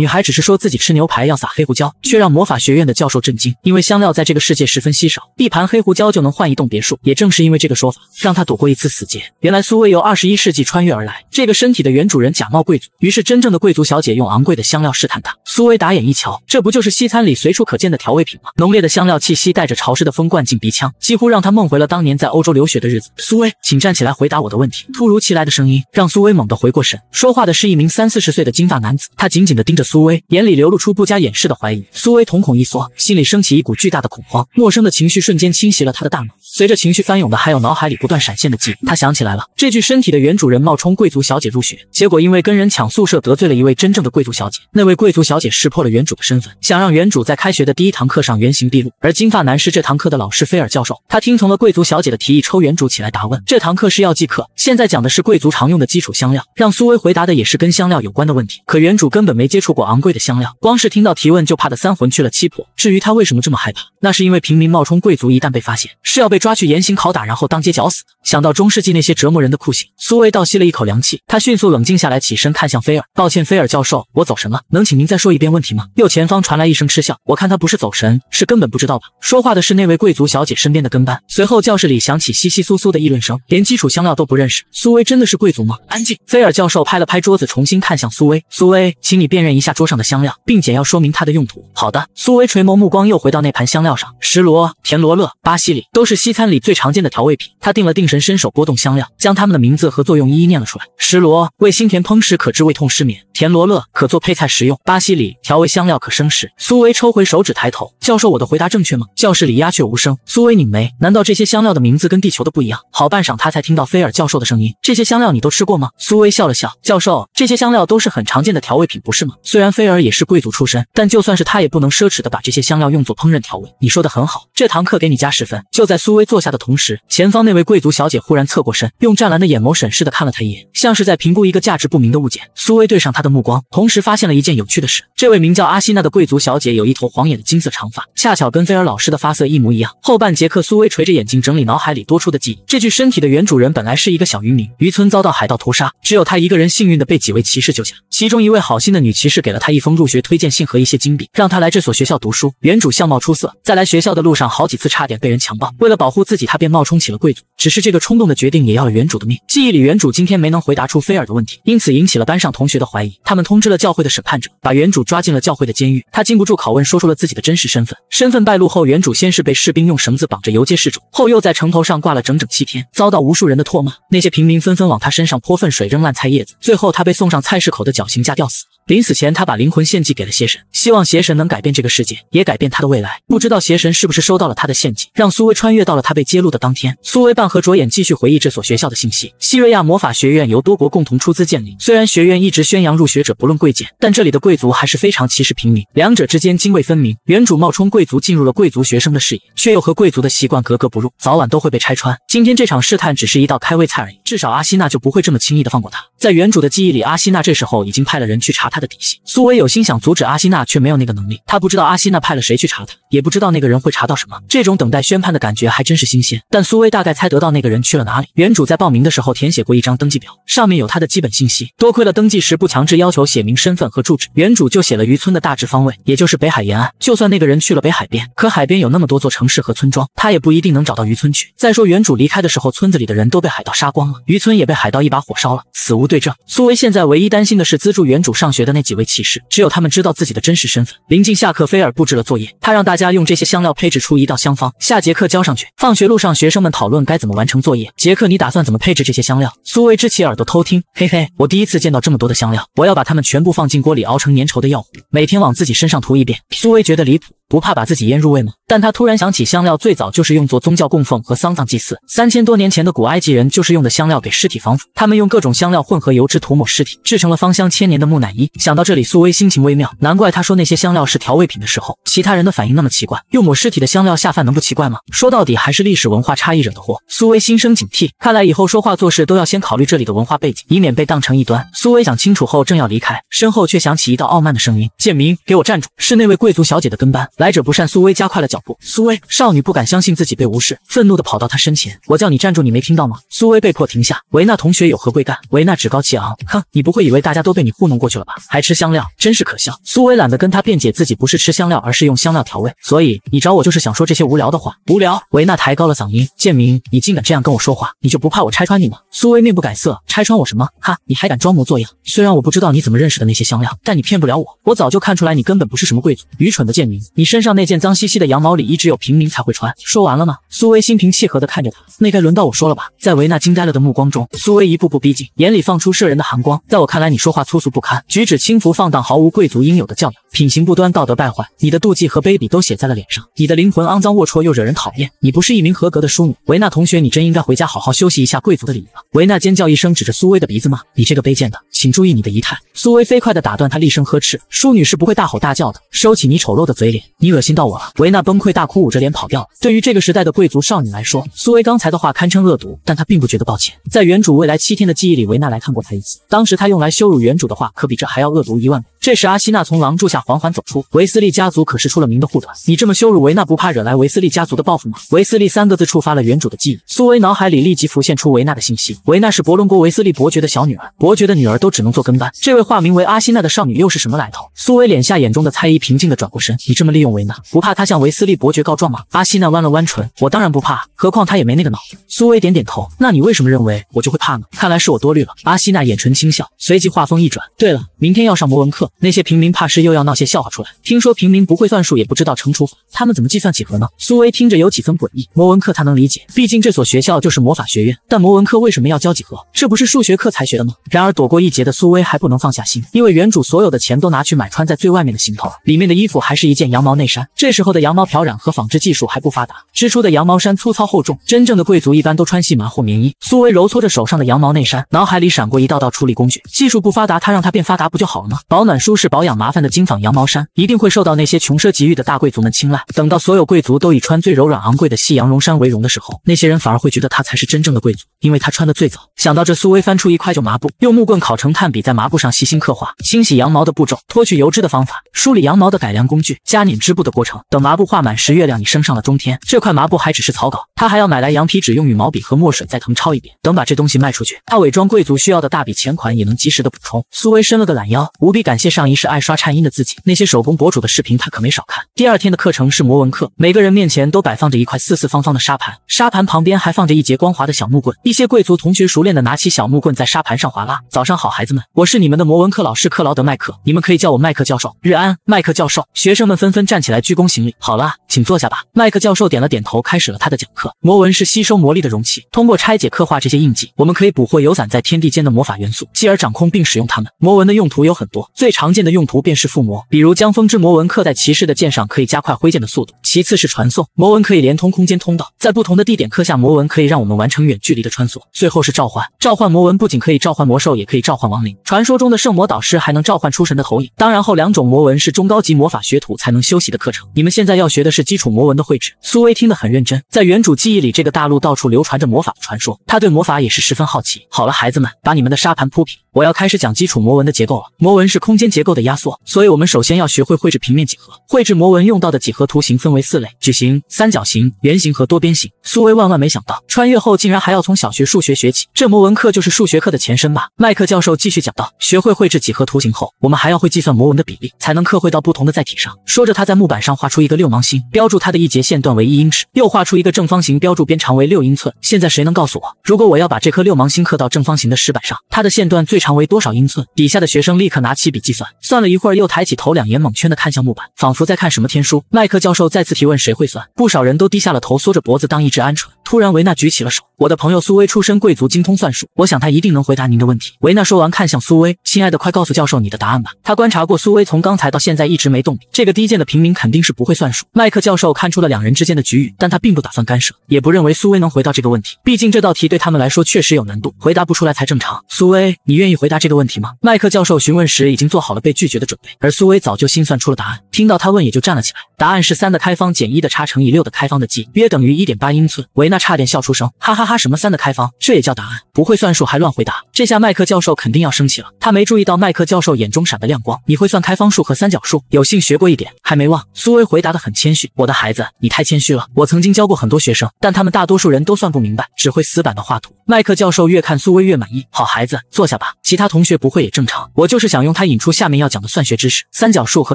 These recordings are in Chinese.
女孩只是说自己吃牛排要撒黑胡椒，却让魔法学院的教授震惊。因为香料在这个世界十分稀少，一盘黑胡椒就能换一栋别墅。也正是因为这个说法，让他躲过一次死劫。原来苏薇由二十一世纪穿越而来，这个身体的原主人假冒贵族，于是真正的贵族小姐用昂贵的香料试探她。苏薇打眼一瞧，这不就是西餐里随处可见的调味品吗？浓烈的香料气息带着潮湿的风灌进鼻腔，几乎让她梦回了当年在欧洲留学的日子。苏薇，请站起来回答我的问题。突如其来的声音让苏薇猛地回过神，说话的是一名三四十岁的金发男子，他紧紧地盯着。苏薇眼里流露出不加掩饰的怀疑，苏薇瞳孔一缩，心里升起一股巨大的恐慌，陌生的情绪瞬间侵袭了他的大脑。随着情绪翻涌的，还有脑海里不断闪现的记忆。他想起来了，这具身体的原主人冒充贵族小姐入学，结果因为跟人抢宿舍得罪了一位真正的贵族小姐。那位贵族小姐识破了原主的身份，想让原主在开学的第一堂课上原形毕露。而金发男是这堂课的老师，菲尔教授。他听从了贵族小姐的提议，抽原主起来答问。这堂课是药剂课，现在讲的是贵族常用的基础香料，让苏薇回答的也是跟香料有关的问题。可原主根本没接触过昂贵的香料，光是听到提问就怕的三魂去了七魄。至于他为什么这么害怕？那是因为平民冒充贵族，一旦被发现是要被抓去严刑拷打，然后当街绞死的。想到中世纪那些折磨人的酷刑，苏薇倒吸了一口凉气。他迅速冷静下来，起身看向菲尔：“抱歉，菲尔教授，我走神了，能请您再说一遍问题吗？”右前方传来一声嗤笑：“我看他不是走神，是根本不知道吧。”说话的是那位贵族小姐身边的跟班。随后教室里响起窸窸窣窣的议论声。连基础香料都不认识，苏薇真的是贵族吗？安静。菲尔教授拍了拍桌子，重新看向苏薇。苏薇，请你辨认一下桌上的香料，并简要说明它的用途。”好的。苏薇垂眸，目光又回到那盘香料。上，石螺、田螺乐、巴西里都是西餐里最常见的调味品。他定了定神，伸手拨动香料，将他们的名字和作用一一念了出来。石螺味辛甜烹食，可治胃痛失眠；田螺乐可做配菜食用；巴西里调味香料可生食。苏薇抽回手指，抬头，教授，我的回答正确吗？教室里鸦雀无声。苏薇拧眉，难道这些香料的名字跟地球的不一样？好半晌，他才听到菲尔教授的声音：“这些香料你都吃过吗？”苏薇笑了笑，教授，这些香料都是很常见的调味品，不是吗？虽然菲尔也是贵族出身，但就算是他，也不能奢侈的把这些香料用作烹饪调味。你说的很好，这堂课给你加十分。就在苏薇坐下的同时，前方那位贵族小姐忽然侧过身，用湛蓝的眼眸审视地看了他一眼，像是在评估一个价值不明的物件。苏薇对上她的目光，同时发现了一件有趣的事：这位名叫阿西娜的贵族小姐有一头晃眼的金色长发，恰巧跟菲尔老师的发色一模一样。后半节课，苏薇垂着眼睛整理脑海里多出的记忆。这具身体的原主人本来是一个小渔民，渔村遭到海盗屠杀，只有他一个人幸运地被几位骑士救下。其中一位好心的女骑士给了他一封入学推荐信和一些金币，让他来这所学校读书。原主相貌出色，在在来学校的路上，好几次差点被人强暴。为了保护自己，他便冒充起了贵族。只是这个冲动的决定，也要了原主的命。记忆里，原主今天没能回答出菲尔的问题，因此引起了班上同学的怀疑。他们通知了教会的审判者，把原主抓进了教会的监狱。他禁不住拷问，说出了自己的真实身份。身份败露后，原主先是被士兵用绳子绑着游街示众，后又在城头上挂了整整七天，遭到无数人的唾骂。那些平民纷纷往他身上泼粪水、扔烂菜叶子。最后，他被送上菜市口的绞刑架，吊死。临死前，他把灵魂献祭给了邪神，希望邪神能改变这个世界，也改变他的未来。不知道邪神是不是收到了他的献祭，让苏薇穿越到了他被揭露的当天。苏薇半合着眼，继续回忆这所学校的信息。西瑞亚魔法学院由多国共同出资建立，虽然学院一直宣扬入学者不论贵贱，但这里的贵族还是非常歧视平民，两者之间泾渭分明。原主冒充贵族进入了贵族学生的视野，却又和贵族的习惯格格不入，早晚都会被拆穿。今天这场试探只是一道开胃菜而已，至少阿西娜就不会这么轻易的放过他。在原主的记忆里，阿西娜这时候已经派了人去查。他的底细，苏薇有心想阻止阿西娜，却没有那个能力。他不知道阿西娜派了谁去查他，也不知道那个人会查到什么。这种等待宣判的感觉还真是新鲜。但苏薇大概猜得到那个人去了哪里。原主在报名的时候填写过一张登记表，上面有他的基本信息。多亏了登记时不强制要求写明身份和住址，原主就写了渔村的大致方位，也就是北海沿岸。就算那个人去了北海边，可海边有那么多座城市和村庄，他也不一定能找到渔村去。再说原主离开的时候，村子里的人都被海盗杀光了，渔村也被海盗一把火烧了，死无对证。苏薇现在唯一担心的是资助原主上学。的那几位骑士，只有他们知道自己的真实身份。临近下课，菲尔布置了作业，他让大家用这些香料配置出一道香方，下节课交上去。放学路上，学生们讨论该怎么完成作业。杰克，你打算怎么配置这些香料？苏维支起耳朵偷听。嘿嘿，我第一次见到这么多的香料，我要把它们全部放进锅里熬成粘稠的药糊，每天往自己身上涂一遍。苏维觉得离谱，不怕把自己腌入味吗？但他突然想起，香料最早就是用作宗教供奉和丧葬祭祀。三千多年前的古埃及人就是用的香料给尸体防腐，他们用各种香料混合油脂涂抹尸体，制成了芳香千年的木乃伊。想到这里，苏薇心情微妙。难怪他说那些香料是调味品的时候，其他人的反应那么奇怪。用抹尸体的香料下饭，能不奇怪吗？说到底，还是历史文化差异惹的祸。苏薇心生警惕，看来以后说话做事都要先考虑这里的文化背景，以免被当成异端。苏薇想清楚后，正要离开，身后却响起一道傲慢的声音：“建明，给我站住！”是那位贵族小姐的跟班，来者不善。苏薇加快了脚步。苏薇，少女不敢相信自己被无视，愤怒地跑到他身前：“我叫你站住，你没听到吗？”苏薇被迫停下。维纳同学有何贵干？维纳趾高气昂：“哼，你不会以为大家都被你糊弄过去了吧？”还吃香料，真是可笑。苏薇懒得跟他辩解，自己不是吃香料，而是用香料调味。所以你找我就是想说这些无聊的话。无聊，维娜抬高了嗓音，建明，你竟敢这样跟我说话，你就不怕我拆穿你吗？苏薇面不改色，拆穿我什么？哈，你还敢装模作样？虽然我不知道你怎么认识的那些香料，但你骗不了我。我早就看出来你根本不是什么贵族，愚蠢的建明，你身上那件脏兮兮的羊毛里，一直有平民才会穿。说完了吗？苏薇心平气和地看着他，那该轮到我说了吧？在维娜惊呆了的目光中，苏薇一步步逼近，眼里放出摄人的寒光。在我看来，你说话粗俗不堪，举止。轻浮放荡，毫无贵族应有的教养。品行不端，道德败坏，你的妒忌和卑鄙都写在了脸上。你的灵魂肮脏、龌龊又惹人讨厌，你不是一名合格的淑女。维纳同学，你真应该回家好好休息一下贵族的礼仪了。维纳尖叫一声，指着苏薇的鼻子骂：“你这个卑贱的，请注意你的仪态！”苏薇飞快地打断他，厉声呵斥：“淑女是不会大吼大叫的，收起你丑陋的嘴脸，你恶心到我了！”维纳崩溃大哭，捂着脸跑掉了。对于这个时代的贵族少女来说，苏薇刚才的话堪称恶毒，但她并不觉得抱歉。在原主未来七天的记忆里，维纳来看过她一次，当时她用来羞辱原主的话可比这还要恶毒一万倍。这时，阿西娜从廊柱下缓缓走出。维斯利家族可是出了名的护短，你这么羞辱维娜，不怕惹来维斯利家族的报复吗？维斯利三个字触发了原主的记忆，苏薇脑海里立即浮现出维娜的信息。维娜是伯伦国维斯利伯爵的小女儿，伯爵的女儿都只能做跟班，这位化名为阿西娜的少女又是什么来头？苏薇脸下眼中的猜疑，平静的转过身：“你这么利用维娜，不怕她向维斯利伯爵告状吗？”阿西娜弯了弯唇：“我当然不怕，何况她也没那个脑子。”苏薇点点头：“那你为什么认为我就会怕呢？看来是我多虑了。”阿西娜眼唇轻笑，随即话锋一转：“对了，明天要上魔文课。”那些平民怕是又要闹些笑话出来。听说平民不会算数，也不知道乘除法，他们怎么计算几何呢？苏薇听着有几分诡异。魔文课他能理解，毕竟这所学校就是魔法学院。但魔文课为什么要教几何？这不是数学课才学的吗？然而躲过一劫的苏薇还不能放下心，因为原主所有的钱都拿去买穿在最外面的行头，里面的衣服还是一件羊毛内衫。这时候的羊毛漂染和纺织技术还不发达，织出的羊毛衫粗糙厚重。真正的贵族一般都穿细麻或棉衣。苏薇揉搓着手上的羊毛内衫，脑海里闪过一道道处理工具，技术不发达，他让它变发达不就好了吗？保暖。舒适保养麻烦的精纺羊毛衫一定会受到那些穷奢极欲的大贵族们青睐。等到所有贵族都以穿最柔软昂贵的细羊绒衫为荣的时候，那些人反而会觉得他才是真正的贵族，因为他穿的最早。想到这，苏薇翻出一块旧麻布，用木棍烤成炭笔，在麻布上细心刻画清洗羊毛的步骤、脱去油脂的方法、梳理羊毛的改良工具、加捻织布的过程。等麻布画满时，月亮已升上了中天。这块麻布还只是草稿，他还要买来羊皮纸，用羽毛笔和墨水再誊抄一遍。等把这东西卖出去，他伪装贵族需要的大笔钱款也能及时的补充。苏薇伸了个懒腰，无比感谢。上一世爱刷颤音的自己，那些手工博主的视频他可没少看。第二天的课程是魔文课，每个人面前都摆放着一块四四方方的沙盘，沙盘旁边还放着一节光滑的小木棍。一些贵族同学熟练地拿起小木棍在沙盘上划拉。早上好，孩子们，我是你们的魔文课老师克劳德麦克，你们可以叫我麦克教授。日安，麦克教授。学生们纷纷站起来鞠躬行礼。好了，请坐下吧。麦克教授点了点头，开始了他的讲课。魔文是吸收魔力的容器，通过拆解刻画这些印记，我们可以捕获游散在天地间的魔法元素，继而掌控并使用它们。魔文的用途有很多，最常常见的用途便是附魔，比如将风之魔纹刻在骑士的剑上，可以加快挥剑的速度。其次是传送，魔纹可以连通空间通道，在不同的地点刻下魔纹，可以让我们完成远距离的穿梭。最后是召唤，召唤魔纹不仅可以召唤魔兽，也可以召唤亡灵。传说中的圣魔导师还能召唤出神的投影。当然，后两种魔纹是中高级魔法学徒才能修习的课程。你们现在要学的是基础魔纹的绘制。苏威听得很认真，在原主记忆里，这个大陆到处流传着魔法的传说，他对魔法也是十分好奇。好了，孩子们，把你们的沙盘铺平，我要开始讲基础魔纹的结构了。魔纹是空间。结构的压缩，所以我们首先要学会绘制平面几何。绘制魔纹用到的几何图形分为四类：矩形、三角形、圆形和多边形。苏威万万没想到，穿越后竟然还要从小学数学学起，这魔纹课就是数学课的前身吧？麦克教授继续讲到，学会绘制几何图形后，我们还要会计算魔纹的比例，才能刻绘到不同的载体上。说着，他在木板上画出一个六芒星，标注它的一节线段为一英尺，又画出一个正方形，标注边长为六英寸。现在谁能告诉我，如果我要把这颗六芒星刻到正方形的石板上，它的线段最长为多少英寸？底下的学生立刻拿起笔记。算算了一会儿，又抬起头，两眼蒙圈的看向木板，仿佛在看什么天书。麦克教授再次提问：谁会算？不少人都低下了头，缩着脖子，当一只鹌鹑。突然，维纳举起了手。我的朋友苏威出身贵族，精通算术，我想他一定能回答您的问题。维纳说完，看向苏威：“亲爱的，快告诉教授你的答案吧。”他观察过苏威从刚才到现在一直没动笔，这个低贱的平民肯定是不会算数。麦克教授看出了两人之间的局域，但他并不打算干涉，也不认为苏威能回答这个问题。毕竟这道题对他们来说确实有难度，回答不出来才正常。苏威，你愿意回答这个问题吗？麦克教授询问时已经做好了被拒绝的准备，而苏威早就心算出了答案，听到他问也就站了起来。答案是三的开方减一的差乘以六的开方的积，约等于一点八英寸。维。那差点笑出声，哈哈哈！什么三的开方，这也叫答案？不会算数还乱回答，这下麦克教授肯定要生气了。他没注意到麦克教授眼中闪的亮光。你会算开方数和三角数？有幸学过一点，还没忘。苏薇回答的很谦虚。我的孩子，你太谦虚了。我曾经教过很多学生，但他们大多数人都算不明白，只会死板的画图。麦克教授越看苏薇越满意。好孩子，坐下吧。其他同学不会也正常，我就是想用他引出下面要讲的算学知识，三角数和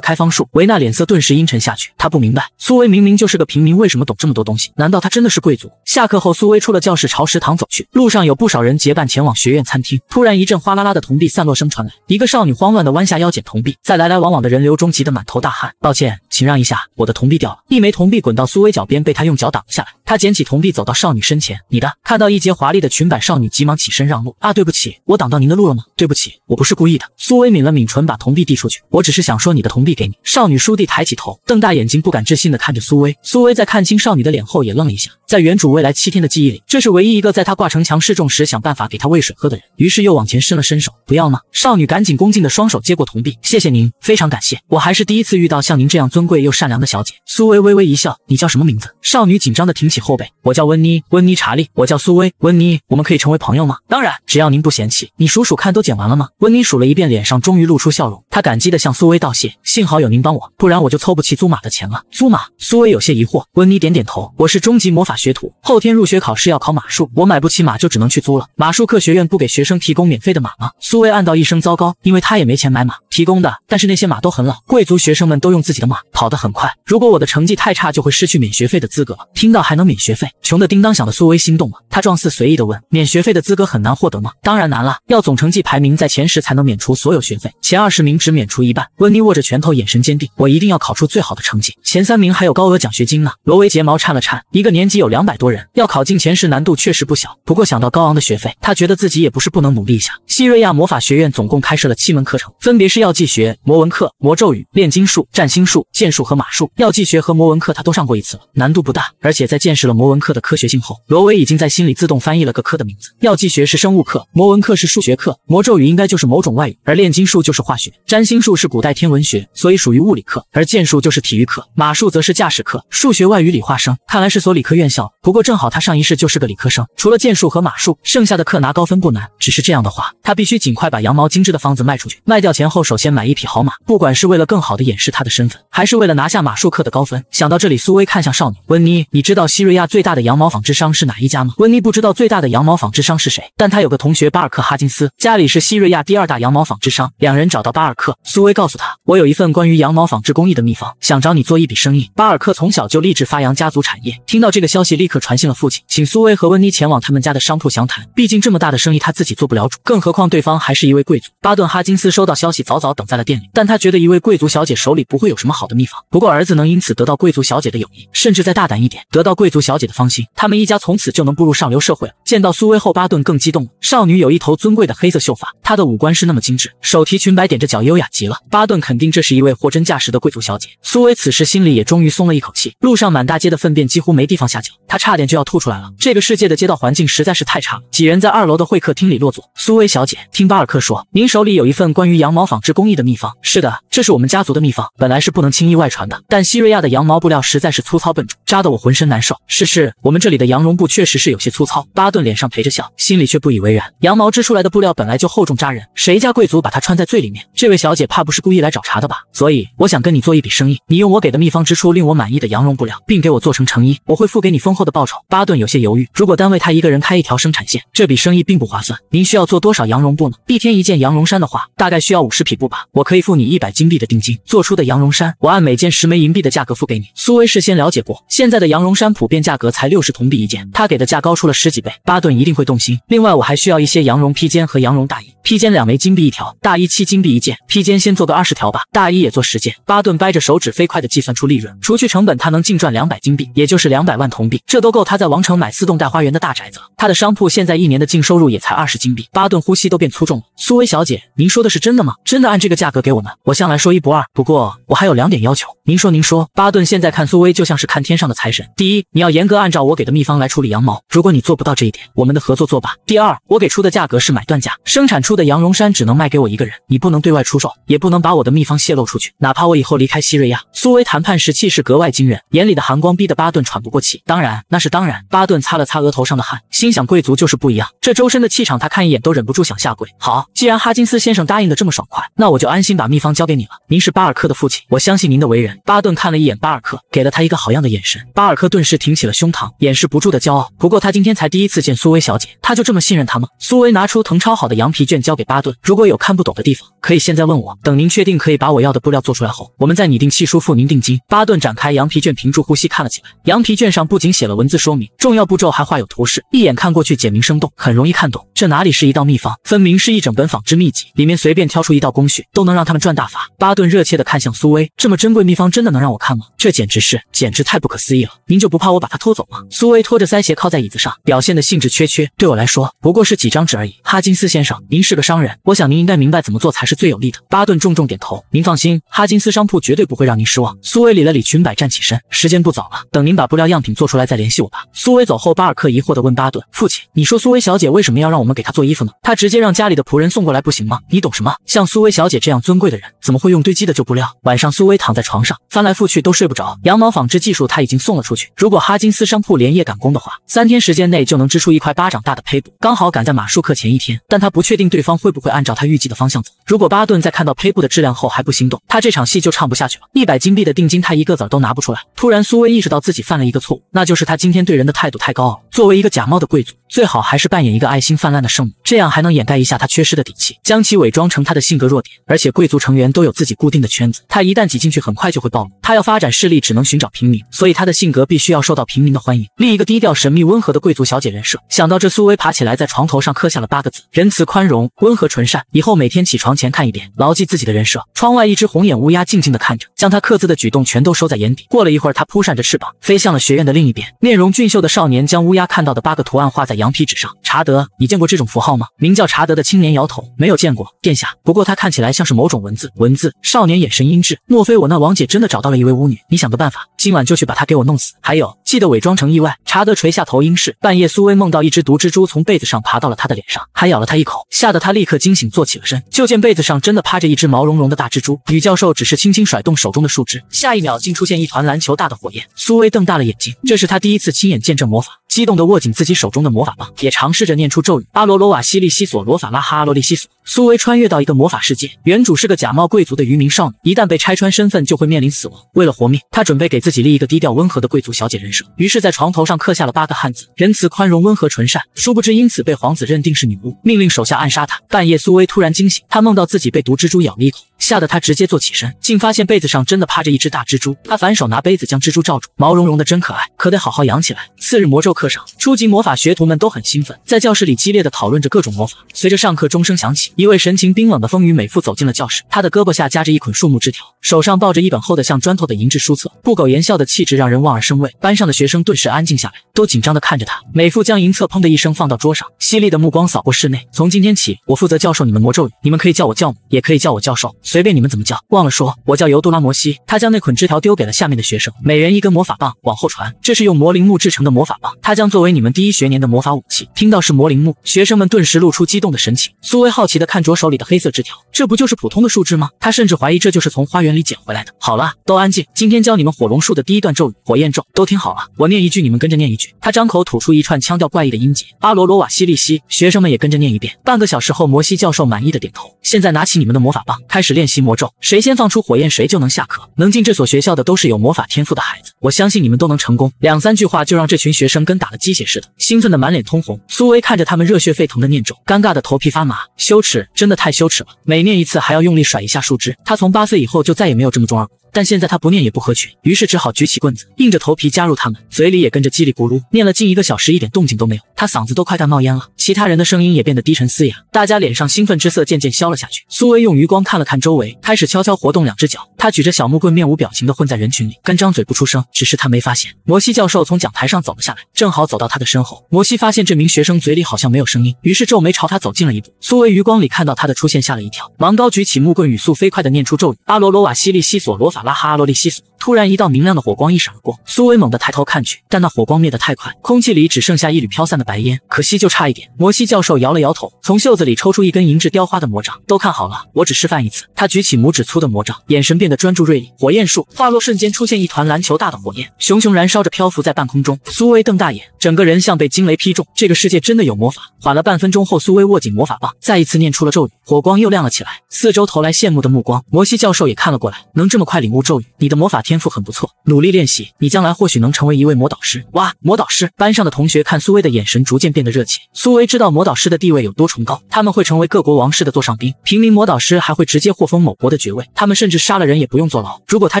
开方数。维纳脸色顿时阴沉下去。他不明白，苏薇明明就是个平民，为什么懂这么多东西？难道他真的是贵族？下课后，苏薇出了教室，朝食堂走去。路上有不少人结伴前往学院餐厅。突然，一阵哗啦啦的铜币散落声传来，一个少女慌乱地弯下腰捡铜币，在来来往往的人流中急得满头大汗。抱歉，请让一下，我的铜币掉了。一枚铜币滚到苏薇脚边，被她用脚挡了下来。他捡起铜币，走到少女身前。你的，看到一截华丽的裙摆，少女急忙起身让路。啊，对不起，我挡到您的路了吗？对不起，我不是故意的。苏薇抿了抿唇，把铜币递出去。我只是想说，你的铜币给你。少女倏地抬起头，瞪大眼睛，不敢置信地看着苏薇。苏薇在看清少女的脸后，也愣了一下。在原主未来七天的记忆里，这是唯一一个在她挂城墙示众时想办法给她喂水喝的人。于是又往前伸了伸手，不要吗？少女赶紧恭敬的双手接过铜币，谢谢您，非常感谢。我还是第一次遇到像您这样尊贵又善良的小姐。苏薇微微一笑，你叫什么名字？少女紧张的挺起。后背。我叫温妮，温妮查理。我叫苏薇，温妮，我们可以成为朋友吗？当然，只要您不嫌弃。你数数看，都剪完了吗？温妮数了一遍，脸上终于露出笑容。她感激地向苏薇道谢，幸好有您帮我，不然我就凑不齐租马的钱了。租马？苏薇有些疑惑。温妮点点头，我是终极魔法学徒，后天入学考试要考马术，我买不起马，就只能去租了。马术课学院不给学生提供免费的马吗？苏薇暗道一声糟糕，因为他也没钱买马。提供的，但是那些马都很老，贵族学生们都用自己的马，跑得很快。如果我的成绩太差，就会失去免学费的资格。听到还能。免学费，穷的叮当响的苏薇心动了。他状似随意地问：“免学费的资格很难获得吗？”“当然难了，要总成绩排名在前十才能免除所有学费，前二十名只免除一半。”温妮握着拳头，眼神坚定：“我一定要考出最好的成绩，前三名还有高额奖学金呢。”罗威睫毛颤了颤：“一个年级有两百多人，要考进前十难度确实不小。不过想到高昂的学费，他觉得自己也不是不能努力一下。”西瑞亚魔法学院总共开设了七门课程，分别是药剂学、魔文课、魔咒语、炼金术、占星术、剑术和马术。药剂学和魔文课他都上过一次了，难度不大，而且在剑。识了魔文课的科学性后，罗威已经在心里自动翻译了个科的名字。药剂学是生物课，魔文课是数学课，魔咒语应该就是某种外语，而炼金术就是化学，占星术是古代天文学，所以属于物理课，而剑术就是体育课，马术则是驾驶课。数学、外语、理化生，看来是所理科院校。不过正好他上一世就是个理科生，除了剑术和马术，剩下的课拿高分不难。只是这样的话，他必须尽快把羊毛精致的方子卖出去，卖掉钱后，首先买一匹好马。不管是为了更好的掩饰他的身份，还是为了拿下马术课的高分。想到这里，苏威看向少女温妮，你知道希。瑞亚最大的羊毛纺织商是哪一家呢？温妮不知道最大的羊毛纺织商是谁，但他有个同学巴尔克哈金斯，家里是西瑞亚第二大羊毛纺织商。两人找到巴尔克，苏威告诉他：“我有一份关于羊毛纺织工艺的秘方，想找你做一笔生意。”巴尔克从小就立志发扬家族产业，听到这个消息，立刻传信了父亲，请苏威和温妮前往他们家的商铺详谈。毕竟这么大的生意，他自己做不了主，更何况对方还是一位贵族。巴顿哈金斯收到消息，早早等在了店里，但他觉得一位贵族小姐手里不会有什么好的秘方。不过儿子能因此得到贵族小姐的友谊，甚至再大胆一点，得到贵。贵族小姐的芳心，他们一家从此就能步入上流社会了。见到苏薇后，巴顿更激动了。少女有一头尊贵的黑色秀发，她的五官是那么精致，手提裙摆，踮着脚，优雅极了。巴顿肯定这是一位货真价实的贵族小姐。苏薇此时心里也终于松了一口气。路上满大街的粪便几乎没地方下脚，她差点就要吐出来了。这个世界的街道环境实在是太差。了。几人在二楼的会客厅里落座。苏薇小姐，听巴尔克说，您手里有一份关于羊毛纺织工艺的秘方？是的，这是我们家族的秘方，本来是不能轻易外传的。但希瑞亚的羊毛布料实在是粗糙笨重，扎得我浑身难受。是是，我们这里的羊绒布确实是有些粗糙。巴顿脸上陪着笑，心里却不以为然。羊毛织出来的布料本来就厚重扎人，谁家贵族把它穿在最里面？这位小姐怕不是故意来找茬的吧？所以我想跟你做一笔生意，你用我给的秘方织出令我满意的羊绒布料，并给我做成成衣，我会付给你丰厚的报酬。巴顿有些犹豫，如果单为他一个人开一条生产线，这笔生意并不划算。您需要做多少羊绒布呢？一天一件羊绒衫的话，大概需要五十匹布吧。我可以付你一百金币的定金，做出的羊绒衫我按每件十枚银币的价格付给你。苏薇事先了解过，现在的羊绒衫普。遍价格才六十铜币一件，他给的价高出了十几倍，巴顿一定会动心。另外我还需要一些羊绒披肩和羊绒大衣，披肩两枚金币一条，大衣七金币一件。披肩先做个二十条吧，大衣也做十件。巴顿掰着手指飞快的计算出利润，除去成本，他能净赚两百金币，也就是两百万铜币，这都够他在王城买四栋带花园的大宅子了。他的商铺现在一年的净收入也才二十金币，巴顿呼吸都变粗重了。苏薇小姐，您说的是真的吗？真的按这个价格给我们，我向来说一不二。不过我还有两点要求，您说，您说。巴顿现在看苏薇就像是看天上的财神。第一。你要严格按照我给的秘方来处理羊毛，如果你做不到这一点，我们的合作作罢。第二，我给出的价格是买断价，生产出的羊绒衫只能卖给我一个人，你不能对外出售，也不能把我的秘方泄露出去，哪怕我以后离开西瑞亚。苏威谈判时气势格外惊人，眼里的寒光逼得巴顿喘不过气。当然，那是当然。巴顿擦了擦额头上的汗，心想贵族就是不一样，这周身的气场他看一眼都忍不住想下跪。好，既然哈金斯先生答应的这么爽快，那我就安心把秘方交给你了。您是巴尔克的父亲，我相信您的为人。巴顿看了一眼巴尔克，给了他一个好样的眼神。巴尔克顿时听。挺起了胸膛，掩饰不住的骄傲。不过他今天才第一次见苏薇小姐，他就这么信任她吗？苏薇拿出誊抄好的羊皮卷，交给巴顿。如果有看不懂的地方，可以现在问我。等您确定可以把我要的布料做出来后，我们再拟定契书付您定金。巴顿展开羊皮卷，屏住呼吸看了起来。羊皮卷上不仅写了文字说明，重要步骤还画有图示，一眼看过去简明生动，很容易看懂。这哪里是一道秘方，分明是一整本纺织秘籍。里面随便挑出一道工序，都能让他们赚大发。巴顿热切地看向苏薇，这么珍贵秘方，真的能让我看吗？这简直是，简直太不可思议了！您就不怕我？把他拖走吗？苏薇拖着塞鞋靠在椅子上，表现的兴致缺缺。对我来说不过是几张纸而已。哈金斯先生，您是个商人，我想您应该明白怎么做才是最有利的。巴顿重重点头，您放心，哈金斯商铺绝对不会让您失望。苏薇理了理裙摆，站起身。时间不早了，等您把布料样品做出来再联系我吧。苏薇走后，巴尔克疑惑地问巴顿父亲：“你说苏薇小姐为什么要让我们给她做衣服呢？她直接让家里的仆人送过来不行吗？你懂什么？像苏薇小姐这样尊贵的人，怎么会用堆积的旧布料？”晚上，苏薇躺在床上，翻来覆去都睡不着。羊毛纺织技术她已经送了出去，如果哈金斯商铺连夜赶工的话，三天时间内就能织出一块巴掌大的胚布，刚好赶在马术课前一天。但他不确定对方会不会按照他预计的方向走。如果巴顿在看到胚布的质量后还不心动，他这场戏就唱不下去了。一百金币的定金，他一个子都拿不出来。突然，苏威意识到自己犯了一个错误，那就是他今天对人的态度太高傲。作为一个假冒的贵族，最好还是扮演一个爱心泛滥的圣母，这样还能掩盖一下他缺失的底气，将其伪装成他的性格弱点。而且，贵族成员都有自己固定的圈子，他一旦挤进去，很快就会暴露。他要发展势力，只能寻找平民，所以他的性格必须要受。到平民的欢迎，另一个低调、神秘、温和的贵族小姐人设。想到这，苏薇爬起来，在床头上刻下了八个字：仁慈、宽容、温和、纯善。以后每天起床前看一遍，牢记自己的人设。窗外，一只红眼乌鸦静静地看着，将她刻字的举动全都收在眼底。过了一会儿，它扑扇着翅膀飞向了学院的另一边。面容俊秀的少年将乌鸦看到的八个图案画在羊皮纸上。查德，你见过这种符号吗？名叫查德的青年摇头，没有见过。殿下，不过它看起来像是某种文字。文字。少年眼神阴鸷，莫非我那王姐真的找到了一位巫女？你想个办法，今晚就去把她给我弄死。还有。记得伪装成意外，查德垂下头应是半夜。苏薇梦到一只毒蜘蛛从被子上爬到了他的脸上，还咬了他一口，吓得他立刻惊醒，坐起了身。就见被子上真的趴着一只毛茸茸的大蜘蛛。女教授只是轻轻甩动手中的树枝，下一秒竟出现一团篮球大的火焰。苏薇瞪大了眼睛，这是他第一次亲眼见证魔法。激动地握紧自己手中的魔法棒，也尝试着念出咒语：阿罗罗瓦西利西索罗法拉哈阿罗利西索。苏薇穿越到一个魔法世界，原主是个假冒贵族的渔民少女，一旦被拆穿身份，就会面临死亡。为了活命，她准备给自己立一个低调温和的贵族小姐人设，于是，在床头上刻下了八个汉字：仁慈、宽容、温和、纯善。殊不知，因此被皇子认定是女巫，命令手下暗杀她。半夜，苏薇突然惊醒，她梦到自己被毒蜘蛛咬了一口。吓得他直接坐起身，竟发现被子上真的趴着一只大蜘蛛。他反手拿杯子将蜘蛛罩住，毛茸茸的真可爱，可得好好养起来。次日魔咒课上，初级魔法学徒们都很兴奋，在教室里激烈的讨论着各种魔法。随着上课钟声响起，一位神情冰冷的风雨美妇走进了教室，她的胳膊下夹着一捆树木枝条，手上抱着一本厚得像砖头的银质书册，不苟言笑的气质让人望而生畏。班上的学生顿时安静下来，都紧张地看着她。美妇将银册砰的一声放到桌上，犀利的目光扫过室内，从今天起，我负责教授你们魔咒语，你们可以叫我教母，也可以叫我教授。随便你们怎么叫，忘了说，我叫尤杜拉摩西。他将那捆枝条丢给了下面的学生，每人一根魔法棒，往后传。这是用魔灵木制成的魔法棒，它将作为你们第一学年的魔法武器。听到是魔灵木，学生们顿时露出激动的神情。苏薇好奇地看着手里的黑色枝条，这不就是普通的树枝吗？他甚至怀疑这就是从花园里捡回来的。好了，都安静，今天教你们火龙术的第一段咒语——火焰咒，都听好了，我念一句，你们跟着念一句。他张口吐出一串腔调怪异的音节：阿罗罗瓦西利西。学生们也跟着念一遍。半个小时后，摩西教授满意的点头，现在拿起你们的魔法棒，开始。练习魔咒，谁先放出火焰，谁就能下课。能进这所学校的都是有魔法天赋的孩子，我相信你们都能成功。两三句话就让这群学生跟打了鸡血似的，兴奋的满脸通红。苏薇看着他们热血沸腾的念咒，尴尬的头皮发麻，羞耻，真的太羞耻了。每念一次还要用力甩一下树枝，他从八岁以后就再也没有这么装。但现在他不念也不合群，于是只好举起棍子，硬着头皮加入他们，嘴里也跟着叽里咕噜念了近一个小时，一点动静都没有，他嗓子都快干冒烟了。其他人的声音也变得低沉嘶哑，大家脸上兴奋之色渐渐消了下去。苏威用余光看了看周围，开始悄悄活动两只脚。他举着小木棍，面无表情地混在人群里，干张嘴不出声。只是他没发现，摩西教授从讲台上走了下来，正好走到他的身后。摩西发现这名学生嘴里好像没有声音，于是皱眉朝他走近了一步。苏维余光里看到他的出现，吓了一跳，忙高举起木棍，语速飞快地念出咒语：阿罗罗瓦西利西索罗法拉哈阿罗利西索。突然，一道明亮的火光一闪而过。苏维猛地抬头看去，但那火光灭得太快，空气里只剩下一缕飘散的白烟。可惜就差一点。摩西教授摇了摇头，从袖子里抽出一根银质雕花的魔杖：“都看好了，我只示范一次。”他举起拇指粗的魔杖，眼神变。的专注锐利，火焰术化落瞬间出现一团篮球大的火焰，熊熊燃烧着漂浮在半空中。苏威瞪大眼，整个人像被惊雷劈中。这个世界真的有魔法？缓了半分钟后，苏威握紧魔法棒，再一次念出了咒语，火光又亮了起来。四周投来羡慕的目光，摩西教授也看了过来。能这么快领悟咒语，你的魔法天赋很不错，努力练习，你将来或许能成为一位魔导师。哇，魔导师！班上的同学看苏威的眼神逐渐变得热情。苏威知道魔导师的地位有多崇高，他们会成为各国王室的座上宾，平民魔导师还会直接获封某国的爵位，他们甚至杀了人。也不用坐牢。如果他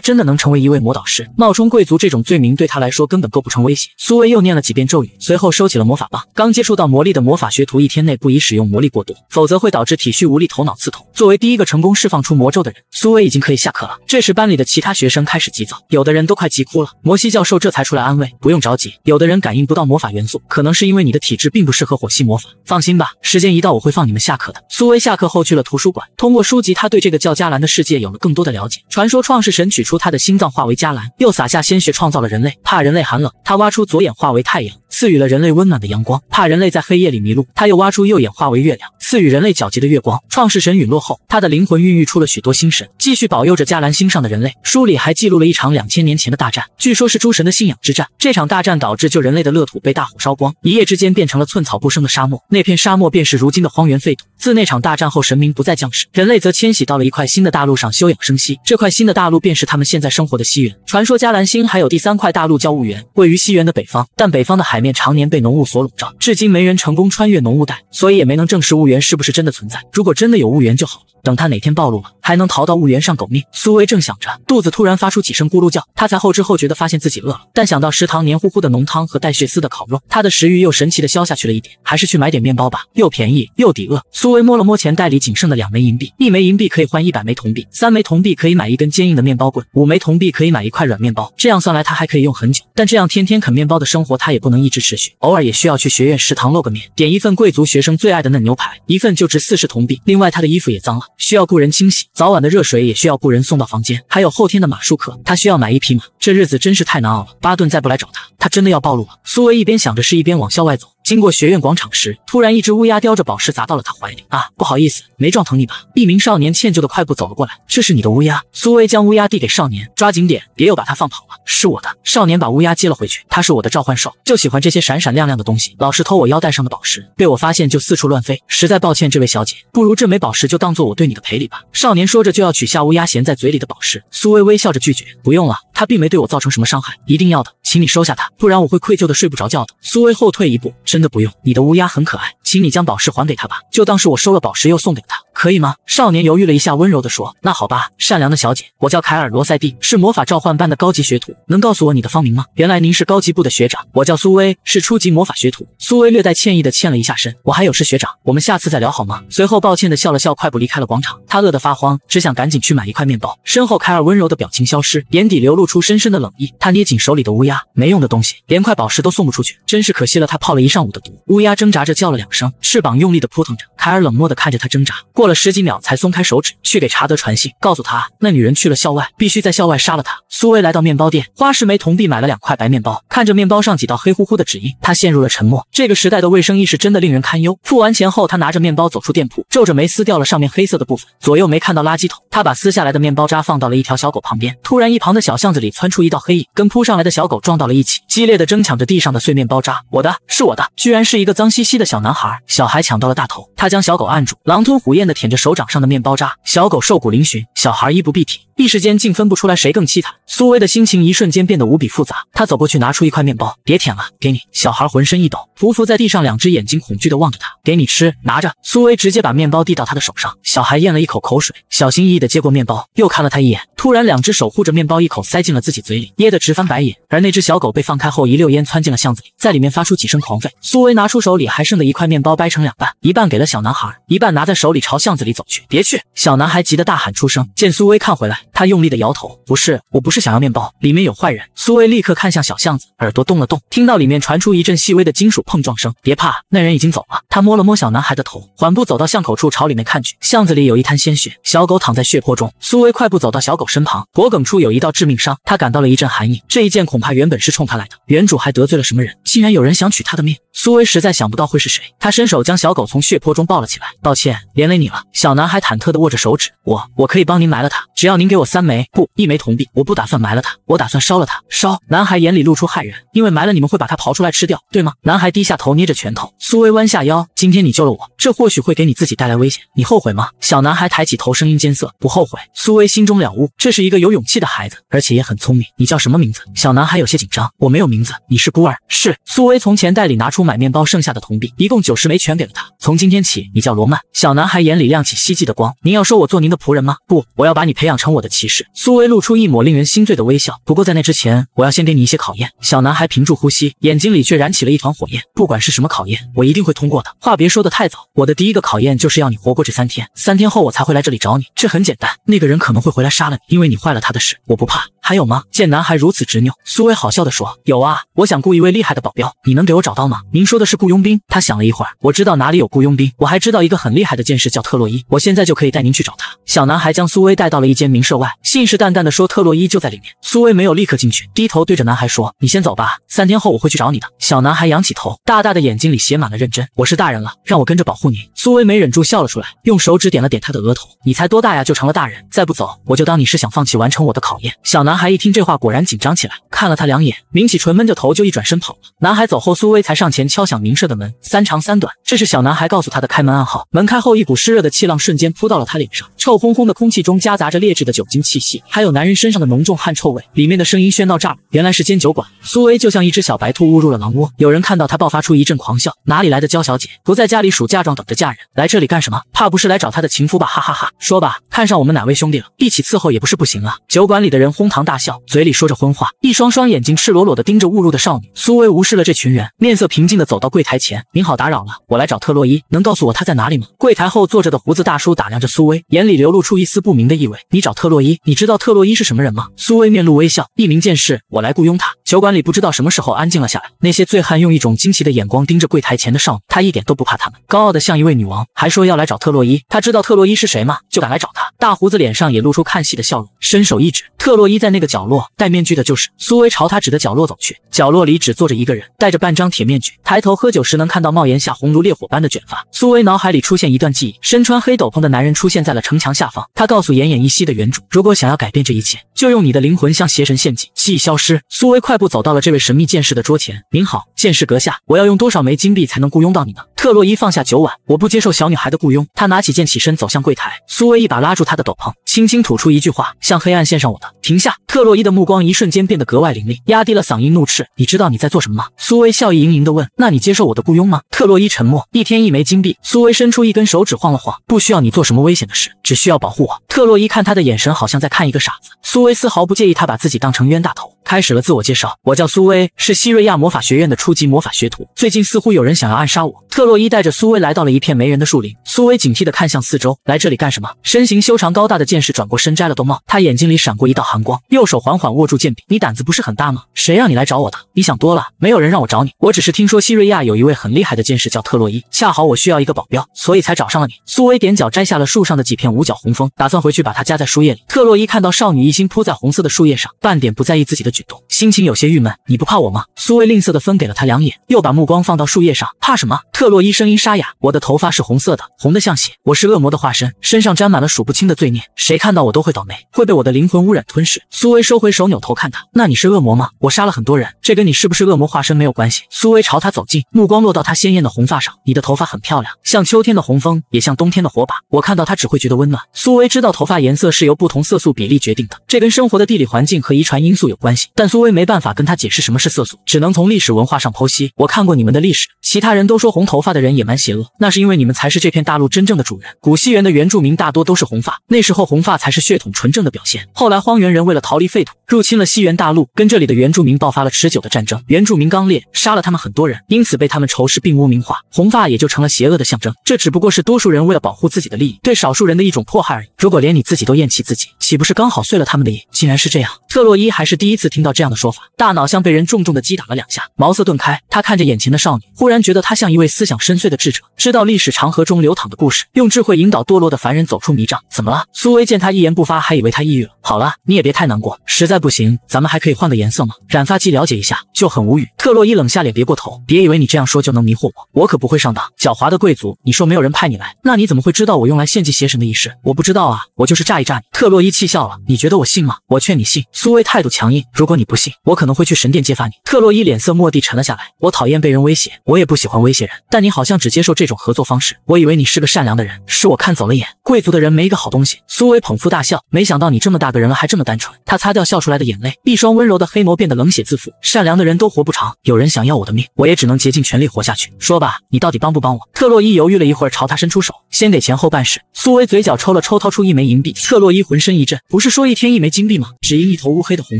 真的能成为一位魔导师，冒充贵族这种罪名对他来说根本构不成威胁。苏薇又念了几遍咒语，随后收起了魔法棒。刚接触到魔力的魔法学徒，一天内不宜使用魔力过多，否则会导致体虚无力、头脑刺痛。作为第一个成功释放出魔咒的人，苏薇已经可以下课了。这时，班里的其他学生开始急躁，有的人都快急哭了。摩西教授这才出来安慰：“不用着急，有的人感应不到魔法元素，可能是因为你的体质并不适合火系魔法。放心吧，时间一到我会放你们下课的。”苏薇下课后去了图书馆，通过书籍，他对这个叫加兰的世界有了更多的了解。传说创世神取出他的心脏化为伽蓝，又洒下鲜血创造了人类。怕人类寒冷，他挖出左眼化为太阳，赐予了人类温暖的阳光。怕人类在黑夜里迷路，他又挖出右眼化为月亮，赐予人类皎洁的月光。创世神陨落后，他的灵魂孕育出了许多星神，继续保佑着伽蓝星上的人类。书里还记录了一场两千年前的大战，据说是诸神的信仰之战。这场大战导致就人类的乐土被大火烧光，一夜之间变成了寸草不生的沙漠。那片沙漠便是如今的荒原废土。自那场大战后，神明不再降世，人类则迁徙到了一块新的大陆上休养生息。这。块新的大陆便是他们现在生活的西元。传说加兰星还有第三块大陆叫雾元，位于西元的北方。但北方的海面常年被浓雾所笼罩，至今没人成功穿越浓雾带，所以也没能证实雾元是不是真的存在。如果真的有雾元就好了。等他哪天暴露了，还能逃到婺源上狗命？苏威正想着，肚子突然发出几声咕噜叫，他才后知后觉的发现自己饿了。但想到食堂黏糊糊的浓汤和带血丝的烤肉，他的食欲又神奇的消下去了一点。还是去买点面包吧，又便宜又抵饿。苏威摸了摸钱袋里仅剩的两枚银币，一枚银币可以换一百枚铜币，三枚铜币可以买一根坚硬的面包棍，五枚铜币可以买一块软面包。这样算来，他还可以用很久。但这样天天啃面包的生活，他也不能一直持续，偶尔也需要去学院食堂露个面，点一份贵族学生最爱的嫩牛排，一份就值四十铜币。另外，他的衣服也脏了。需要雇人清洗，早晚的热水也需要雇人送到房间，还有后天的马术课，他需要买一匹马，这日子真是太难熬了。巴顿再不来找他，他真的要暴露了。苏维一边想着，事，一边往校外走。经过学院广场时，突然一只乌鸦叼着宝石砸到了他怀里。啊，不好意思，没撞疼你吧？一名少年歉疚的快步走了过来。这是你的乌鸦？苏薇将乌鸦递给少年，抓紧点，别又把它放跑了。是我的。少年把乌鸦接了回去。它是我的召唤兽，就喜欢这些闪闪亮亮的东西，老是偷我腰带上的宝石，被我发现就四处乱飞。实在抱歉，这位小姐，不如这枚宝石就当做我对你的赔礼吧。少年说着就要取下乌鸦衔在嘴里的宝石，苏薇微笑着拒绝，不用了，他并没对我造成什么伤害。一定要的，请你收下它，不然我会愧疚的睡不着觉的。苏薇后退一步。真的不用，你的乌鸦很可爱。请你将宝石还给他吧，就当是我收了宝石又送给了他，可以吗？少年犹豫了一下，温柔地说：“那好吧，善良的小姐，我叫凯尔·罗塞蒂，是魔法召唤班的高级学徒，能告诉我你的芳名吗？”原来您是高级部的学长，我叫苏威，是初级魔法学徒。苏威略带歉意的欠了一下身，我还有事，学长，我们下次再聊好吗？随后抱歉的笑了笑，快步离开了广场。他饿得发慌，只想赶紧去买一块面包。身后凯尔温柔的表情消失，眼底流露出深深的冷意。他捏紧手里的乌鸦，没用的东西，连块宝石都送不出去，真是可惜了。他泡了一上午的毒，乌鸦挣扎着叫了两声。翅膀用力的扑腾着。尔冷漠地看着他挣扎，过了十几秒才松开手指，去给查德传信，告诉他那女人去了校外，必须在校外杀了他。苏薇来到面包店，花十枚铜币买了两块白面包，看着面包上几道黑乎乎的指印，他陷入了沉默。这个时代的卫生意识真的令人堪忧。付完钱后，他拿着面包走出店铺，皱着眉撕掉了上面黑色的部分。左右没看到垃圾桶，他把撕下来的面包渣放到了一条小狗旁边。突然，一旁的小巷子里窜出一道黑影，跟扑上来的小狗撞到了一起，激烈的争抢着地上的碎面包渣。我的，是我的，居然是一个脏兮兮的小男孩。小孩抢到了大头，他将。小狗按住，狼吞虎咽的舔着手掌上的面包渣。小狗瘦骨嶙峋，小孩衣不蔽体。一时间竟分不出来谁更凄惨，苏薇的心情一瞬间变得无比复杂。她走过去，拿出一块面包，别舔了，给你。小孩浑身一抖，匍匐在地上，两只眼睛恐惧的望着他。给你吃，拿着。苏薇直接把面包递到他的手上。小孩咽了一口口水，小心翼翼的接过面包，又看了他一眼。突然，两只手护着面包，一口塞进了自己嘴里，噎得直翻白眼。而那只小狗被放开后，一溜烟窜进了巷子里，在里面发出几声狂吠。苏薇拿出手里还剩的一块面包，掰成两半，一半给了小男孩，一半拿在手里朝巷子里走去。别去！小男孩急得大喊出声。见苏薇看回来。他用力地摇头，不是，我不是想要面包，里面有坏人。苏薇立刻看向小巷子，耳朵动了动，听到里面传出一阵细微的金属碰撞声。别怕，那人已经走了。他摸了摸小男孩的头，缓步走到巷口处，朝里面看去。巷子里有一滩鲜血，小狗躺在血泊中。苏薇快步走到小狗身旁，脖梗处有一道致命伤，他感到了一阵寒意。这一剑恐怕原本是冲他来的，原主还得罪了什么人，竟然有人想取他的命。苏薇实在想不到会是谁。他伸手将小狗从血泊中抱了起来，抱歉，连累你了。小男孩忐忑地握着手指，我我可以帮您埋了他，只要您给我。三枚不，一枚铜币，我不打算埋了它，我打算烧了它。烧！男孩眼里露出骇人，因为埋了你们会把它刨出来吃掉，对吗？男孩低下头，捏着拳头。苏薇弯下腰，今天你救了我，这或许会给你自己带来危险，你后悔吗？小男孩抬起头，声音艰涩，不后悔。苏薇心中了悟，这是一个有勇气的孩子，而且也很聪明。你叫什么名字？小男孩有些紧张，我没有名字，你是孤儿。是。苏薇从钱袋里拿出买面包剩下的铜币，一共九十枚，全给了他。从今天起，你叫罗曼。小男孩眼里亮起希冀的光，您要收我做您的仆人吗？不，我要把你培养成我的。骑士苏威露出一抹令人心醉的微笑。不过在那之前，我要先给你一些考验。小男孩屏住呼吸，眼睛里却燃起了一团火焰。不管是什么考验，我一定会通过的。话别说的太早，我的第一个考验就是要你活过这三天。三天后我才会来这里找你。这很简单，那个人可能会回来杀了你，因为你坏了他的事。我不怕。还有吗？见男孩如此执拗，苏威好笑的说：“有啊，我想雇一位厉害的保镖，你能给我找到吗？”“您说的是雇佣兵？”他想了一会儿，我知道哪里有雇佣兵，我还知道一个很厉害的剑士叫特洛伊，我现在就可以带您去找他。小男孩将苏薇带到了一间民舍外，信誓旦旦地说：“特洛伊就在里面。”苏薇没有立刻进去，低头对着男孩说：“你先走吧，三天后我会去找你的。”小男孩仰起头，大大的眼睛里写满了认真：“我是大人了，让我跟着保护你。”苏薇没忍住笑了出来，用手指点了点他的额头：“你才多大呀，就成了大人？再不走，我就当你是想放弃完成我的考验。”小男孩一听这话，果然紧张起来，看了他两眼，抿起唇，闷着头就一转身跑了。男孩走后，苏薇才上前敲响民舍的门：“三长三短，这是小男孩告诉他的开门暗号。”门开后，一股湿热的气浪瞬间扑到了他脸上，臭。轰轰的空气中夹杂着劣质的酒精气息，还有男人身上的浓重汗臭味。里面的声音喧闹炸，原来是间酒馆。苏薇就像一只小白兔误入了狼窝。有人看到她，爆发出一阵狂笑。哪里来的娇小姐？不在家里数嫁妆，等着嫁人，来这里干什么？怕不是来找她的情夫吧？哈哈哈！说吧，看上我们哪位兄弟了？一起伺候也不是不行啊。酒馆里的人哄堂大笑，嘴里说着荤话，一双双眼睛赤裸裸的盯着误入的少女。苏薇无视了这群人，面色平静的走到柜台前。您好，打扰了，我来找特洛伊，能告诉我他在哪里吗？柜台后坐着的胡子大叔打量着苏薇，眼里流。流露出一丝不明的意味。你找特洛伊？你知道特洛伊是什么人吗？苏薇面露微笑。一名剑士，我来雇佣他。酒馆里不知道什么时候安静了下来，那些醉汉用一种惊奇的眼光盯着柜台前的少女。她一点都不怕他们，高傲的像一位女王，还说要来找特洛伊。他知道特洛伊是谁吗？就敢来找他。大胡子脸上也露出看戏的笑容，伸手一指，特洛伊在那个角落戴面具的就是苏薇。朝他指的角落走去，角落里只坐着一个人，戴着半张铁面具，抬头喝酒时能看到帽檐下红如烈火般的卷发。苏薇脑海里出现一段记忆：身穿黑斗篷的男人出现在了城墙。下方，他告诉奄奄一息的原主，如果想要改变这一切，就用你的灵魂向邪神献祭，记忆消失。苏薇快步走到了这位神秘剑士的桌前，您好，剑士阁下，我要用多少枚金币才能雇佣到你呢？特洛伊放下酒碗，我不接受小女孩的雇佣。他拿起剑，起身走向柜台。苏薇一把拉住他的斗篷，轻轻吐出一句话，向黑暗献上我的。停下！特洛伊的目光一瞬间变得格外凌厉，压低了嗓音怒斥：“你知道你在做什么吗？”苏薇笑意盈盈地问：“那你接受我的雇佣吗？”特洛伊沉默。一天一枚金币。苏薇伸出一根手指晃了晃，不需要你做什么危险的事，只。需要保护我。特洛伊看他的眼神，好像在看一个傻子。苏薇丝毫不介意他把自己当成冤大头。开始了自我介绍，我叫苏威，是希瑞亚魔法学院的初级魔法学徒。最近似乎有人想要暗杀我。特洛伊带着苏威来到了一片没人的树林，苏威警惕的看向四周，来这里干什么？身形修长高大的剑士转过身摘了兜帽，他眼睛里闪过一道寒光，右手缓缓握住剑柄。你胆子不是很大吗？谁让你来找我的？你想多了，没有人让我找你，我只是听说希瑞亚有一位很厉害的剑士叫特洛伊，恰好我需要一个保镖，所以才找上了你。苏威踮脚摘下了树上的几片五角红枫，打算回去把它夹在树叶里。特洛伊看到少女一心扑在红色的树叶上，半点不在意自己的。举动，心情有些郁闷，你不怕我吗？苏卫吝啬的分给了他两眼，又把目光放到树叶上，怕什么？特洛伊声音沙哑，我的头发是红色的，红的像血，我是恶魔的化身，身上沾满了数不清的罪孽，谁看到我都会倒霉，会被我的灵魂污染吞噬。苏薇收回手，扭头看他，那你是恶魔吗？我杀了很多人，这跟你是不是恶魔化身没有关系。苏薇朝他走近，目光落到他鲜艳的红发上，你的头发很漂亮，像秋天的红枫，也像冬天的火把，我看到它只会觉得温暖。苏薇知道头发颜色是由不同色素比例决定的，这跟生活的地理环境和遗传因素有关系，但苏薇没办法跟他解释什么是色素，只能从历史文化上剖析。我看过你们的历史，其他人都说红。头发的人也蛮邪恶，那是因为你们才是这片大陆真正的主人。古西元的原住民大多都是红发，那时候红发才是血统纯正的表现。后来荒原人为了逃离废土，入侵了西元大陆，跟这里的原住民爆发了持久的战争。原住民刚烈，杀了他们很多人，因此被他们仇视并污名化，红发也就成了邪恶的象征。这只不过是多数人为了保护自己的利益，对少数人的一种迫害而已。如果连你自己都厌弃自己，岂不是刚好碎了他们的意？竟然是这样，特洛伊还是第一次听到这样的说法，大脑像被人重重的击打了两下，茅塞顿开。他看着眼前的少女，忽然觉得她像一位。思想深邃的智者，知道历史长河中流淌的故事，用智慧引导堕落的凡人走出迷障。怎么了？苏薇见他一言不发，还以为他抑郁了。好了，你也别太难过。实在不行，咱们还可以换个颜色吗？染发剂了解一下，就很无语。特洛伊冷下脸，别过头。别以为你这样说就能迷惑我，我可不会上当。狡猾的贵族，你说没有人派你来，那你怎么会知道我用来献祭邪神的仪式？我不知道啊，我就是诈一诈你。特洛伊气笑了。你觉得我信吗？我劝你信。苏威态度强硬。如果你不信，我可能会去神殿揭发你。特洛伊脸色蓦地沉了下来。我讨厌被人威胁，我也不喜欢威胁人。但你好像只接受这种合作方式。我以为你是个善良的人，是我看走了眼。贵族的人没一个好东西。苏威捧腹大笑。没想到你这么大的。人了还这么单纯，他擦掉笑出来的眼泪，一双温柔的黑眸变得冷血自负。善良的人都活不长，有人想要我的命，我也只能竭尽全力活下去。说吧，你到底帮不帮我？特洛伊犹豫了一会儿，朝他伸出手，先给钱后办事。苏薇嘴角抽了抽，掏出一枚银币。特洛伊浑身一震，不是说一天一枚金币吗？只因一头乌黑的红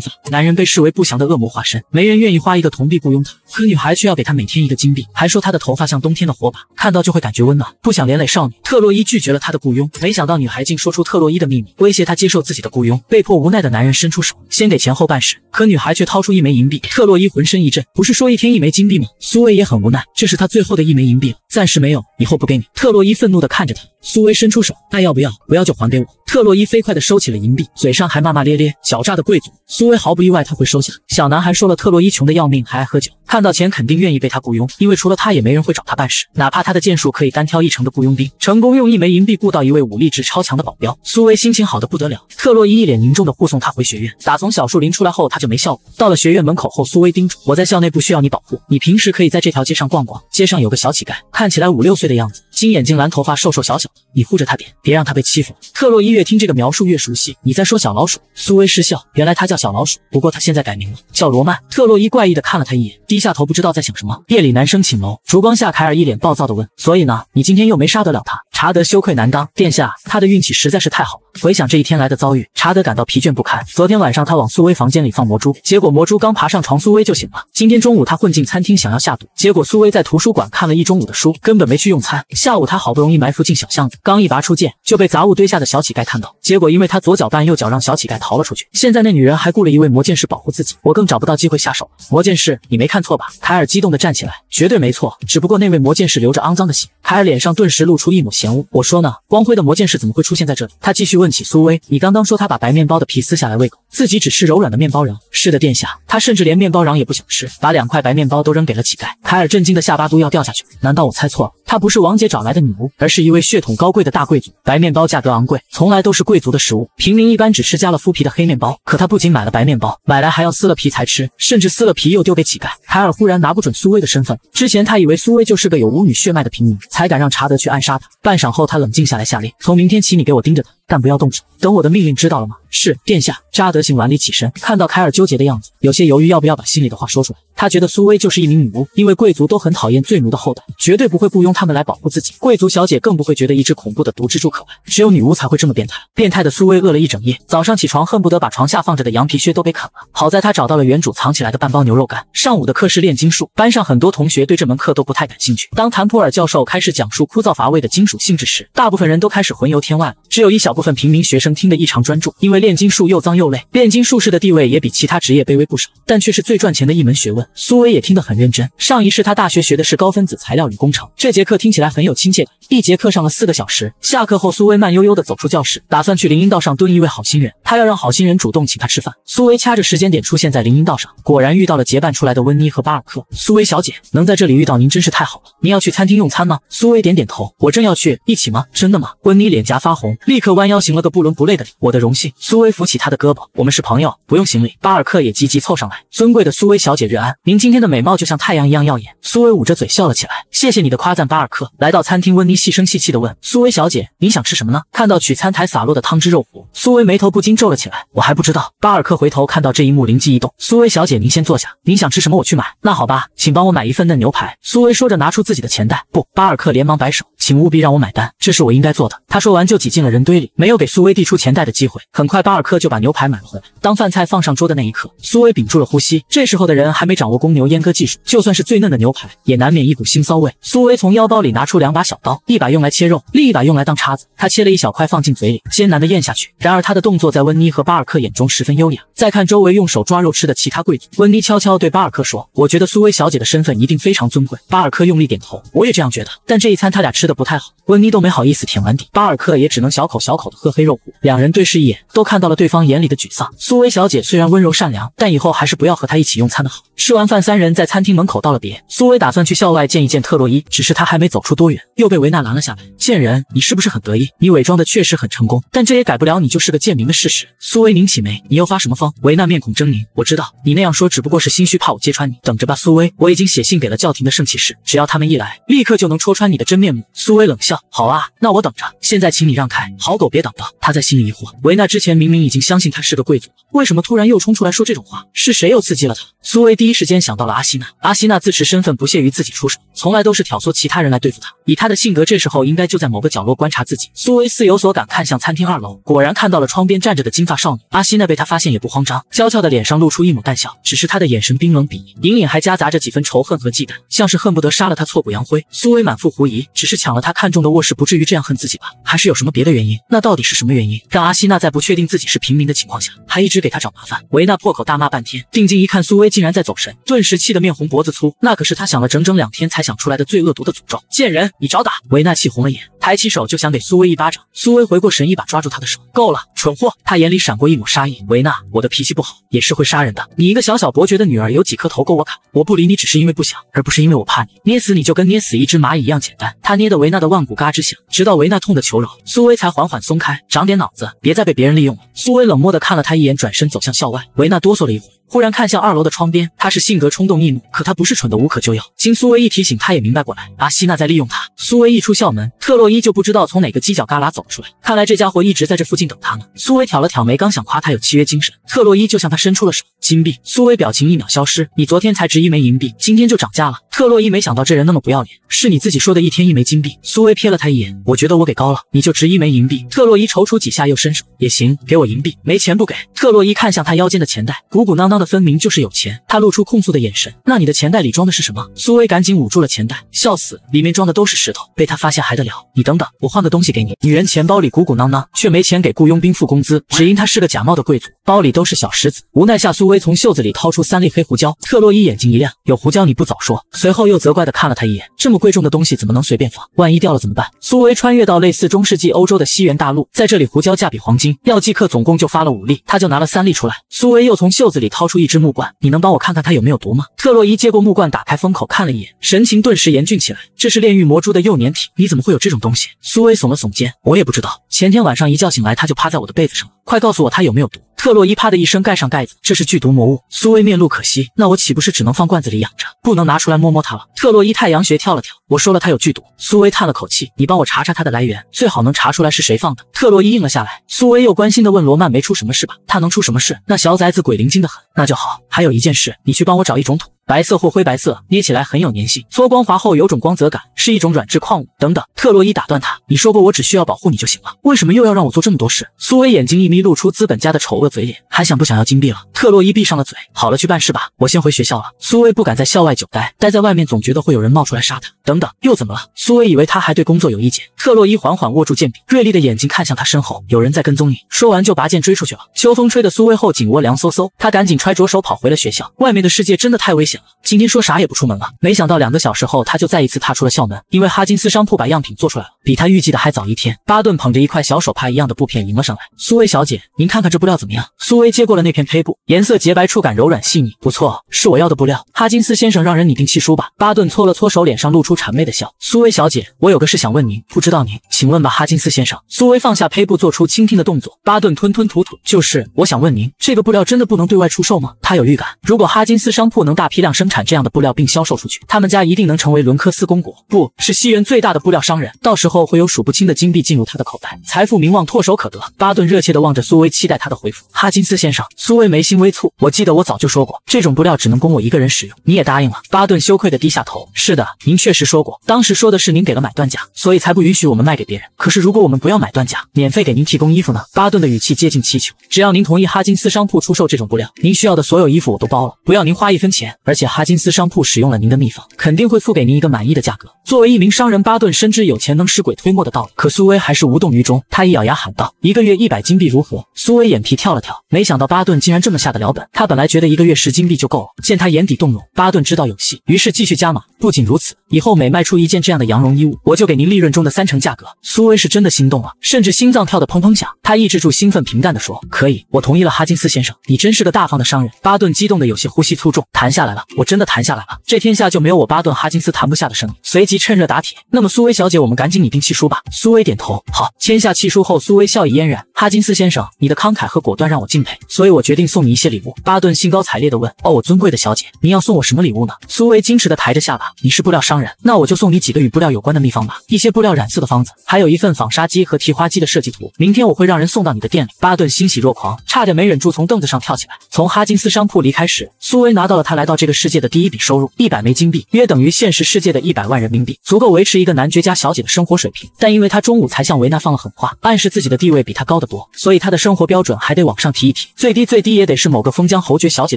发，男人被视为不祥的恶魔化身，没人愿意花一个铜币雇佣他。可女孩却要给他每天一个金币，还说她的头发像冬天的火把，看到就会感觉温暖。不想连累少女，特洛伊拒绝了他的雇佣，没想到女孩竟说出特洛伊的秘密，威胁他接受自己的雇佣。被迫无奈的男人伸出手，先给钱后办事。可女孩却掏出一枚银币，特洛伊浑身一震。不是说一天一枚金币吗？苏威也很无奈，这是他最后的一枚银币了，暂时没有，以后不给你。特洛伊愤怒地看着他，苏威伸出手，爱要不要？不要就还给我。特洛伊飞快地收起了银币，嘴上还骂骂咧咧。狡诈的贵族苏威毫不意外他会收下。小男孩说了，特洛伊穷的要命，还爱喝酒，看到钱肯定愿意被他雇佣，因为除了他也没人会找他办事。哪怕他的剑术可以单挑一成的雇佣兵，成功用一枚银币雇到一位武力值超强的保镖，苏威心情好的不得了。特洛伊一脸凝重地护送他回学院。打从小树林出来后，他就没笑过。到了学院门口后，苏威叮嘱：“我在校内不需要你保护，你平时可以在这条街上逛逛。街上有个小乞丐，看起来五六岁的样子。”金眼睛，蓝头发，瘦瘦小小的，你护着他点，别让他被欺负了。特洛伊越听这个描述越熟悉。你在说小老鼠？苏薇失笑，原来他叫小老鼠，不过他现在改名了，叫罗曼。特洛伊怪异地看了他一眼，低下头，不知道在想什么。夜里，男生寝楼，烛光下，凯尔一脸暴躁地问：所以呢？你今天又没杀得了他？查德羞愧难当，殿下，他的运气实在是太好了。回想这一天来的遭遇，查德感到疲倦不堪。昨天晚上他往苏薇房间里放魔珠，结果魔珠刚爬上床，苏薇就醒了。今天中午他混进餐厅想要下毒，结果苏薇在图书馆看了一中午的书，根本没去用餐。下午他好不容易埋伏进小巷子，刚一拔出剑就被杂物堆下的小乞丐看到，结果因为他左脚绊右脚，让小乞丐逃了出去。现在那女人还雇了一位魔剑士保护自己，我更找不到机会下手了。魔剑士，你没看错吧？凯尔激动地站起来，绝对没错，只不过那位魔剑士流着肮脏的血。凯尔脸上顿时露出一抹邪。我说呢，光辉的魔剑士怎么会出现在这里？他继续问起苏威：“你刚刚说他把白面包的皮撕下来喂狗，自己只吃柔软的面包瓤？是的，殿下。他甚至连面包瓤也不想吃，把两块白面包都扔给了乞丐凯尔。震惊的下巴都要掉下去，难道我猜错了？”她不是王姐找来的女巫，而是一位血统高贵的大贵族。白面包价格昂贵，从来都是贵族的食物，平民一般只吃加了麸皮的黑面包。可她不仅买了白面包，买来还要撕了皮才吃，甚至撕了皮又丢给乞丐。凯尔忽然拿不准苏薇的身份，之前他以为苏薇就是个有巫女血脉的平民，才敢让查德去暗杀他。半晌后，他冷静下来，下令：从明天起，你给我盯着他，但不要动手。等我的命令，知道了吗？是殿下扎德行碗里起身，看到凯尔纠结的样子，有些犹豫要不要把心里的话说出来。他觉得苏薇就是一名女巫，因为贵族都很讨厌罪奴的后代，绝对不会雇佣他们来保护自己。贵族小姐更不会觉得一只恐怖的毒蜘蛛可怕，只有女巫才会这么变态。变态的苏薇饿了一整夜，早上起床恨不得把床下放着的羊皮靴都给啃了。好在她找到了原主藏起来的半包牛肉干。上午的课是炼金术，班上很多同学对这门课都不太感兴趣。当谭普尔教授开始讲述枯燥乏味的金属性质时，大部分人都开始魂游天外了，只有一小部分平民学生听得异常专注，因为。炼金术又脏又累，炼金术士的地位也比其他职业卑微不少，但却是最赚钱的一门学问。苏薇也听得很认真。上一世他大学学的是高分子材料与工程，这节课听起来很有亲切感。一节课上了四个小时，下课后苏薇慢悠悠地走出教室，打算去林荫道上蹲一位好心人，他要让好心人主动请他吃饭。苏薇掐着时间点出现在林荫道上，果然遇到了结伴出来的温妮和巴尔克。苏薇小姐能在这里遇到您真是太好了，您要去餐厅用餐吗？苏薇点点头，我正要去，一起吗？真的吗？温妮脸颊发红，立刻弯腰行了个不伦不类的礼，我的荣幸。苏薇扶起他的胳膊，我们是朋友，不用行礼。巴尔克也急急凑上来，尊贵的苏薇小姐，日安，您今天的美貌就像太阳一样耀眼。苏薇捂着嘴笑了起来，谢谢你的夸赞。巴尔克来到餐厅，温妮细声细气地问苏薇小姐，您想吃什么呢？看到取餐台洒落的汤汁肉糊，苏薇眉头不禁皱了起来。我还不知道。巴尔克回头看到这一幕，灵机一动，苏薇小姐，您先坐下，您想吃什么，我去买。那好吧，请帮我买一份嫩牛排。苏薇说着拿出自己的钱袋，不，巴尔克连忙摆手。请务必让我买单，这是我应该做的。”他说完就挤进了人堆里，没有给苏薇递出钱袋的机会。很快，巴尔克就把牛排买了回来。当饭菜放上桌的那一刻，苏薇屏住了呼吸。这时候的人还没掌握公牛阉割技术，就算是最嫩的牛排，也难免一股腥臊味。苏薇从腰包里拿出两把小刀，一把用来切肉，另一把用来当叉子。她切了一小块放进嘴里，艰难地咽下去。然而她的动作在温妮和巴尔克眼中十分优雅。再看周围用手抓肉吃的其他贵族，温妮悄悄对巴尔克说：“我觉得苏薇小姐的身份一定非常尊贵。”巴尔克用力点头：“我也这样觉得。”但这一餐他俩吃的。不太好，温妮都没好意思舔碗底，巴尔克也只能小口小口的喝黑肉糊。两人对视一眼，都看到了对方眼里的沮丧。苏薇小姐虽然温柔善良，但以后还是不要和她一起用餐的好。吃完饭，三人在餐厅门口道了别。苏薇打算去校外见一见特洛伊，只是她还没走出多远，又被维纳拦了下来。贱人，你是不是很得意？你伪装的确实很成功，但这也改不了你就是个贱民的事实。苏薇拧起眉，你又发什么疯？维纳面孔狰狞，我知道你那样说只不过是心虚，怕我揭穿你。等着吧，苏薇，我已经写信给了教廷的圣骑士，只要他们一来，立刻就能戳穿你的真面目。苏薇冷笑：“好啊，那我等着。现在请你让开，好狗别挡道。”他在心里疑惑：维娜之前明明已经相信他是个贵族，为什么突然又冲出来说这种话？是谁又刺激了他？苏薇第一时间想到了阿西娜。阿西娜自持身份，不屑于自己出手，从来都是挑唆其他人来对付他。以他的性格，这时候应该就在某个角落观察自己。苏薇似有所感，看向餐厅二楼，果然看到了窗边站着的金发少女阿西娜。被他发现也不慌张，娇俏的脸上露出一抹淡笑，只是他的眼神冰冷鄙夷，隐隐还夹杂着几分仇恨和忌惮，像是恨不得杀了他，挫骨扬灰。苏薇满腹狐疑，只是强。抢了他看中的卧室，不至于这样恨自己吧？还是有什么别的原因？那到底是什么原因，让阿西娜在不确定自己是平民的情况下，还一直给他找麻烦？维娜破口大骂半天，定睛一看，苏薇竟然在走神，顿时气得面红脖子粗。那可是她想了整整两天才想出来的最恶毒的诅咒，贱人，你找打！维娜气红了眼。抬起手就想给苏薇一巴掌，苏薇回过神，一把抓住他的手。够了，蠢货！他眼里闪过一抹杀意。维娜，我的脾气不好，也是会杀人的。你一个小小伯爵的女儿，有几颗头够我砍？我不理你，只是因为不想，而不是因为我怕你。捏死你就跟捏死一只蚂蚁一样简单。他捏得维娜的腕骨嘎吱响，直到维娜痛得求饶，苏薇才缓缓松开。长点脑子，别再被别人利用了。苏薇冷漠的看了他一眼，转身走向校外。维娜哆嗦了一会。忽然看向二楼的窗边，他是性格冲动易怒，可他不是蠢的无可救药。经苏薇一提醒，他也明白过来，阿西娜在利用他。苏薇一出校门，特洛伊就不知道从哪个犄角旮旯走了出来，看来这家伙一直在这附近等他呢。苏薇挑了挑眉，刚想夸他有契约精神，特洛伊就向他伸出了手，金币。苏薇表情一秒消失，你昨天才值一枚银币，今天就涨价了。特洛伊没想到这人那么不要脸，是你自己说的一天一枚金币。苏薇瞥了他一眼，我觉得我给高了，你就值一枚银币。特洛伊踌躇几下，又伸手，也行，给我银币，没钱不给。特洛伊看向他腰间的钱袋，鼓鼓囊囊。的分明就是有钱，他露出控诉的眼神。那你的钱袋里装的是什么？苏薇赶紧捂住了钱袋，笑死，里面装的都是石头，被他发现还得了？你等等，我换个东西给你。女人钱包里鼓鼓囊囊，却没钱给雇佣兵付工资，只因他是个假冒的贵族，包里都是小石子。无奈下，苏薇从袖子里掏出三粒黑胡椒。特洛伊眼睛一亮，有胡椒你不早说。随后又责怪的看了他一眼，这么贵重的东西怎么能随便放？万一掉了怎么办？苏薇穿越到类似中世纪欧洲的西元大陆，在这里胡椒价比黄金，药剂克总共就发了五粒，他就拿了三粒出来。苏薇又从袖子里掏。出一只木罐，你能帮我看看它有没有毒吗？特洛伊接过木罐，打开封口看了一眼，神情顿时严峻起来。这是炼狱魔珠的幼年体，你怎么会有这种东西？苏薇耸了耸肩，我也不知道。前天晚上一觉醒来，它就趴在我的被子上。快告诉我它有没有毒！特洛伊啪的一声盖上盖子，这是剧毒魔物。苏薇面露可惜，那我岂不是只能放罐子里养着，不能拿出来摸摸它了？特洛伊太阳穴跳了跳，我说了它有剧毒。苏薇叹了口气，你帮我查查它的来源，最好能查出来是谁放的。特洛伊应了下来。苏薇又关心地问罗曼没出什么事吧？他能出什么事？那小崽子鬼灵精的很。那就好，还有一件事，你去帮我找一种土。白色或灰白色，捏起来很有粘性，搓光滑后有种光泽感，是一种软质矿物。等等，特洛伊打断他，你说过我只需要保护你就行了，为什么又要让我做这么多事？苏威眼睛一眯，露出资本家的丑恶嘴脸，还想不想要金币了？特洛伊闭上了嘴。好了，去办事吧，我先回学校了。苏威不敢在校外久待，待在外面总觉得会有人冒出来杀他。等等，又怎么了？苏威以为他还对工作有意见。特洛伊缓缓握住剑柄，锐利的眼睛看向他身后，有人在跟踪你。说完就拔剑追出去了。秋风吹得苏威后颈窝凉飕飕，他赶紧揣着手跑回了学校。外面的世界真的太危险。今天说啥也不出门了。没想到两个小时后，他就再一次踏出了校门，因为哈金斯商铺把样品做出来了，比他预计的还早一天。巴顿捧着一块小手帕一样的布片迎了上来：“苏薇小姐，您看看这布料怎么样？”苏薇接过了那片胚布，颜色洁白，触感柔软细腻，不错，是我要的布料。哈金斯先生让人拟定契书吧。巴顿搓了搓手，脸上露出谄媚的笑：“苏薇小姐，我有个事想问您，不知道您，请问吧。”哈金斯先生。苏薇放下胚布，做出倾听的动作。巴顿吞吞吐吐：“就是，我想问您，这个布料真的不能对外出售吗？”他有预感，如果哈金斯商铺能大批量。生产这样的布料并销售出去，他们家一定能成为伦克斯公国不是西元最大的布料商人。到时候会有数不清的金币进入他的口袋，财富名望唾手可得。巴顿热切地望着苏威，期待他的回复。哈金斯先生，苏威眉心微蹙。我记得我早就说过，这种布料只能供我一个人使用，你也答应了。巴顿羞愧地低下头。是的，您确实说过，当时说的是您给了买断价，所以才不允许我们卖给别人。可是如果我们不要买断价，免费给您提供衣服呢？巴顿的语气接近乞求。只要您同意哈金斯商铺出售这种布料，您需要的所有衣服我都包了，不要您花一分钱，而。且哈金斯商铺使用了您的秘方，肯定会付给您一个满意的价格。作为一名商人，巴顿深知有钱能使鬼推磨的道理。可苏薇还是无动于衷。他一咬牙喊道：“一个月一百金币如何？”苏薇眼皮跳了跳，没想到巴顿竟然这么下得了本。他本来觉得一个月十金币就够了。见他眼底动容，巴顿知道有戏，于是继续加码。不仅如此，以后每卖出一件这样的羊绒衣物，我就给您利润中的三成价格。苏薇是真的心动了，甚至心脏跳得砰砰响。他抑制住兴奋，平淡地说：“可以，我同意了，哈金斯先生，你真是个大方的商人。”巴顿激动得有些呼吸粗重，谈下来了。我真的谈下来了，这天下就没有我巴顿哈金斯谈不下的生意。随即趁热打铁，那么苏薇小姐，我们赶紧拟定契书吧。苏薇点头，好。签下契书后，苏薇笑意嫣然。哈金斯先生，你的慷慨和果断让我敬佩，所以我决定送你一些礼物。巴顿兴高采烈地问：“哦，我尊贵的小姐，你要送我什么礼物呢？”苏薇矜持地抬着下巴：“你是布料商人，那我就送你几个与布料有关的秘方吧，一些布料染色的方子，还有一份纺纱机和提花机的设计图。明天我会让人送到你的店里。”巴顿欣喜若狂，差点没忍住从凳子上跳起来。从哈金斯商铺离开时，苏薇拿到了他来到这。世界的第一笔收入，一百枚金币，约等于现实世界的一百万人民币，足够维持一个男爵家小姐的生活水平。但因为他中午才向维纳放了狠话，暗示自己的地位比他高得多，所以他的生活标准还得往上提一提，最低最低也得是某个封疆侯爵小姐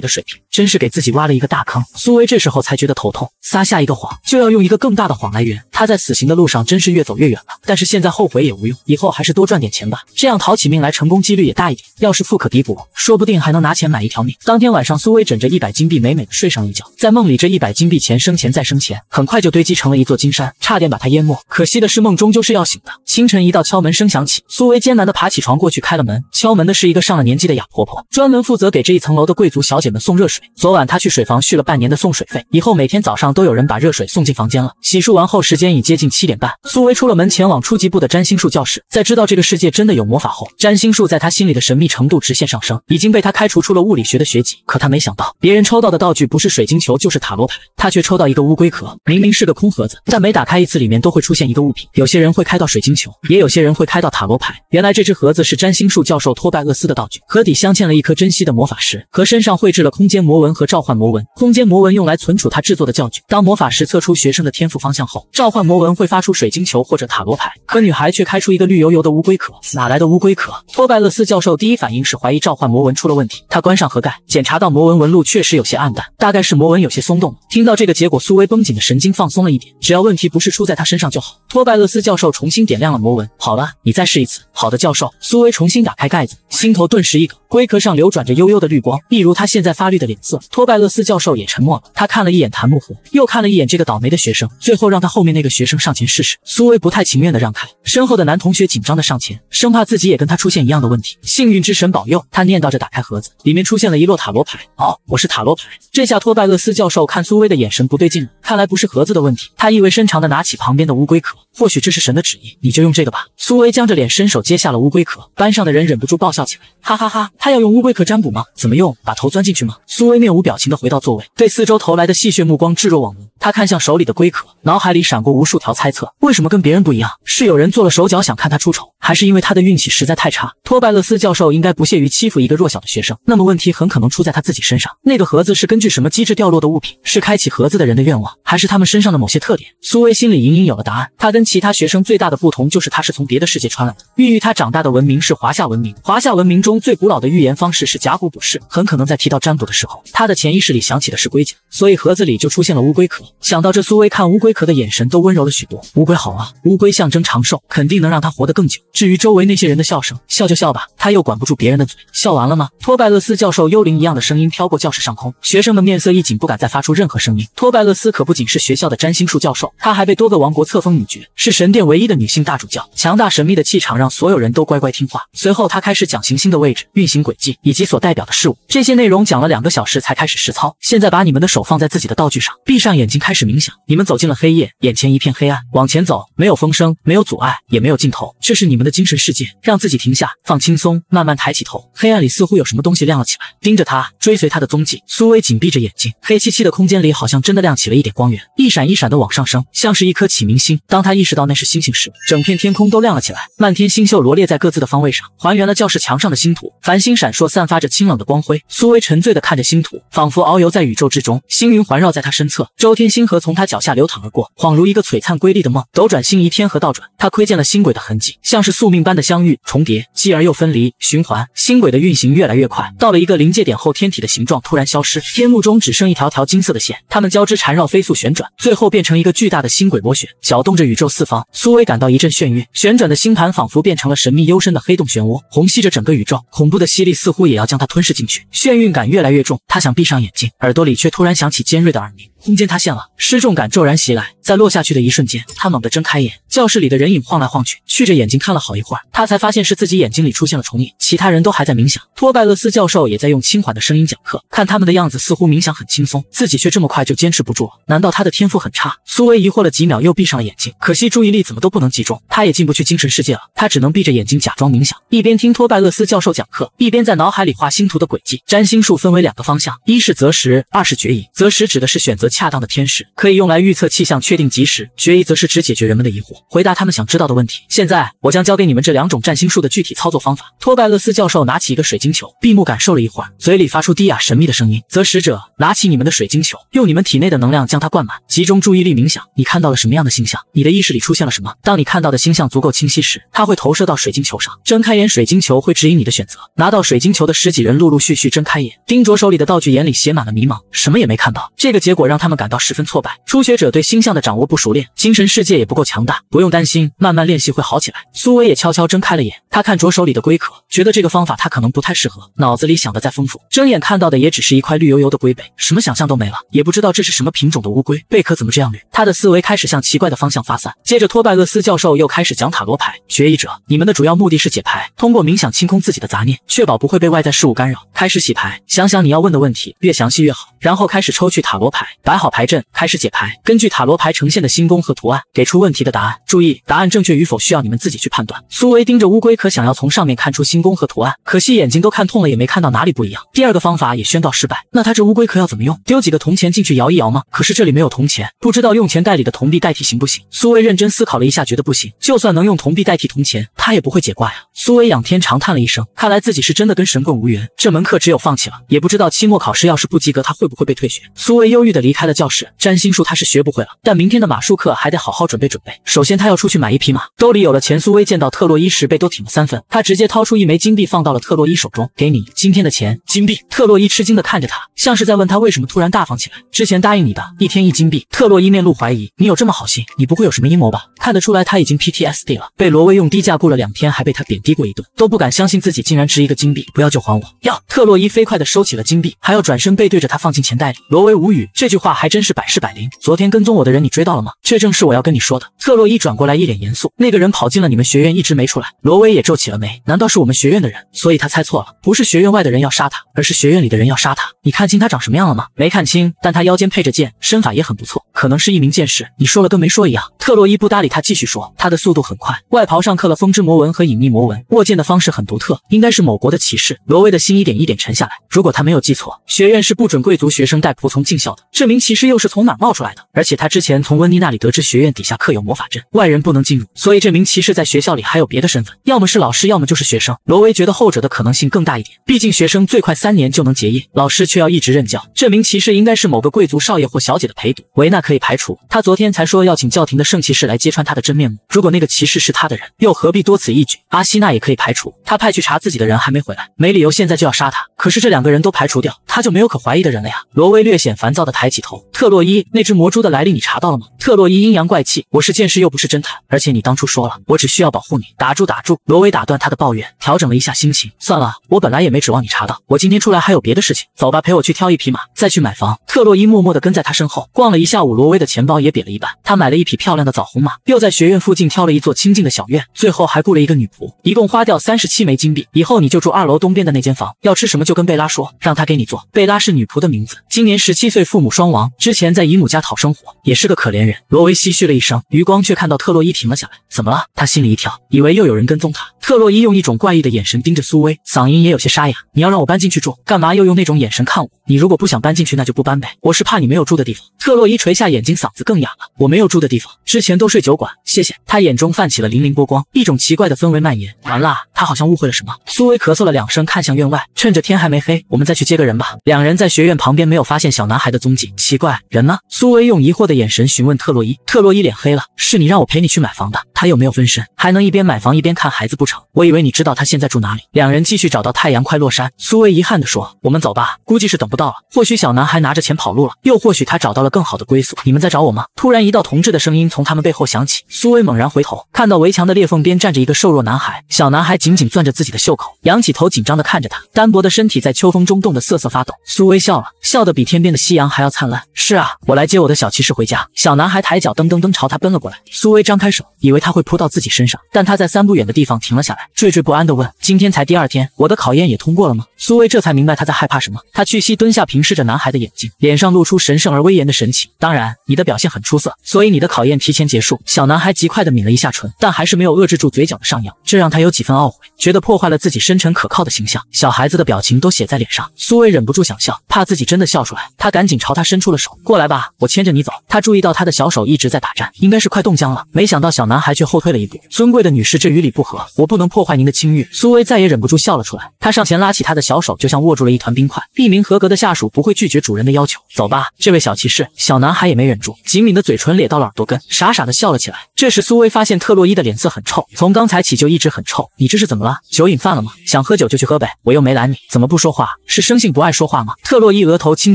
的水平，真是给自己挖了一个大坑。苏威这时候才觉得头痛，撒下一个谎，就要用一个更大的谎来圆。他在死刑的路上真是越走越远了。但是现在后悔也无用，以后还是多赚点钱吧，这样逃起命来成功几率也大一点。要是富可敌国，说不定还能拿钱买一条命。当天晚上，苏威枕着一百金币美美的睡上。一脚在梦里，这一百金币钱生钱再生钱，很快就堆积成了一座金山，差点把它淹没。可惜的是，梦终究是要醒的。清晨，一道敲门声响起，苏维艰难地爬起床，过去开了门。敲门的是一个上了年纪的哑婆婆，专门负责给这一层楼的贵族小姐们送热水。昨晚她去水房续了半年的送水费，以后每天早上都有人把热水送进房间了。洗漱完后，时间已接近七点半，苏维出了门，前往初级部的占星术教室。在知道这个世界真的有魔法后，占星术在他心里的神秘程度直线上升，已经被他开除出了物理学的学籍。可他没想到，别人抽到的道具不是。水晶球就是塔罗牌，他却抽到一个乌龟壳，明明是个空盒子，但每打开一次，里面都会出现一个物品。有些人会开到水晶球，也有些人会开到塔罗牌。原来这只盒子是占星术教授托拜厄斯的道具，盒底镶嵌了一颗珍稀的魔法石，盒身上绘制了空间魔纹和召唤魔纹。空间魔纹用来存储他制作的教具，当魔法石测出学生的天赋方向后，召唤魔纹会发出水晶球或者塔罗牌。可女孩却开出一个绿油油的乌龟壳，哪来的乌龟壳？托拜厄斯教授第一反应是怀疑召唤魔纹出了问题，他关上盒盖，检查到魔纹纹路确实有些暗淡，大概。是魔纹有些松动了。听到这个结果，苏薇绷紧的神经放松了一点。只要问题不是出在他身上就好。托拜厄斯教授重新点亮了魔纹。好了，你再试一次。好的，教授。苏薇重新打开盖子，心头顿时一梗。龟壳上流转着幽幽的绿光，一如他现在发绿的脸色。托拜厄斯教授也沉默了。他看了一眼檀木盒，又看了一眼这个倒霉的学生，最后让他后面那个学生上前试试。苏薇不太情愿的让开，身后的男同学紧张的上前，生怕自己也跟他出现一样的问题。幸运之神保佑！他念叨着打开盒子，里面出现了一摞塔罗牌。哦，我是塔罗牌。这下托。托拜勒斯教授看苏威的眼神不对劲了，看来不是盒子的问题。他意味深长地拿起旁边的乌龟壳，或许这是神的旨意，你就用这个吧。苏威僵着脸伸手接下了乌龟壳，班上的人忍不住爆笑起来，哈哈哈！他要用乌龟壳占卜吗？怎么用？把头钻进去吗？苏威面无表情地回到座位，对四周投来的戏谑目光置若罔闻。他看向手里的龟壳，脑海里闪过无数条猜测：为什么跟别人不一样？是有人做了手脚想看他出丑，还是因为他的运气实在太差？托拜勒斯教授应该不屑于欺负一个弱小的学生，那么问题很可能出在他自己身上。那个盒子是根据什么机？机制掉落的物品是开启盒子的人的愿望，还是他们身上的某些特点？苏威心里隐隐有了答案。他跟其他学生最大的不同就是，他是从别的世界穿来的。孕育他长大的文明是华夏文明，华夏文明中最古老的预言方式是甲骨卜筮。很可能在提到占卜的时候，他的潜意识里想起的是龟甲，所以盒子里就出现了乌龟壳。想到这，苏威看乌龟壳的眼神都温柔了许多。乌龟好啊，乌龟象征长寿，肯定能让他活得更久。至于周围那些人的笑声，笑就笑吧，他又管不住别人的嘴。笑完了吗？托拜厄斯教授幽灵一样的声音飘过教室上空，学生的面色。一紧不敢再发出任何声音。托拜厄斯可不仅是学校的占星术教授，他还被多个王国册封女爵，是神殿唯一的女性大主教。强大神秘的气场让所有人都乖乖听话。随后他开始讲行星的位置、运行轨迹以及所代表的事物。这些内容讲了两个小时才开始实操。现在把你们的手放在自己的道具上，闭上眼睛开始冥想。你们走进了黑夜，眼前一片黑暗，往前走，没有风声，没有阻碍，也没有尽头，这是你们的精神世界。让自己停下，放轻松，慢慢抬起头。黑暗里似乎有什么东西亮了起来，盯着他，追随他的踪迹。苏薇紧闭着眼。黑漆漆的空间里，好像真的亮起了一点光源，一闪一闪的往上升，像是一颗启明星。当他意识到那是星星时，整片天空都亮了起来，漫天星宿罗列在各自的方位上，还原了教室墙上的星图。繁星闪烁，散发着清冷的光辉。苏薇沉醉的看着星图，仿佛遨游在宇宙之中。星云环绕在他身侧，周天星河从他脚下流淌而过，恍如一个璀璨瑰丽的梦。斗转星移，天河倒转，他窥见了星轨的痕迹，像是宿命般的相遇、重叠，继而又分离、循环。星轨的运行越来越快，到了一个临界点后，天体的形状突然消失，天幕中。只剩一条条金色的线，它们交织缠绕，飞速旋转，最后变成一个巨大的星轨螺旋，搅动着宇宙四方。苏薇感到一阵眩晕，旋转的星盘仿佛变成了神秘幽深的黑洞漩涡，虹吸着整个宇宙，恐怖的吸力似乎也要将它吞噬进去。眩晕感越来越重，他想闭上眼睛，耳朵里却突然响起尖锐的耳鸣。空间塌陷了，失重感骤然袭来，在落下去的一瞬间，他猛地睁开眼，教室里的人影晃来晃去，去着眼睛看了好一会儿，他才发现是自己眼睛里出现了重影。其他人都还在冥想，托拜厄斯教授也在用轻缓的声音讲课。看他们的样子，似乎冥想很轻松，自己却这么快就坚持不住了。难道他的天赋很差？苏薇疑惑了几秒，又闭上了眼睛。可惜注意力怎么都不能集中，他也进不去精神世界了。他只能闭着眼睛假装冥想，一边听托拜厄斯教授讲课，一边在脑海里画星图的轨迹。占星术分为两个方向，一是择时，二是决影。择时指的是选择。恰当的天使，可以用来预测气象，确定及时。学医则是只解决人们的疑惑，回答他们想知道的问题。现在，我将教给你们这两种占星术的具体操作方法。托拜厄斯教授拿起一个水晶球，闭目感受了一会儿，嘴里发出低哑神秘的声音：“则使者，拿起你们的水晶球，用你们体内的能量将它灌满，集中注意力冥想。你看到了什么样的星象？你的意识里出现了什么？当你看到的星象足够清晰时，它会投射到水晶球上。睁开眼，水晶球会指引你的选择。拿到水晶球的十几人陆陆续续睁开眼，盯着手里的道具，眼里写满了迷茫，什么也没看到。这个结果让。他们感到十分挫败，初学者对星象的掌握不熟练，精神世界也不够强大。不用担心，慢慢练习会好起来。苏薇也悄悄睁开了眼，他看着手里的龟壳，觉得这个方法他可能不太适合。脑子里想的再丰富，睁眼看到的也只是一块绿油油的龟背，什么想象都没了。也不知道这是什么品种的乌龟，贝壳怎么这样绿？他的思维开始向奇怪的方向发散。接着，托拜厄斯教授又开始讲塔罗牌。决疑者，你们的主要目的是解牌，通过冥想清空自己的杂念，确保不会被外在事物干扰。开始洗牌，想想你要问的问题，越详细越好，然后开始抽取塔罗牌。摆好牌阵，开始解牌。根据塔罗牌呈现的星宫和图案，给出问题的答案。注意，答案正确与否需要你们自己去判断。苏薇盯着乌龟壳，想要从上面看出星宫和图案，可惜眼睛都看痛了，也没看到哪里不一样。第二个方法也宣告失败。那他这乌龟壳要怎么用？丢几个铜钱进去摇一摇吗？可是这里没有铜钱，不知道用钱袋里的铜币代替行不行？苏薇认真思考了一下，觉得不行。就算能用铜币代替铜钱，他也不会解卦呀。苏薇仰天长叹了一声，看来自己是真的跟神棍无缘。这门课只有放弃了。也不知道期末考试要是不及格，他会不会被退学？苏薇忧郁的离开。开了教室，占星术他是学不会了，但明天的马术课还得好好准备准备。首先他要出去买一匹马，兜里有了钱。苏威见到特洛伊时背都挺了三分，他直接掏出一枚金币放到了特洛伊手中，给你今天的钱，金币。特洛伊吃惊的看着他，像是在问他为什么突然大方起来。之前答应你的一天一金币，特洛伊面露怀疑，你有这么好心？你不会有什么阴谋吧？看得出来他已经 PTSD 了，被罗威用低价雇了两天，还被他贬低过一顿，都不敢相信自己竟然值一个金币，不要就还我。要特洛伊飞快的收起了金币，还要转身背对着他放进钱袋里。罗威无语，这句话。还真是百试百灵。昨天跟踪我的人，你追到了吗？这正是我要跟你说的。特洛伊转过来，一脸严肃。那个人跑进了你们学院，一直没出来。罗威也皱起了眉。难道是我们学院的人？所以他猜错了，不是学院外的人要杀他，而是学院里的人要杀他。你看清他长什么样了吗？没看清，但他腰间配着剑，身法也很不错，可能是一名剑士。你说了跟没说一样。特洛伊不搭理他，继续说。他的速度很快，外袍上刻了风之魔纹和隐匿魔纹，握剑的方式很独特，应该是某国的骑士。罗威的心一点一点沉下来。如果他没有记错，学院是不准贵族学生带仆从进校的。这。名骑士又是从哪冒出来的？而且他之前从温妮那里得知，学院底下刻有魔法阵，外人不能进入。所以这名骑士在学校里还有别的身份，要么是老师，要么就是学生。罗威觉得后者的可能性更大一点，毕竟学生最快三年就能结业，老师却要一直任教。这名骑士应该是某个贵族少爷或小姐的陪读。维纳可以排除，他昨天才说要请教廷的圣骑士来揭穿他的真面目。如果那个骑士是他的人，又何必多此一举？阿西娜也可以排除，他派去查自己的人还没回来，没理由现在就要杀他。可是这两个人都排除掉，他就没有可怀疑的人了呀？罗威略显烦躁的抬起。特洛伊，那只魔珠的来历你查到了吗？特洛伊阴阳怪气，我是剑士又不是侦探，而且你当初说了，我只需要保护你。打住打住！罗威打断他的抱怨，调整了一下心情，算了，我本来也没指望你查到。我今天出来还有别的事情，走吧，陪我去挑一匹马，再去买房。特洛伊默默地跟在他身后逛了一下午，罗威的钱包也瘪了一半。他买了一匹漂亮的枣红马，又在学院附近挑了一座清静的小院，最后还雇了一个女仆，一共花掉三十七枚金币。以后你就住二楼东边的那间房，要吃什么就跟贝拉说，让他给你做。贝拉是女仆的名字，今年十七岁，父母双。亡。王之前在姨母家讨生活，也是个可怜人。罗威唏嘘了一声，余光却看到特洛伊停了下来。怎么了？他心里一跳，以为又有人跟踪他。特洛伊用一种怪异的眼神盯着苏威，嗓音也有些沙哑。你要让我搬进去住，干嘛又用那种眼神看我？你如果不想搬进去，那就不搬呗。我是怕你没有住的地方。特洛伊垂下眼睛，嗓子更哑了。我没有住的地方，之前都睡酒馆。谢谢。他眼中泛起了粼粼波光，一种奇怪的氛围蔓延。完了，他好像误会了什么。苏威咳嗽了两声，看向院外。趁着天还没黑，我们再去接个人吧。两人在学院旁边没有发现小男孩的踪迹。奇怪，人呢？苏薇用疑惑的眼神询问特洛伊。特洛伊脸黑了，是你让我陪你去买房的。还有没有分身？还能一边买房一边看孩子不成？我以为你知道他现在住哪里。两人继续找到太阳快落山，苏薇遗憾地说：“我们走吧，估计是等不到了。或许小男孩拿着钱跑路了，又或许他找到了更好的归宿。你们在找我吗？”突然，一道同志的声音从他们背后响起。苏薇猛然回头，看到围墙的裂缝边站着一个瘦弱男孩。小男孩紧紧攥着自己的袖口，仰起头紧张地看着他，单薄的身体在秋风中冻得瑟瑟发抖。苏薇笑了笑，得比天边的夕阳还要灿烂。“是啊，我来接我的小骑士回家。”小男孩抬脚噔噔噔朝他奔了过来。苏薇张开手，以为他。会扑到自己身上，但他在三不远的地方停了下来，惴惴不安地问：“今天才第二天，我的考验也通过了吗？”苏薇这才明白他在害怕什么。他屈膝蹲下，平视着男孩的眼睛，脸上露出神圣而威严的神情。当然，你的表现很出色，所以你的考验提前结束。小男孩极快地抿了一下唇，但还是没有遏制住嘴角的上扬，这让他有几分懊悔，觉得破坏了自己深沉可靠的形象。小孩子的表情都写在脸上，苏薇忍不住想笑，怕自己真的笑出来，他赶紧朝他伸出了手：“过来吧，我牵着你走。”他注意到他的小手一直在打颤，应该是快冻僵了。没想到小男孩却。后退了一步，尊贵的女士，这与理不合，我不能破坏您的清誉。苏薇再也忍不住笑了出来，她上前拉起他的小手，就像握住了一团冰块。一名合格的下属不会拒绝主人的要求。走吧，这位小骑士。小男孩也没忍住，紧抿的嘴唇咧到了耳朵根，傻傻地笑了起来。这时，苏薇发现特洛伊的脸色很臭，从刚才起就一直很臭。你这是怎么了？酒瘾犯了吗？想喝酒就去喝呗，我又没拦你。怎么不说话？是生性不爱说话吗？特洛伊额头青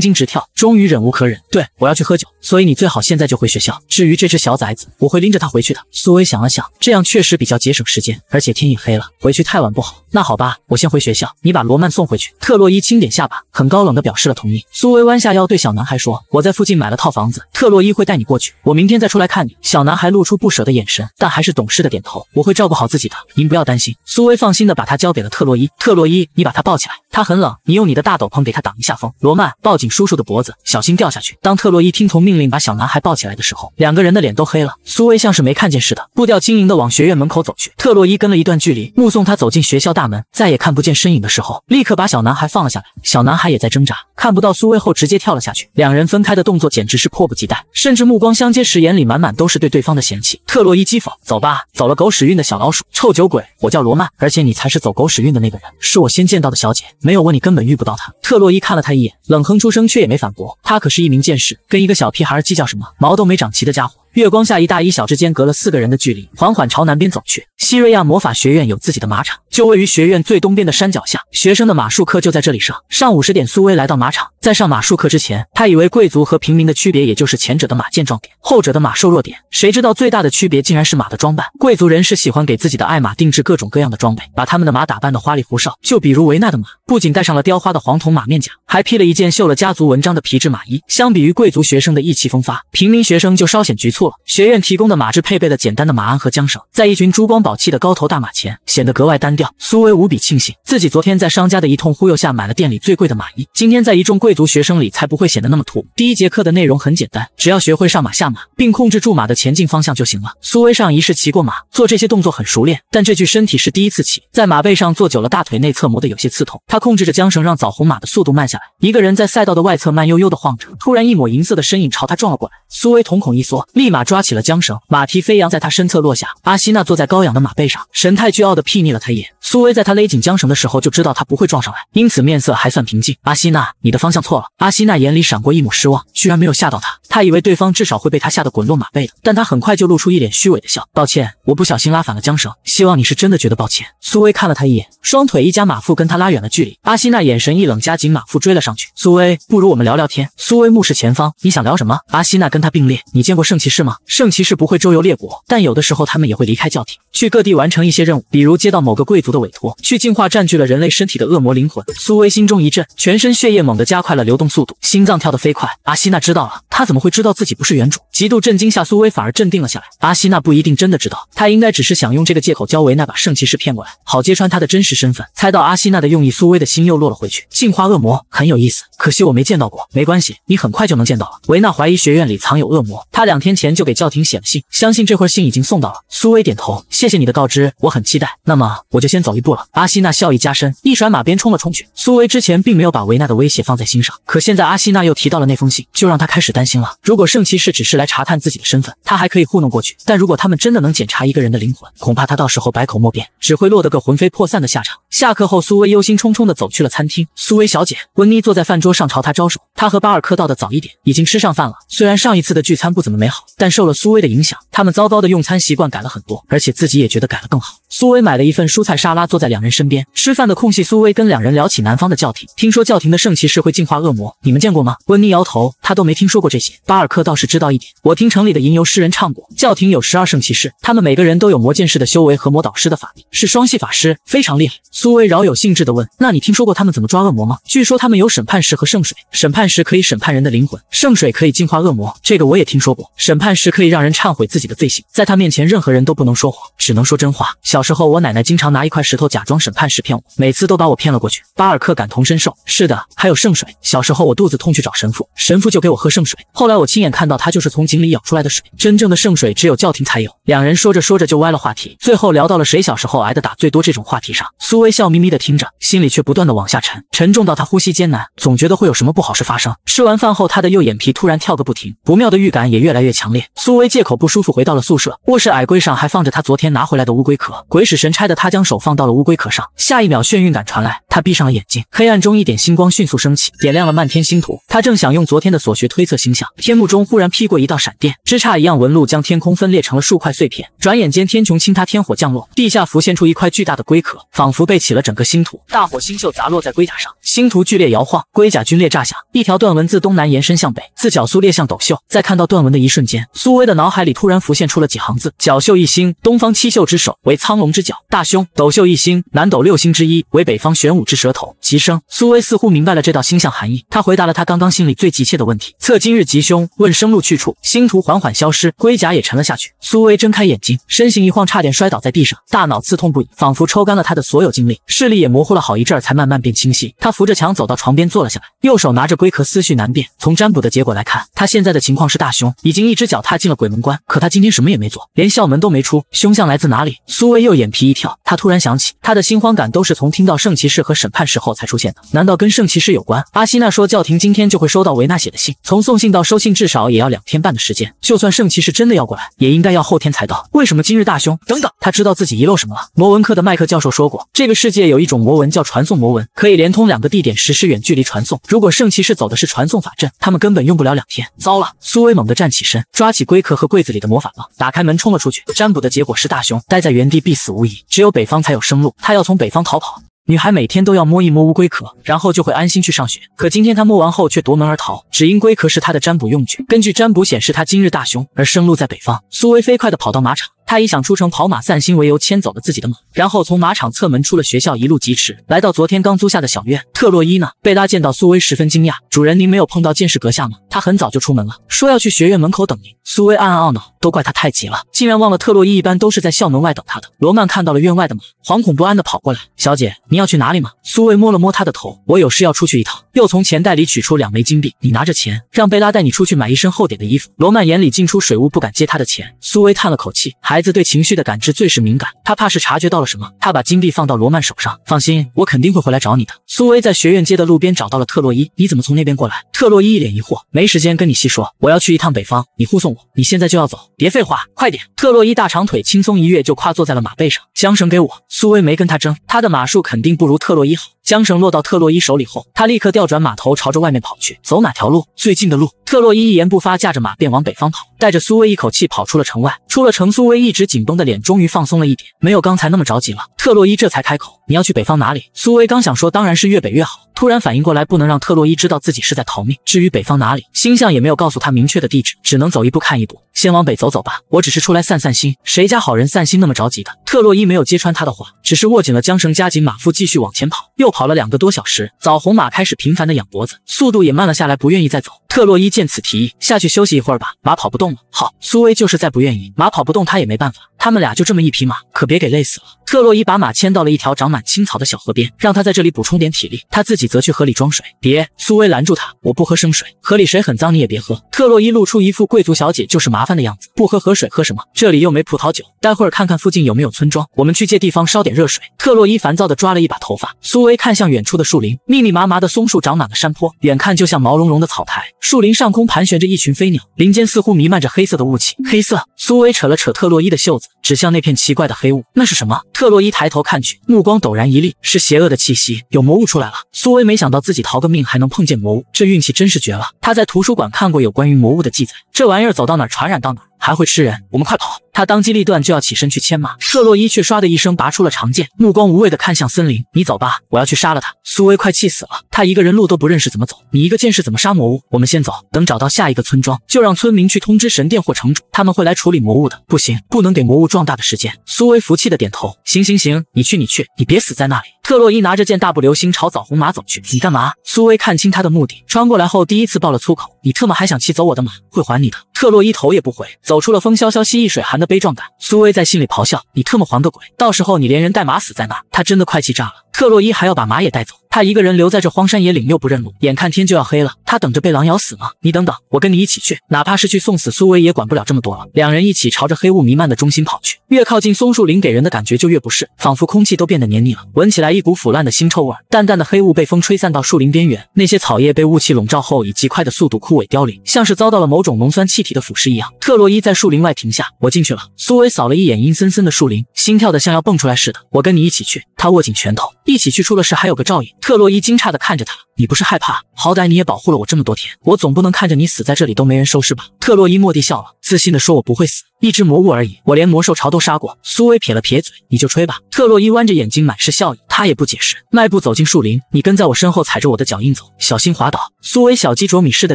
筋直跳，终于忍无可忍。对，我要去喝酒，所以你最好现在就回学校。至于这只小崽子，我会拎着他回去的。苏薇想。想了想，这样确实比较节省时间，而且天也黑了，回去太晚不好。那好吧，我先回学校，你把罗曼送回去。特洛伊轻点下巴，很高冷的表示了同意。苏薇弯下腰对小男孩说：“我在附近买了套房子，特洛伊会带你过去，我明天再出来看你。”小男孩露出不舍的眼神，但还是懂事的点头：“我会照顾好自己的，您不要担心。”苏薇放心的把他交给了特洛伊。特洛伊，你把他抱起来，他很冷，你用你的大斗篷给他挡一下风。罗曼抱紧叔叔的脖子，小心掉下去。当特洛伊听从命令把小男孩抱起来的时候，两个人的脸都黑了。苏薇像是没看见似的。步调轻盈地往学院门口走去，特洛伊跟了一段距离，目送他走进学校大门，再也看不见身影的时候，立刻把小男孩放了下来。小男孩也在挣扎，看不到苏薇后直接跳了下去。两人分开的动作简直是迫不及待，甚至目光相接时眼里满满都是对对方的嫌弃。特洛伊讥讽：“走吧，走了狗屎运的小老鼠，臭酒鬼，我叫罗曼，而且你才是走狗屎运的那个人，是我先见到的小姐，没有我你根本遇不到她。”特洛伊看了他一眼，冷哼出声，却也没反驳。他可是一名剑士，跟一个小屁孩计较什么？毛都没长齐的家伙。月光下，一大一小之间隔了四个人的距离，缓缓朝南边走去。希瑞亚魔法学院有自己的马场。就位于学院最东边的山脚下，学生的马术课就在这里上。上午十点，苏威来到马场，在上马术课之前，他以为贵族和平民的区别也就是前者的马健壮点，后者的马瘦弱点。谁知道最大的区别竟然是马的装扮。贵族人士喜欢给自己的爱马定制各种各样的装备，把他们的马打扮的花里胡哨。就比如维纳的马，不仅戴上了雕花的黄铜马面甲，还披了一件绣了家族纹章的皮质马衣。相比于贵族学生的意气风发，平民学生就稍显局促了。学院提供的马制配备了简单的马鞍和缰绳，在一群珠光宝气的高头大马前，显得格外单。苏薇无比庆幸自己昨天在商家的一通忽悠下买了店里最贵的马衣，今天在一众贵族学生里才不会显得那么土。第一节课的内容很简单，只要学会上马下马，并控制住马的前进方向就行了。苏薇上一世骑过马，做这些动作很熟练，但这具身体是第一次骑，在马背上坐久了，大腿内侧磨得有些刺痛。他控制着缰绳，让枣红马的速度慢下来。一个人在赛道的外侧慢悠悠地晃着，突然一抹银色的身影朝他撞了过来。苏薇瞳孔一缩，立马抓起了缰绳，马蹄飞扬在他身侧落下。阿西娜坐在高仰的马背上，神态倨傲地睥睨了他一眼。苏薇在他勒紧缰绳的时候就知道他不会撞上来，因此面色还算平静。阿西娜，你的方向错了。阿西娜眼里闪过一抹失望，居然没有吓到他。他以为对方至少会被他吓得滚落马背的，但他很快就露出一脸虚伪的笑。抱歉，我不小心拉反了缰绳。希望你是真的觉得抱歉。苏薇看了他一眼，双腿一夹马腹，跟他拉远了距离。阿西娜眼神一冷，加紧马腹追了上去。苏薇，不如我们聊聊天。苏薇目视前方，你想聊什么？阿西娜跟他并列，你见过圣骑士吗？圣骑士不会周游列国，但有的时候他们也会离开教廷，去各地完成一些任务，比如接到某个贵。贵族委托去净化占据了人类身体的恶魔灵魂。苏薇心中一震，全身血液猛地加快了流动速度，心脏跳得飞快。阿西娜知道了。他怎么会知道自己不是原主？极度震惊下，苏薇反而镇定了下来。阿西娜不一定真的知道，他应该只是想用这个借口教维娜把圣骑士骗过来，好揭穿他的真实身份。猜到阿西娜的用意，苏薇的心又落了回去。净化恶魔很有意思，可惜我没见到过。没关系，你很快就能见到了。维纳怀疑学院里藏有恶魔，他两天前就给教廷写了信，相信这会儿信已经送到了。苏薇点头，谢谢你的告知，我很期待。那么我就先走一步了。阿西娜笑意加深，一甩马鞭冲了冲去。苏薇之前并没有把维纳的威胁放在心上，可现在阿西娜又提到了那封信，就让他开始担心。心了。如果圣骑士只是来查探自己的身份，他还可以糊弄过去；但如果他们真的能检查一个人的灵魂，恐怕他到时候百口莫辩，只会落得个魂飞魄散的下场。下课后，苏薇忧心忡忡地走去了餐厅。苏薇小姐，温妮坐在饭桌上朝她招手。她和巴尔克到的早一点，已经吃上饭了。虽然上一次的聚餐不怎么美好，但受了苏薇的影响，他们糟糕的用餐习惯改了很多，而且自己也觉得改了更好。苏薇买了一份蔬菜沙拉，坐在两人身边。吃饭的空隙，苏薇跟两人聊起南方的教廷。听说教廷的圣骑士会净化恶魔，你们见过吗？温妮摇头，她都没听说过这。巴尔克倒是知道一点，我听城里的吟游诗人唱过，教廷有十二圣骑士，他们每个人都有魔剑士的修为和魔导师的法力，是双系法师，非常厉害。苏薇饶有兴致地问：“那你听说过他们怎么抓恶魔吗？据说他们有审判石和圣水，审判石可以审判人的灵魂，圣水可以净化恶魔。这个我也听说过，审判石可以让人忏悔自己的罪行，在他面前任何人都不能说谎，只能说真话。小时候我奶奶经常拿一块石头假装审判石骗我，每次都把我骗了过去。”巴尔克感同身受：“是的，还有圣水。小时候我肚子痛去找神父，神父就给我喝圣水。”后来我亲眼看到，他就是从井里舀出来的水。真正的圣水只有教廷才有。两人说着说着就歪了话题，最后聊到了谁小时候挨的打最多这种话题上。苏薇笑眯眯的听着，心里却不断的往下沉，沉重到她呼吸艰难，总觉得会有什么不好事发生。吃完饭后，她的右眼皮突然跳个不停，不妙的预感也越来越强烈。苏薇借口不舒服回到了宿舍，卧室矮柜上还放着她昨天拿回来的乌龟壳。鬼使神差的她将手放到了乌龟壳上，下一秒眩晕感传来，她闭上了眼睛，黑暗中一点星光迅速升起，点亮了漫天星图。她正想用昨天的所学推测星星。天幕中忽然劈过一道闪电，枝杈一样纹路将天空分裂成了数块碎片。转眼间，天穹倾塌，天火降落，地下浮现出一块巨大的龟壳，仿佛背起了整个星图。大火星宿砸落在龟甲上，星图剧烈摇晃，龟甲龟裂炸响。一条断纹自东南延伸向北，自角宿裂向斗宿。在看到断纹的一瞬间，苏威的脑海里突然浮现出了几行字：角宿一星，东方七宿之首，为苍龙之角；大凶。斗宿一星，南斗六星之一，为北方玄武之舌头，吉声，苏威似乎明白了这道星象含义，他回答了他刚刚心里最急切的问题：测今日。日吉凶，问生路去处。星图缓缓消失，龟甲也沉了下去。苏薇睁开眼睛，身形一晃，差点摔倒在地上，大脑刺痛不已，仿佛抽干了他的所有精力，视力也模糊了好一阵儿，才慢慢变清晰。他扶着墙走到床边坐了下来，右手拿着龟壳，思绪难辨。从占卜的结果来看，他现在的情况是大凶，已经一只脚踏进了鬼门关。可他今天什么也没做，连校门都没出。凶相来自哪里？苏薇又眼皮一跳，他突然想起，他的心慌感都是从听到圣骑士和审判时候才出现的，难道跟圣骑士有关？阿西娜说，教廷今天就会收到维纳写的信，从送信。到收信至少也要两天半的时间，就算圣骑士真的要过来，也应该要后天才到。为什么今日大凶？等等，他知道自己遗漏什么了。魔文课的麦克教授说过，这个世界有一种魔文叫传送魔文，可以连通两个地点，实施远距离传送。如果圣骑士走的是传送法阵，他们根本用不了两天。糟了！苏威猛地站起身，抓起龟壳和柜子里的魔法棒，打开门冲了出去。占卜的结果是大凶，待在原地必死无疑，只有北方才有生路。他要从北方逃跑。女孩每天都要摸一摸乌龟壳，然后就会安心去上学。可今天她摸完后却夺门而逃，只因龟壳是她的占卜用具。根据占卜显示，她今日大凶，而生路在北方。苏薇飞快地跑到马场，她以想出城跑马散心为由，牵走了自己的马，然后从马场侧门出了学校，一路疾驰，来到昨天刚租下的小院。特洛伊呢？贝拉见到苏薇十分惊讶。主人，您没有碰到剑士阁下吗？他很早就出门了，说要去学院门口等您。苏薇暗暗懊恼，都怪他太急了，竟然忘了特洛伊一般都是在校门外等他的。罗曼看到了院外的马，惶恐不安地跑过来。小姐，你要去哪里吗？苏薇摸了摸他的头，我有事要出去一趟，又从钱袋里取出两枚金币，你拿着钱，让贝拉带你出去买一身厚点的衣服。罗曼眼里进出水雾，不敢接他的钱。苏薇叹了口气，孩子对情绪的感知最是敏感，他怕是察觉到了什么。他把金币放到罗曼手上，放心，我肯定会回来找你的。苏薇在。在学院街的路边找到了特洛伊，你怎么从那边过来？特洛伊一脸疑惑，没时间跟你细说，我要去一趟北方，你护送我，你现在就要走，别废话，快点！特洛伊大长腿轻松一跃就跨坐在了马背上，缰绳给我。苏威没跟他争，他的马术肯定不如特洛伊好。缰绳落到特洛伊手里后，他立刻调转马头，朝着外面跑去。走哪条路？最近的路。特洛伊一言不发，驾着马便往北方跑，带着苏威一口气跑出了城外。出了城，苏威一直紧绷的脸终于放松了一点，没有刚才那么着急了。特洛伊这才开口：“你要去北方哪里？”苏威刚想说：“当然是越北越好。”突然反应过来，不能让特洛伊知道自己是在逃命。至于北方哪里，星象也没有告诉他明确的地址，只能走一步看一步，先往北走走吧。我只是出来散散心，谁家好人散心那么着急的？特洛伊没有揭穿他的话，只是握紧了缰绳，加紧马腹，继续往前跑。又跑了两个多小时，枣红马开始频繁的仰脖子，速度也慢了下来，不愿意再走。特洛伊见此，提议下去休息一会儿吧，马跑不动了。好，苏威就是再不愿意，马跑不动，他也没办法。他们俩就这么一匹马，可别给累死了。特洛伊把马牵到了一条长满青草的小河边，让他在这里补充点体力，他自己则去河里装水。别，苏威拦住他，我不喝生水，河里水很脏，你也别喝。特洛伊露出一副贵族小姐就是麻烦的样子，不喝河水喝什么？这里又没葡萄酒，待会儿看看附近有没有村庄，我们去借地方烧点热水。特洛伊烦躁地抓了一把头发。苏威看向远处的树林，密密麻麻的松树长满了山坡，远看就像毛茸茸的草台。树林上空盘旋着一群飞鸟，林间似乎弥漫着黑色的雾气。黑色？苏威扯了扯特洛伊的袖子，指向那片奇怪的黑雾，那是什么？特洛伊抬头看去，目光陡然一立，是邪恶的气息，有魔物出来了。苏薇没想到自己逃个命还能碰见魔物，这运气真是绝了。他在图书馆看过有关于魔物的记载，这玩意儿走到哪儿传染到哪儿。还会吃人，我们快跑！他当机立断就要起身去牵马，特洛伊却唰的一声拔出了长剑，目光无畏的看向森林。你走吧，我要去杀了他。苏威快气死了，他一个人路都不认识怎么走？你一个剑士怎么杀魔物？我们先走，等找到下一个村庄，就让村民去通知神殿或城主，他们会来处理魔物的。不行，不能给魔物壮大的时间。苏威服气的点头，行行行，你去你去，你别死在那里。特洛伊拿着剑，大步流星朝枣红马走去。你干嘛？苏威看清他的目的，穿过来后第一次爆了粗口：“你特么还想骑走我的马？会还你的！”特洛伊头也不回，走出了风萧萧兮易水寒的悲壮感。苏威在心里咆哮：“你特么还个鬼？到时候你连人带马死在那！他真的快气炸了。”特洛伊还要把马也带走，他一个人留在这荒山野岭又不认路，眼看天就要黑了，他等着被狼咬死吗？你等等，我跟你一起去，哪怕是去送死，苏维也管不了这么多了。两人一起朝着黑雾弥漫的中心跑去，越靠近松树林，给人的感觉就越不适，仿佛空气都变得黏腻了，闻起来一股腐烂的腥臭味。淡淡的黑雾被风吹散到树林边缘，那些草叶被雾气笼罩后，以极快的速度枯萎凋零，像是遭到了某种浓酸气体的腐蚀一样。特洛伊在树林外停下，我进去了。苏维扫了一眼阴森森的树林，心跳的像要蹦出来似的。我跟你一起去。他握紧拳头。一起去出了事还有个照应。特洛伊惊诧地看着他，你不是害怕？好歹你也保护了我这么多天，我总不能看着你死在这里都没人收尸吧？特洛伊蓦地笑了，自信地说：“我不会死，一只魔物而已，我连魔兽巢都杀过。”苏薇撇了撇嘴：“你就吹吧。”特洛伊弯着眼睛，满是笑意。他也不解释，迈步走进树林。你跟在我身后，踩着我的脚印走，小心滑倒。苏薇小鸡啄米似的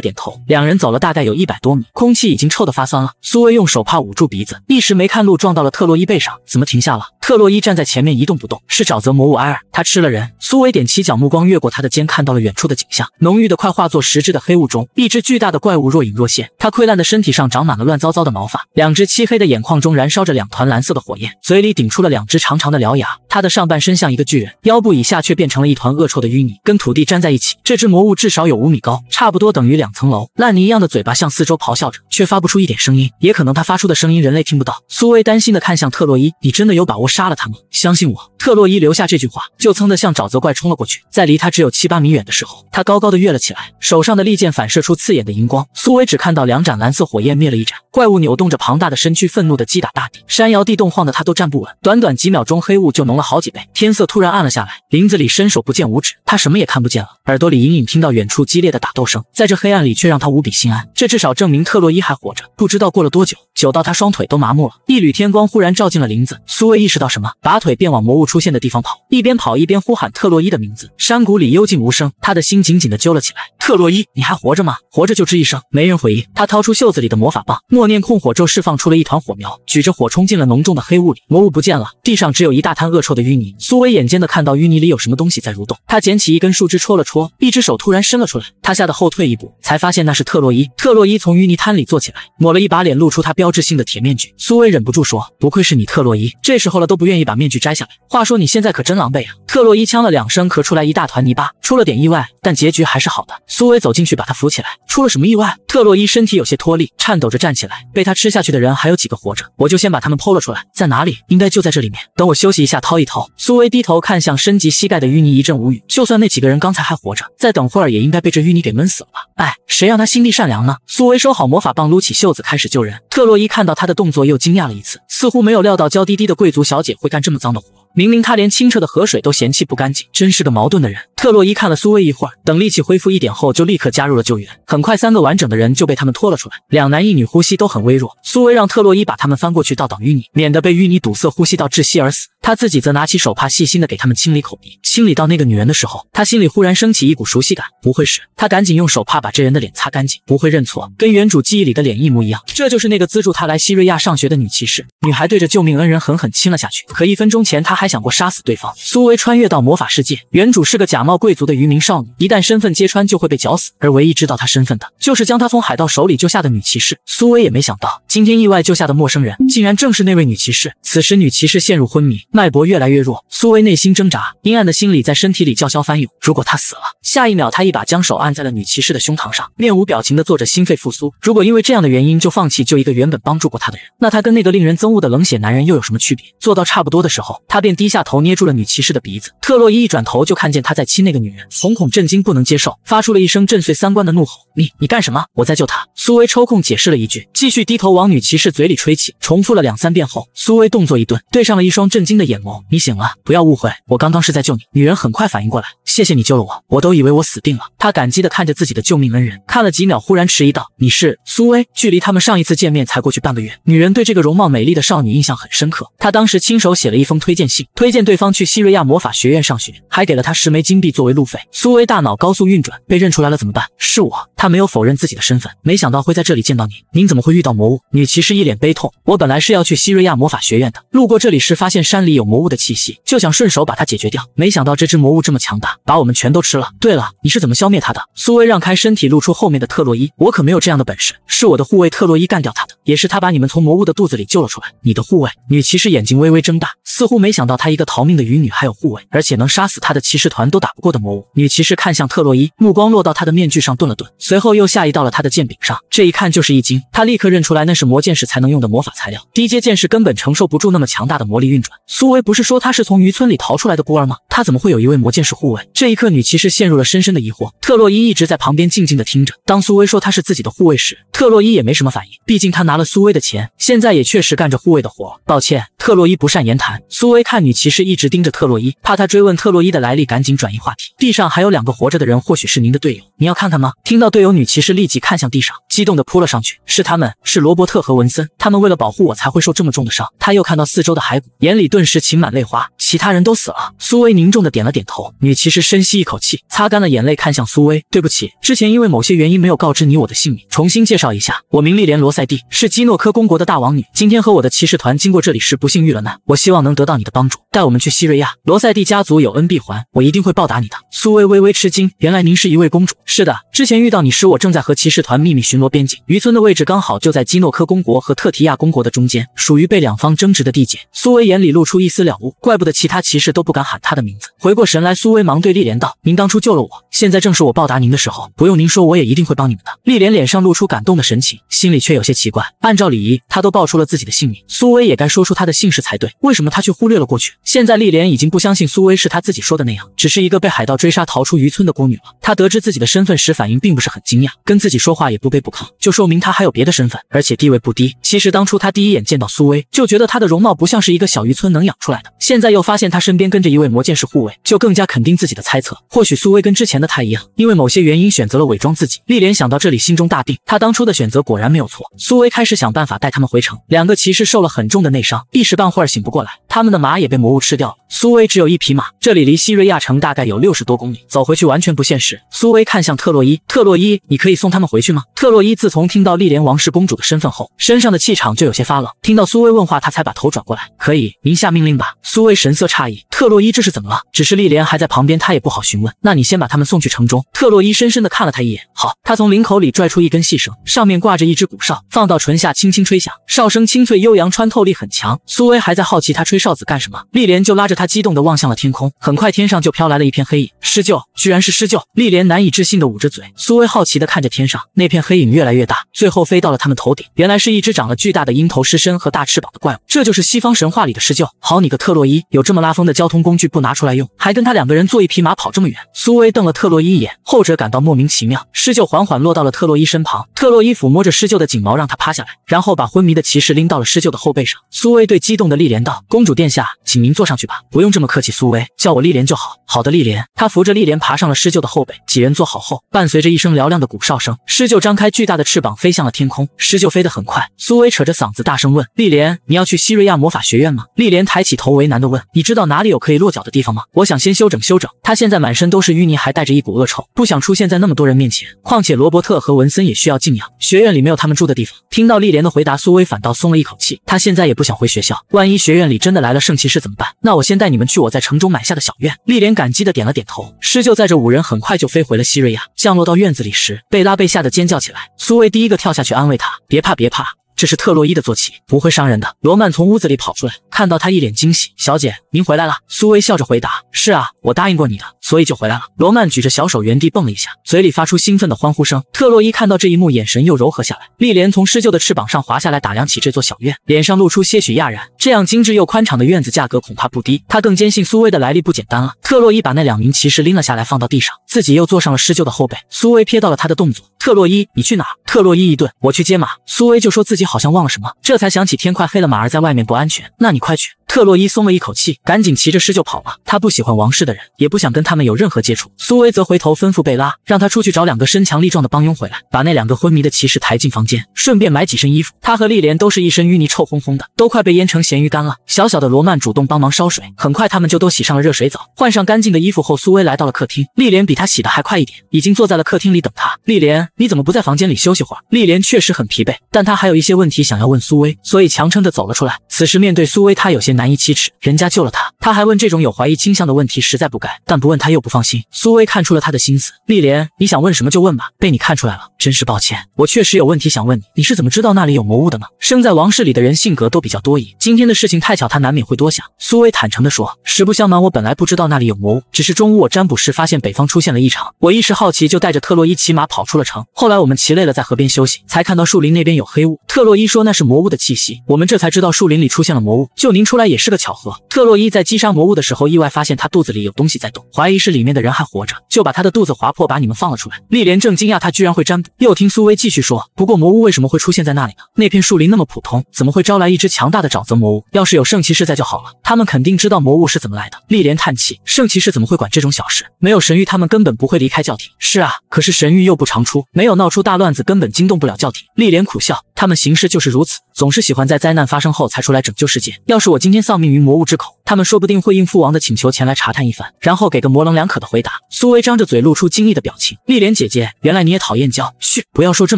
点头。两人走了大概有一百多米，空气已经臭得发酸了。苏薇用手帕捂住鼻子，一时没看路，撞到了特洛伊背上。怎么停下了？特洛伊站在前面一动不动。是沼泽魔物埃尔，他吃了人。苏薇踮起脚，目光越过他的肩，看到了远处的景象。浓郁的快化作实质的黑雾中，一只巨大的怪物若隐若现。他溃烂的身体上长满了乱糟糟的毛发，两只漆黑的眼眶中燃烧着两团蓝色的火焰，嘴里顶出了两只长长的獠牙。他的上半身像一个巨人。腰部以下却变成了一团恶臭的淤泥，跟土地粘在一起。这只魔物至少有五米高，差不多等于两层楼。烂泥一样的嘴巴向四周咆哮着，却发不出一点声音。也可能他发出的声音人类听不到。苏薇担心的看向特洛伊：“你真的有把握杀了他吗？”“相信我。”特洛伊留下这句话，就噌的向沼泽怪冲了过去。在离他只有七八米远的时候，他高高的跃了起来，手上的利剑反射出刺眼的银光。苏薇只看到两盏蓝色火焰灭了一盏，怪物扭动着庞大的身躯，愤怒的击打大地，山摇地动，晃的他都站不稳。短短几秒钟，黑雾就浓了好几倍，天色突然暗。了下来，林子里伸手不见五指，他什么也看不见了。耳朵里隐隐听到远处激烈的打斗声，在这黑暗里却让他无比心安。这至少证明特洛伊还活着。不知道过了多久，久到他双腿都麻木了。一缕天光忽然照进了林子，苏薇意识到什么，拔腿便往魔物出现的地方跑，一边跑一边呼喊特洛伊的名字。山谷里幽静无声，他的心紧紧的揪了起来。特洛伊，你还活着吗？活着就吱一声。没人回应。他掏出袖子里的魔法棒，默念控火咒，释放出了一团火苗，举着火冲进了浓重的黑雾里。魔物不见了，地上只有一大滩恶臭的淤泥。苏薇眼尖的看到淤泥里有什么东西在蠕动，他捡起一根树枝戳了戳。一只手突然伸了出来，他吓得后退一步，才发现那是特洛伊。特洛伊从淤泥滩里坐起来，抹了一把脸，露出他标志性的铁面具。苏薇忍不住说：“不愧是你，特洛伊，这时候了都不愿意把面具摘下来。话说你现在可真狼狈啊！”特洛伊呛了两声，咳出来一大团泥巴，出了点意外，但结局还是好的。苏薇走进去把他扶起来。出了什么意外？特洛伊身体有些脱力，颤抖着站起来。被他吃下去的人还有几个活着，我就先把他们剖了出来。在哪里？应该就在这里面。等我休息一下，掏一掏。苏薇低头看向深及膝盖的淤泥，一阵无语。就算那几个人刚才还活。活着，再等会儿也应该被这淤泥给闷死了吧？哎，谁让他心地善良呢？苏薇收好魔法棒，撸起袖子开始救人。特洛伊看到她的动作，又惊讶了一次，似乎没有料到娇滴滴的贵族小姐会干这么脏的活。明明他连清澈的河水都嫌弃不干净，真是个矛盾的人。特洛伊看了苏薇一会儿，等力气恢复一点后，就立刻加入了救援。很快，三个完整的人就被他们拖了出来。两男一女呼吸都很微弱，苏薇让特洛伊把他们翻过去，倒挡淤泥，免得被淤泥堵塞呼吸到窒息而死。他自己则拿起手帕，细心的给他们清理口鼻。清理到那个女人的时候，他心里忽然升起一股熟悉感，不会是他赶紧用手帕把这人的脸擦干净，不会认错，跟原主记忆里的脸一模一样。这就是那个资助他来西瑞亚上学的女骑士。女孩对着救命恩人狠狠亲了下去。可一分钟前他还。还想过杀死对方。苏薇穿越到魔法世界，原主是个假冒贵族的渔民少女，一旦身份揭穿就会被绞死。而唯一知道她身份的，就是将她从海盗手里救下的女骑士。苏薇也没想到，今天意外救下的陌生人，竟然正是那位女骑士。此时女骑士陷入昏迷，脉搏越来越弱。苏薇内心挣扎，阴暗的心理在身体里叫嚣翻涌。如果她死了，下一秒她一把将手按在了女骑士的胸膛上，面无表情的做着心肺复苏。如果因为这样的原因就放弃救一个原本帮助过她的人，那她跟那个令人憎恶的冷血男人又有什么区别？做到差不多的时候，她便。低下头捏住了女骑士的鼻子，特洛伊一转头就看见他在亲那个女人，瞳孔震惊，不能接受，发出了一声震碎三观的怒吼：“你你干什么？我在救她！”苏薇抽空解释了一句，继续低头往女骑士嘴里吹气，重复了两三遍后，苏薇动作一顿，对上了一双震惊的眼眸：“你醒了，不要误会，我刚刚是在救你。”女人很快反应过来，谢谢你救了我，我都以为我死定了。她感激的看着自己的救命恩人，看了几秒，忽然迟疑道：“你是苏薇？”距离他们上一次见面才过去半个月，女人对这个容貌美丽的少女印象很深刻，她当时亲手写了一封推荐信。推荐对方去西瑞亚魔法学院上学，还给了他十枚金币作为路费。苏威大脑高速运转，被认出来了怎么办？是我。他没有否认自己的身份，没想到会在这里见到你。您怎么会遇到魔物？女骑士一脸悲痛。我本来是要去希瑞亚魔法学院的，路过这里时发现山里有魔物的气息，就想顺手把它解决掉。没想到这只魔物这么强大，把我们全都吃了。对了，你是怎么消灭它的？苏薇让开身体，露出后面的特洛伊。我可没有这样的本事，是我的护卫特洛伊干掉他的，也是他把你们从魔物的肚子里救了出来。你的护卫？女骑士眼睛微微睁大，似乎没想到她一个逃命的渔女还有护卫，而且能杀死她的骑士团都打不过的魔物。女骑士看向特洛伊，目光落到她的面具上，顿了顿。随后又下移到了他的剑柄上，这一看就是一惊，他立刻认出来那是魔剑士才能用的魔法材料，低阶剑士根本承受不住那么强大的魔力运转。苏薇不是说他是从渔村里逃出来的孤儿吗？他怎么会有一位魔剑士护卫？这一刻，女骑士陷入了深深的疑惑。特洛伊一直在旁边静静的听着，当苏薇说他是自己的护卫时。特洛伊也没什么反应，毕竟他拿了苏薇的钱，现在也确实干着护卫的活。抱歉，特洛伊不善言谈。苏薇看女骑士一直盯着特洛伊，怕他追问特洛伊的来历，赶紧转移话题。地上还有两个活着的人，或许是您的队友，你要看看吗？听到队友，女骑士立即看向地上，激动地扑了上去。是他们，是罗伯特和文森，他们为了保护我才会受这么重的伤。他又看到四周的骸骨，眼里顿时噙满泪花。其他人都死了。苏薇凝重的点了点头。女骑士深吸一口气，擦干了眼泪，看向苏薇：“对不起，之前因为某些原因没有告知你我的姓名。重新介绍一下，我名莉莲·罗塞蒂，是基诺科公国的大王女。今天和我的骑士团经过这里时，不幸遇了难。我希望能得到你的帮助，带我们去西瑞亚。罗塞蒂家族有恩必还，我一定会报答你的。”苏薇微微吃惊：“原来您是一位公主。”“是的，之前遇到你时，我正在和骑士团秘密巡逻边境渔村的位置，刚好就在基诺科公国和特提亚公国的中间，属于被两方争执的地界。”苏薇眼里露出一丝了悟，怪不得。其他骑士都不敢喊他的名字。回过神来，苏威忙对丽莲道：“您当初救了我，现在正是我报答您的时候。不用您说，我也一定会帮你们的。”丽莲脸上露出感动的神情，心里却有些奇怪。按照礼仪，她都报出了自己的姓名，苏威也该说出他的姓氏才对。为什么他却忽略了过去？现在，丽莲已经不相信苏威是他自己说的那样，只是一个被海盗追杀逃出渔村的孤女了。他得知自己的身份时，反应并不是很惊讶，跟自己说话也不卑不亢，就说明他还有别的身份，而且地位不低。其实当初他第一眼见到苏威，就觉得他的容貌不像是一个小渔村能养出来的。现在又发。发现他身边跟着一位魔剑士护卫，就更加肯定自己的猜测。或许苏威跟之前的他一样，因为某些原因选择了伪装自己。丽莲想到这里，心中大定。他当初的选择果然没有错。苏威开始想办法带他们回城。两个骑士受了很重的内伤，一时半会儿醒不过来。他们的马也被魔物吃掉了。苏威只有一匹马，这里离西瑞亚城大概有六十多公里，走回去完全不现实。苏威看向特洛伊，特洛伊，你可以送他们回去吗？特洛伊自从听到丽莲王室公主的身份后，身上的气场就有些发冷。听到苏威问话，他才把头转过来。可以，您下命令吧。苏威神色诧异，特洛伊这是怎么了？只是丽莲还在旁边，他也不好询问。那你先把他们送去城中。特洛伊深深地看了他一眼，好。他从领口里拽出一根细绳，上面挂着一只骨哨，放到唇下轻轻吹响。哨声清脆悠扬，穿透力很强。苏威还在好奇他吹。少子干什么？丽莲就拉着他，激动地望向了天空。很快，天上就飘来了一片黑影。狮鹫，居然是狮鹫！丽莲难以置信地捂着嘴。苏薇好奇地看着天上那片黑影越来越大，最后飞到了他们头顶。原来是一只长了巨大的鹰头、狮身和大翅膀的怪物。这就是西方神话里的狮鹫。好你个特洛伊，有这么拉风的交通工具不拿出来用，还跟他两个人坐一匹马跑这么远！苏薇瞪了特洛伊一眼，后者感到莫名其妙。狮鹫缓缓落到了特洛伊身旁，特洛伊抚摸着狮鹫的颈毛，让它趴下来，然后把昏迷的骑士拎到了狮鹫的后背上。苏薇对激动的丽莲道：“公主。”殿下，请您坐上去吧，不用这么客气。苏威叫我丽莲就好。好的，丽莲。他扶着丽莲爬上了施鹫的后背，几人坐好后，伴随着一声嘹亮的鼓哨声，施鹫张开巨大的翅膀飞向了天空。施鹫飞得很快，苏威扯着嗓子大声问丽莲：“你要去西瑞亚魔法学院吗？”丽莲抬起头，为难地问：“你知道哪里有可以落脚的地方吗？”“我想先休整休整。”他现在满身都是淤泥，还带着一股恶臭，不想出现在那么多人面前。况且罗伯特和文森也需要静养，学院里没有他们住的地方。听到丽莲的回答，苏威反倒松了一口气。他现在也不想回学校，万一学院里真的……来了圣骑士怎么办？那我先带你们去我在城中买下的小院。丽莲感激的点了点头。狮鹫载着五人很快就飞回了希瑞亚，降落到院子里时，贝拉被吓得尖叫起来。苏薇第一个跳下去安慰她：“别怕，别怕，这是特洛伊的坐骑，不会伤人的。”罗曼从屋子里跑出来，看到他一脸惊喜：“小姐，您回来了。”苏薇笑着回答：“是啊，我答应过你的，所以就回来了。”罗曼举着小手原地蹦了一下，嘴里发出兴奋的欢呼声。特洛伊看到这一幕，眼神又柔和下来。丽莲从狮鹫的翅膀上滑下来，打量起这座小院，脸上露出些许讶然。这样精致又宽敞的院子，价格恐怕不低。他更坚信苏薇的来历不简单了。特洛伊把那两名骑士拎了下来，放到地上，自己又坐上了施鹫的后背。苏薇瞥到了他的动作，特洛伊，你去哪？特洛伊一顿，我去接马。苏薇就说自己好像忘了什么，这才想起天快黑了，马儿在外面不安全。那你快去。特洛伊松了一口气，赶紧骑着狮鹫跑了。他不喜欢王室的人，也不想跟他们有任何接触。苏薇则回头吩咐贝拉，让他出去找两个身强力壮的帮佣回来，把那两个昏迷的骑士抬进房间，顺便买几身衣服。他和丽莲都是一身淤泥，臭烘烘的，都快被淹成咸。咸鱼干了，小小的罗曼主动帮忙烧水，很快他们就都洗上了热水澡，换上干净的衣服后，苏薇来到了客厅。丽莲比她洗的还快一点，已经坐在了客厅里等她。丽莲，你怎么不在房间里休息会？丽莲确实很疲惫，但她还有一些问题想要问苏薇，所以强撑着走了出来。此时面对苏薇，她有些难以启齿，人家救了她，她还问这种有怀疑倾向的问题，实在不该。但不问她又不放心。苏薇看出了她的心思，丽莲，你想问什么就问吧。被你看出来了，真是抱歉。我确实有问题想问你，你是怎么知道那里有魔物的呢？生在王室里的人性格都比较多疑，今天。的事情太巧，他难免会多想。苏薇坦诚地说：“实不相瞒，我本来不知道那里有魔物，只是中午我占卜时发现北方出现了异常，我一时好奇就带着特洛伊骑马跑出了城。后来我们骑累了，在河边休息，才看到树林那边有黑雾。特洛伊说那是魔物的气息，我们这才知道树林里出现了魔物。救您出来也是个巧合。特洛伊在击杀魔物的时候，意外发现他肚子里有东西在动，怀疑是里面的人还活着，就把他的肚子划破，把你们放了出来。”丽莲正惊讶他居然会占卜，又听苏薇继续说：“不过魔物为什么会出现在那里呢？那片树林那么普通，怎么会招来一只强大的沼泽魔？”要是有圣骑士在就好了，他们肯定知道魔物是怎么来的。丽莲叹气，圣骑士怎么会管这种小事？没有神域，他们根本不会离开教廷。是啊，可是神域又不常出，没有闹出大乱子，根本惊动不了教廷。丽莲苦笑，他们行事就是如此，总是喜欢在灾难发生后才出来拯救世界。要是我今天丧命于魔物之口……他们说不定会应父王的请求前来查探一番，然后给个模棱两可的回答。苏薇张着嘴，露出惊异的表情。丽莲姐姐，原来你也讨厌娇？嘘，不要说这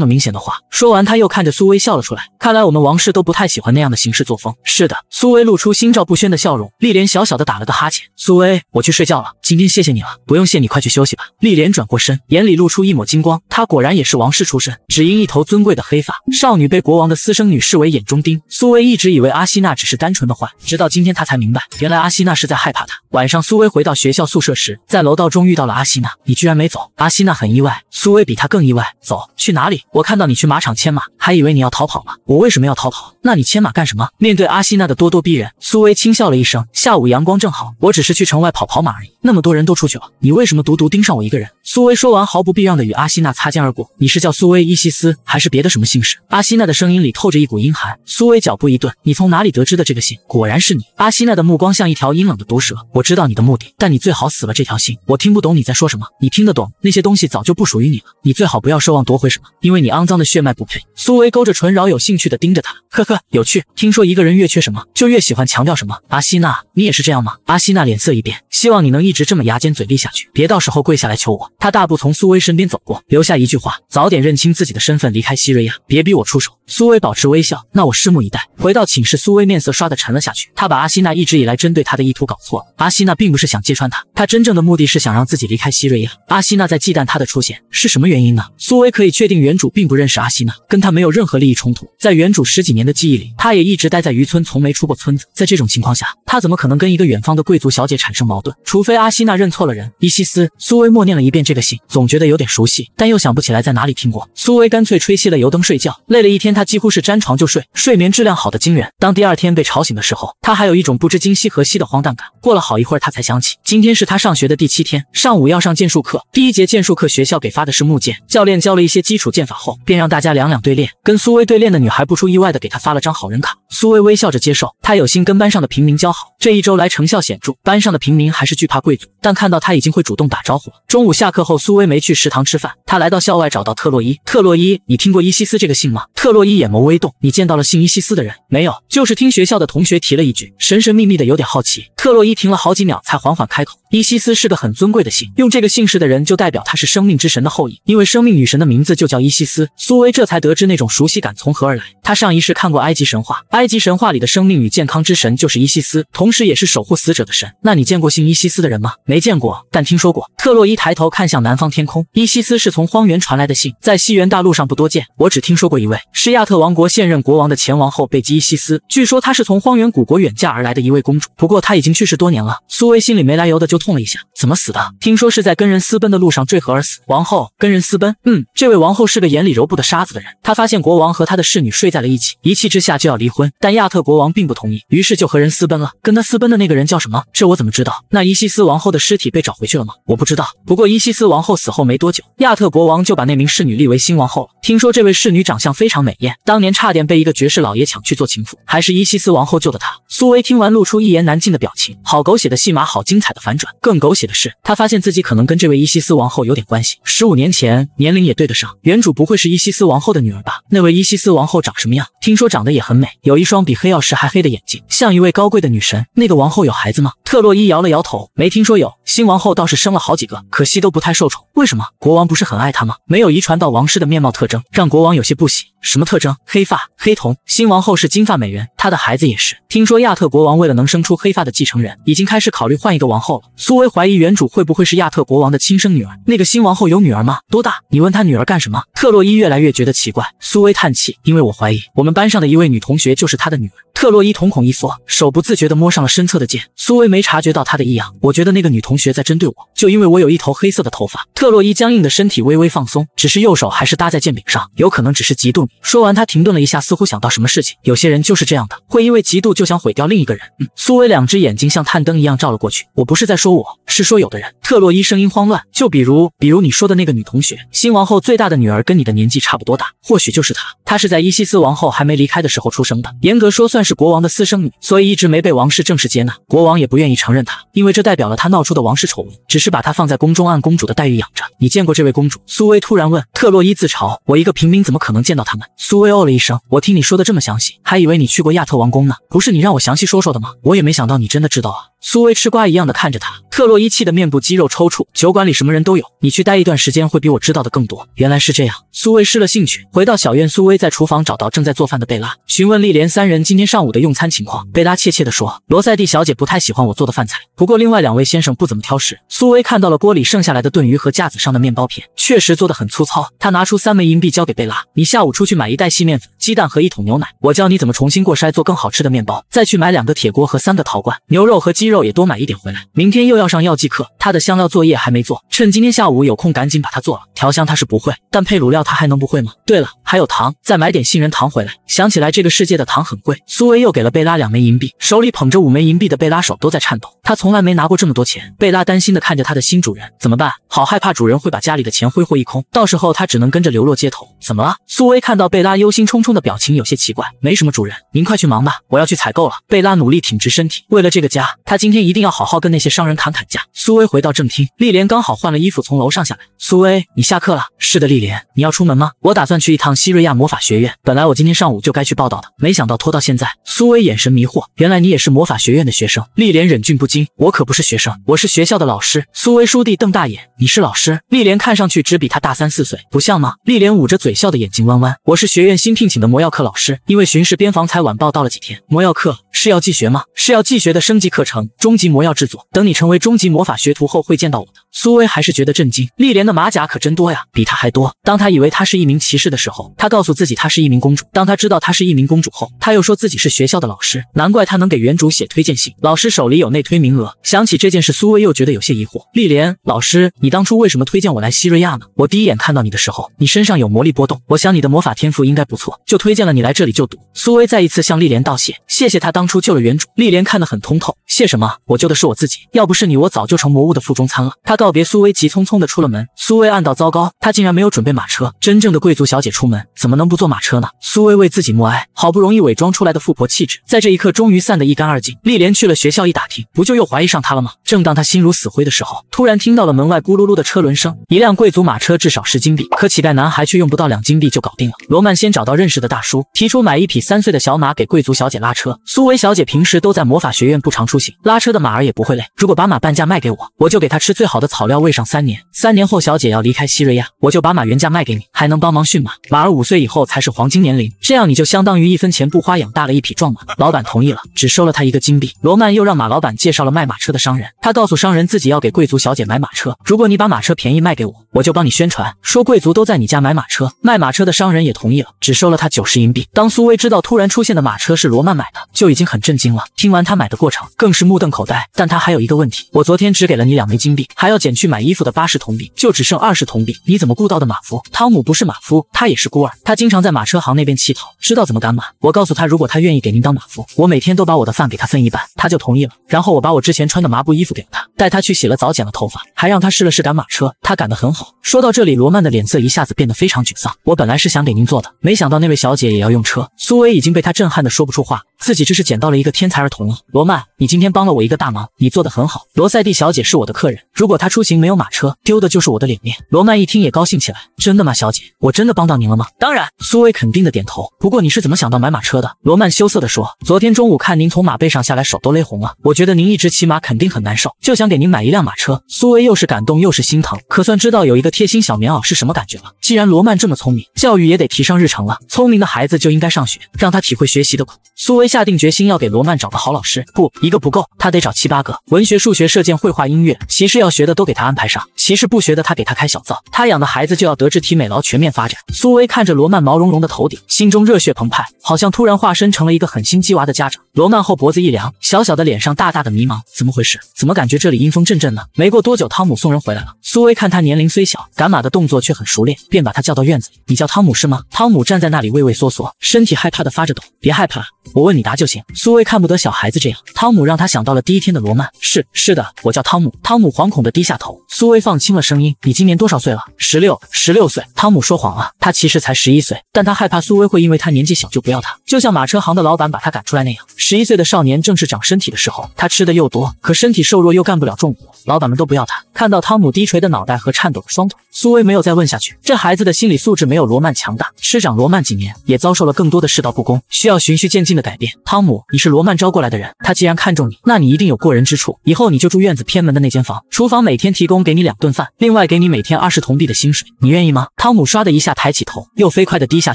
么明显的话。说完，他又看着苏薇笑了出来。看来我们王室都不太喜欢那样的行事作风。是的。苏薇露出心照不宣的笑容。丽莲小小的打了个哈欠。苏薇，我去睡觉了。今天谢谢你了，不用谢，你快去休息吧。丽莲转过身，眼里露出一抹金光。她果然也是王室出身，只因一头尊贵的黑发，少女被国王的私生女视为眼中钉。苏薇一直以为阿西娜只是单纯的坏，直到今天她才明白。原来阿西娜是在害怕他。晚上，苏薇回到学校宿舍时，在楼道中遇到了阿西娜。你居然没走！阿西娜很意外，苏薇比她更意外。走去哪里？我看到你去马场牵马，还以为你要逃跑了。我为什么要逃跑？那你牵马干什么？面对阿西娜的咄咄逼人，苏薇轻笑了一声。下午阳光正好，我只是去城外跑跑马而已。那么多人都出去了，你为什么独独盯上我一个人？苏薇说完，毫不避让的与阿西娜擦肩而过。你是叫苏薇伊西斯，还是别的什么姓氏？阿西娜的声音里透着一股阴寒。苏薇脚步一顿。你从哪里得知的这个姓？果然是你。阿西娜的目光。像一条阴冷的毒蛇，我知道你的目的，但你最好死了这条心。我听不懂你在说什么，你听得懂？那些东西早就不属于你了，你最好不要奢望夺回什么，因为你肮脏的血脉不配。苏薇勾着唇，饶有兴趣地盯着他。呵呵，有趣。听说一个人越缺什么，就越喜欢强调什么。阿西娜，你也是这样吗？阿西娜脸色一变，希望你能一直这么牙尖嘴利下去，别到时候跪下来求我。他大步从苏薇身边走过，留下一句话：早点认清自己的身份，离开希瑞亚，别逼我出手。苏薇保持微笑，那我拭目以待。回到寝室，苏薇面色刷的沉了下去，她把阿西娜一直以来。针对他的意图搞错了，阿西娜并不是想揭穿他，他真正的目的，是想让自己离开希瑞亚。阿西娜在忌惮他的出现，是什么原因呢？苏薇可以确定，原主并不认识阿西娜，跟他没有任何利益冲突。在原主十几年的记忆里，他也一直待在渔村，从没出过村子。在这种情况下，他怎么可能跟一个远方的贵族小姐产生矛盾？除非阿西娜认错了人。伊西斯，苏薇默念了一遍这个信，总觉得有点熟悉，但又想不起来在哪里听过。苏薇干脆吹熄了油灯睡觉，累了一天，他几乎是沾床就睡，睡眠质量好的惊人。当第二天被吵醒的时候，他还有一种不知惊喜。和西的荒诞感过了好一会儿，他才想起今天是他上学的第七天，上午要上剑术课。第一节剑术课，学校给发的是木剑，教练教了一些基础剑法后，便让大家两两对练。跟苏薇对练的女孩不出意外的给她发了张好人卡。苏薇微笑着接受，她有心跟班上的平民交好。这一周来成效显著，班上的平民还是惧怕贵族，但看到他已经会主动打招呼了。中午下课后，苏薇没去食堂吃饭，她来到校外找到特洛伊。特洛伊，你听过伊西斯这个姓吗？特洛伊眼眸微动，你见到了姓伊西斯的人没有？就是听学校的同学提了一句，神神秘秘的有。有点好奇，特洛伊停了好几秒才缓缓开口：“伊西斯是个很尊贵的姓，用这个姓氏的人就代表他是生命之神的后裔，因为生命女神的名字就叫伊西斯。”苏薇这才得知那种熟悉感从何而来。他上一世看过埃及神话，埃及神话里的生命与健康之神就是伊西斯，同时也是守护死者的神。那你见过姓伊西斯的人吗？没见过，但听说过。特洛伊抬头看向南方天空，伊西斯是从荒原传来的信，在西元大陆上不多见。我只听说过一位，是亚特王国现任国王的前王后贝基伊西斯。据说她是从荒原古国远嫁而来的一位公主。不过他已经去世多年了，苏薇心里没来由的就痛了一下。怎么死的？听说是在跟人私奔的路上坠河而死。王后跟人私奔？嗯，这位王后是个眼里揉不得沙子的人。她发现国王和他的侍女睡在了一起，一气之下就要离婚，但亚特国王并不同意，于是就和人私奔了。跟他私奔的那个人叫什么？这我怎么知道？那伊西斯王后的尸体被找回去了吗？我不知道。不过伊西斯王后死后没多久，亚特国王就把那名侍女立为新王后了。听说这位侍女长相非常美艳，当年差点被一个绝世老爷抢去做情妇，还是伊西斯王后救的她。苏薇听完露出一。一言难尽的表情，好狗血的戏码，好精彩的反转。更狗血的是，他发现自己可能跟这位伊西斯王后有点关系。十五年前，年龄也对得上。原主不会是伊西斯王后的女儿吧？那位伊西斯王后长什么样？听说长得也很美，有一双比黑曜石还黑的眼睛，像一位高贵的女神。那个王后有孩子吗？特洛伊摇了摇头，没听说有。新王后倒是生了好几个，可惜都不太受宠。为什么？国王不是很爱她吗？没有遗传到王室的面貌特征，让国王有些不喜。什么特征？黑发黑瞳。新王后是金发美人，她的孩子也是。听说亚特国王为了能生出黑发的继承人，已经开始考虑换一个王后了。苏薇怀疑原主会不会是亚特国王的亲生女儿？那个新王后有女儿吗？多大？你问她女儿干什么？特洛伊越来越觉得奇怪。苏薇叹气，因为我怀疑我们班上的一位女同学就是她的女儿。特洛伊瞳孔一缩，手不自觉地摸上了身侧的剑。苏薇没察觉到他的异样，我觉得那个女同学在针对我，就因为我有一头黑色的头发。特洛伊僵硬的身体微微放松，只是右手还是搭在剑柄上。有可能只是嫉妒你。说完，他停顿了一下，似乎想到什么事情。有些人就是这样的，会因为嫉妒就想毁掉另一个人。苏薇两只眼睛像探灯一样照了过去。我不是在说，我是说有的人。特洛伊声音慌乱。就比如，比如你说的那个女同学，新王后最大的女儿，跟你的年纪差不多大，或许就是她。她是在伊西斯王后还没离开的时候出生的，严格说算是国王的私生女，所以一直没被王室正式接纳，国王也不愿意承认她，因为这代表了她闹出的王室丑闻，只是把她放在宫中按公主的待遇养着。你见过这位公主？苏薇突然问。特洛伊自嘲，我一个平民怎么可能见到他们？苏薇哦了一声，我听你说的这么详细，还以为你去过亚特王宫呢。不是你让我详细说说的吗？我也没想到你真的知道啊。苏薇吃瓜一样的看着他，特洛伊气得面部肌肉抽搐。酒馆里什么人都有，你去待一段时间会比我知道的更多。原来是这样，苏薇失了兴趣。回到小院，苏薇在厨房找到正在做饭的贝拉，询问莉莲三人今天上午的用餐情况。贝拉怯怯地说：“罗塞蒂小姐不太喜欢我做的饭菜，不过另外两位先生不怎么挑食。”苏薇看到了锅里剩下来的炖鱼和架子上的面包片，确实做的很粗糙。她拿出三枚银币交给贝拉：“你下午出去买一袋细面粉、鸡蛋和一桶牛奶，我教你怎么重新过筛做更好吃的面包。再去买两个铁锅和三个陶罐，牛肉和鸡。”鸡肉也多买一点回来，明天又要上药剂课，他的香料作业还没做，趁今天下午有空赶紧把它做了。调香他是不会，但配卤料他还能不会吗？对了，还有糖，再买点杏仁糖回来。想起来这个世界的糖很贵，苏薇又给了贝拉两枚银币，手里捧着五枚银币的贝拉手都在颤抖，他从来没拿过这么多钱。贝拉担心地看着他的新主人，怎么办？好害怕主人会把家里的钱挥霍一空，到时候他只能跟着流落街头。怎么了？苏薇看到贝拉忧心忡忡的表情有些奇怪，没什么，主人您快去忙吧，我要去采购了。贝拉努力挺直身体，为了这个家，他。今天一定要好好跟那些商人砍砍价。苏薇回到正厅，丽莲刚好换了衣服从楼上下来。苏薇，你下课了？是的，丽莲，你要出门吗？我打算去一趟希瑞亚魔法学院。本来我今天上午就该去报道的，没想到拖到现在。苏薇眼神迷惑，原来你也是魔法学院的学生。丽莲忍俊不禁，我可不是学生，我是学校的老师。苏薇倏地瞪大眼，你是老师？丽莲看上去只比他大三四岁，不像吗？丽莲捂着嘴笑，的眼睛弯弯。我是学院新聘请的魔药课老师，因为巡视边防才晚报到了几天。魔药课是药剂学吗？是药剂学的升级课程。终极魔药制作，等你成为终极魔法学徒后会见到我的。苏威还是觉得震惊，丽莲的马甲可真多呀，比他还多。当他以为他是一名骑士的时候，他告诉自己他是一名公主；当他知道他是一名公主后，他又说自己是学校的老师。难怪他能给原主写推荐信，老师手里有内推名额。想起这件事，苏威又觉得有些疑惑。丽莲老师，你当初为什么推荐我来希瑞亚呢？我第一眼看到你的时候，你身上有魔力波动，我想你的魔法天赋应该不错，就推荐了你来这里就读。苏威再一次向丽莲道谢，谢谢他当初救了原主。丽莲看得很通透，谢什。什么？我救的是我自己，要不是你，我早就成魔物的腹中餐了。他告别苏薇，急匆匆的出了门。苏薇暗道糟糕，他竟然没有准备马车。真正的贵族小姐出门怎么能不坐马车呢？苏薇为自己默哀，好不容易伪装出来的富婆气质，在这一刻终于散得一干二净。丽莲去了学校一打听，不就又怀疑上他了吗？正当她心如死灰的时候，突然听到了门外咕噜噜的车轮声，一辆贵族马车至少十金币，可乞丐男孩却用不到两金币就搞定了。罗曼先找到认识的大叔，提出买一匹三岁的小马给贵族小姐拉车。苏薇小姐平时都在魔法学院，不常出行。拉车的马儿也不会累。如果把马半价卖给我，我就给他吃最好的草料，喂上三年。三年后，小姐要离开西瑞亚，我就把马原价卖给你，还能帮忙驯马。马儿五岁以后才是黄金年龄，这样你就相当于一分钱不花养大了一匹壮马。老板同意了，只收了他一个金币。罗曼又让马老板介绍了卖马车的商人，他告诉商人自己要给贵族小姐买马车。如果你把马车便宜卖给我，我就帮你宣传，说贵族都在你家买马车。卖马车的商人也同意了，只收了他九十银币。当苏薇知道突然出现的马车是罗曼买的，就已经很震惊了。听完他买的过程，更是目。目瞪口呆，但他还有一个问题：我昨天只给了你两枚金币，还要减去买衣服的八十铜币，就只剩二十铜币。你怎么雇到的马夫？汤姆不是马夫，他也是孤儿，他经常在马车行那边乞讨，知道怎么赶马。我告诉他，如果他愿意给您当马夫，我每天都把我的饭给他分一半，他就同意了。然后我把我之前穿的麻布衣服给了他，带他去洗了澡、剪了头发，还让他试了试赶马车，他赶得很好。说到这里，罗曼的脸色一下子变得非常沮丧。我本来是想给您做的，没想到那位小姐也要用车。苏薇已经被他震撼的说不出话。自己这是捡到了一个天才儿童了，罗曼，你今天帮了我一个大忙，你做得很好。罗塞蒂小姐是我的客人，如果她出行没有马车，丢的就是我的脸面。罗曼一听也高兴起来，真的吗，小姐？我真的帮到您了吗？当然，苏薇肯定的点头。不过你是怎么想到买马车的？罗曼羞涩的说，昨天中午看您从马背上下来，手都勒红了，我觉得您一直骑马肯定很难受，就想给您买一辆马车。苏薇又是感动又是心疼，可算知道有一个贴心小棉袄是什么感觉了。既然罗曼这么聪明，教育也得提上日程了。聪明的孩子就应该上学，让他体会学习的苦。苏薇。下定决心要给罗曼找个好老师，不一个不够，他得找七八个。文学、数学、射箭、绘画、音乐，骑士要学的都给他安排上。骑士不学的，他给他开小灶。他养的孩子就要德智体美劳全面发展。苏薇看着罗曼毛茸茸的头顶，心中热血澎湃，好像突然化身成了一个狠心鸡娃的家长。罗曼后脖子一凉，小小的脸上大大的迷茫，怎么回事？怎么感觉这里阴风阵阵呢？没过多久，汤姆送人回来了。苏薇看他年龄虽小，赶马的动作却很熟练，便把他叫到院子：“里。你叫汤姆是吗？”汤姆站在那里畏畏缩缩，身体害怕的发着抖。别害怕。我问你答就行。苏薇看不得小孩子这样，汤姆让他想到了第一天的罗曼。是是的，我叫汤姆。汤姆惶恐地低下头。苏薇放轻了声音：“你今年多少岁了？”“十六，十六岁。”汤姆说谎了，他其实才十一岁，但他害怕苏薇会因为他年纪小就不要他，就像马车行的老板把他赶出来那样。十一岁的少年正是长身体的时候，他吃的又多，可身体瘦弱又干不了重活，老板们都不要他。看到汤姆低垂的脑袋和颤抖的双腿，苏薇没有再问下去。这孩子的心理素质没有罗曼强大，师长罗曼几年也遭受了更多的世道不公，需要循序渐进。的改变，汤姆，你是罗曼招过来的人，他既然看中你，那你一定有过人之处。以后你就住院子偏门的那间房，厨房每天提供给你两顿饭，另外给你每天二十铜币的薪水，你愿意吗？汤姆唰的一下抬起头，又飞快的低下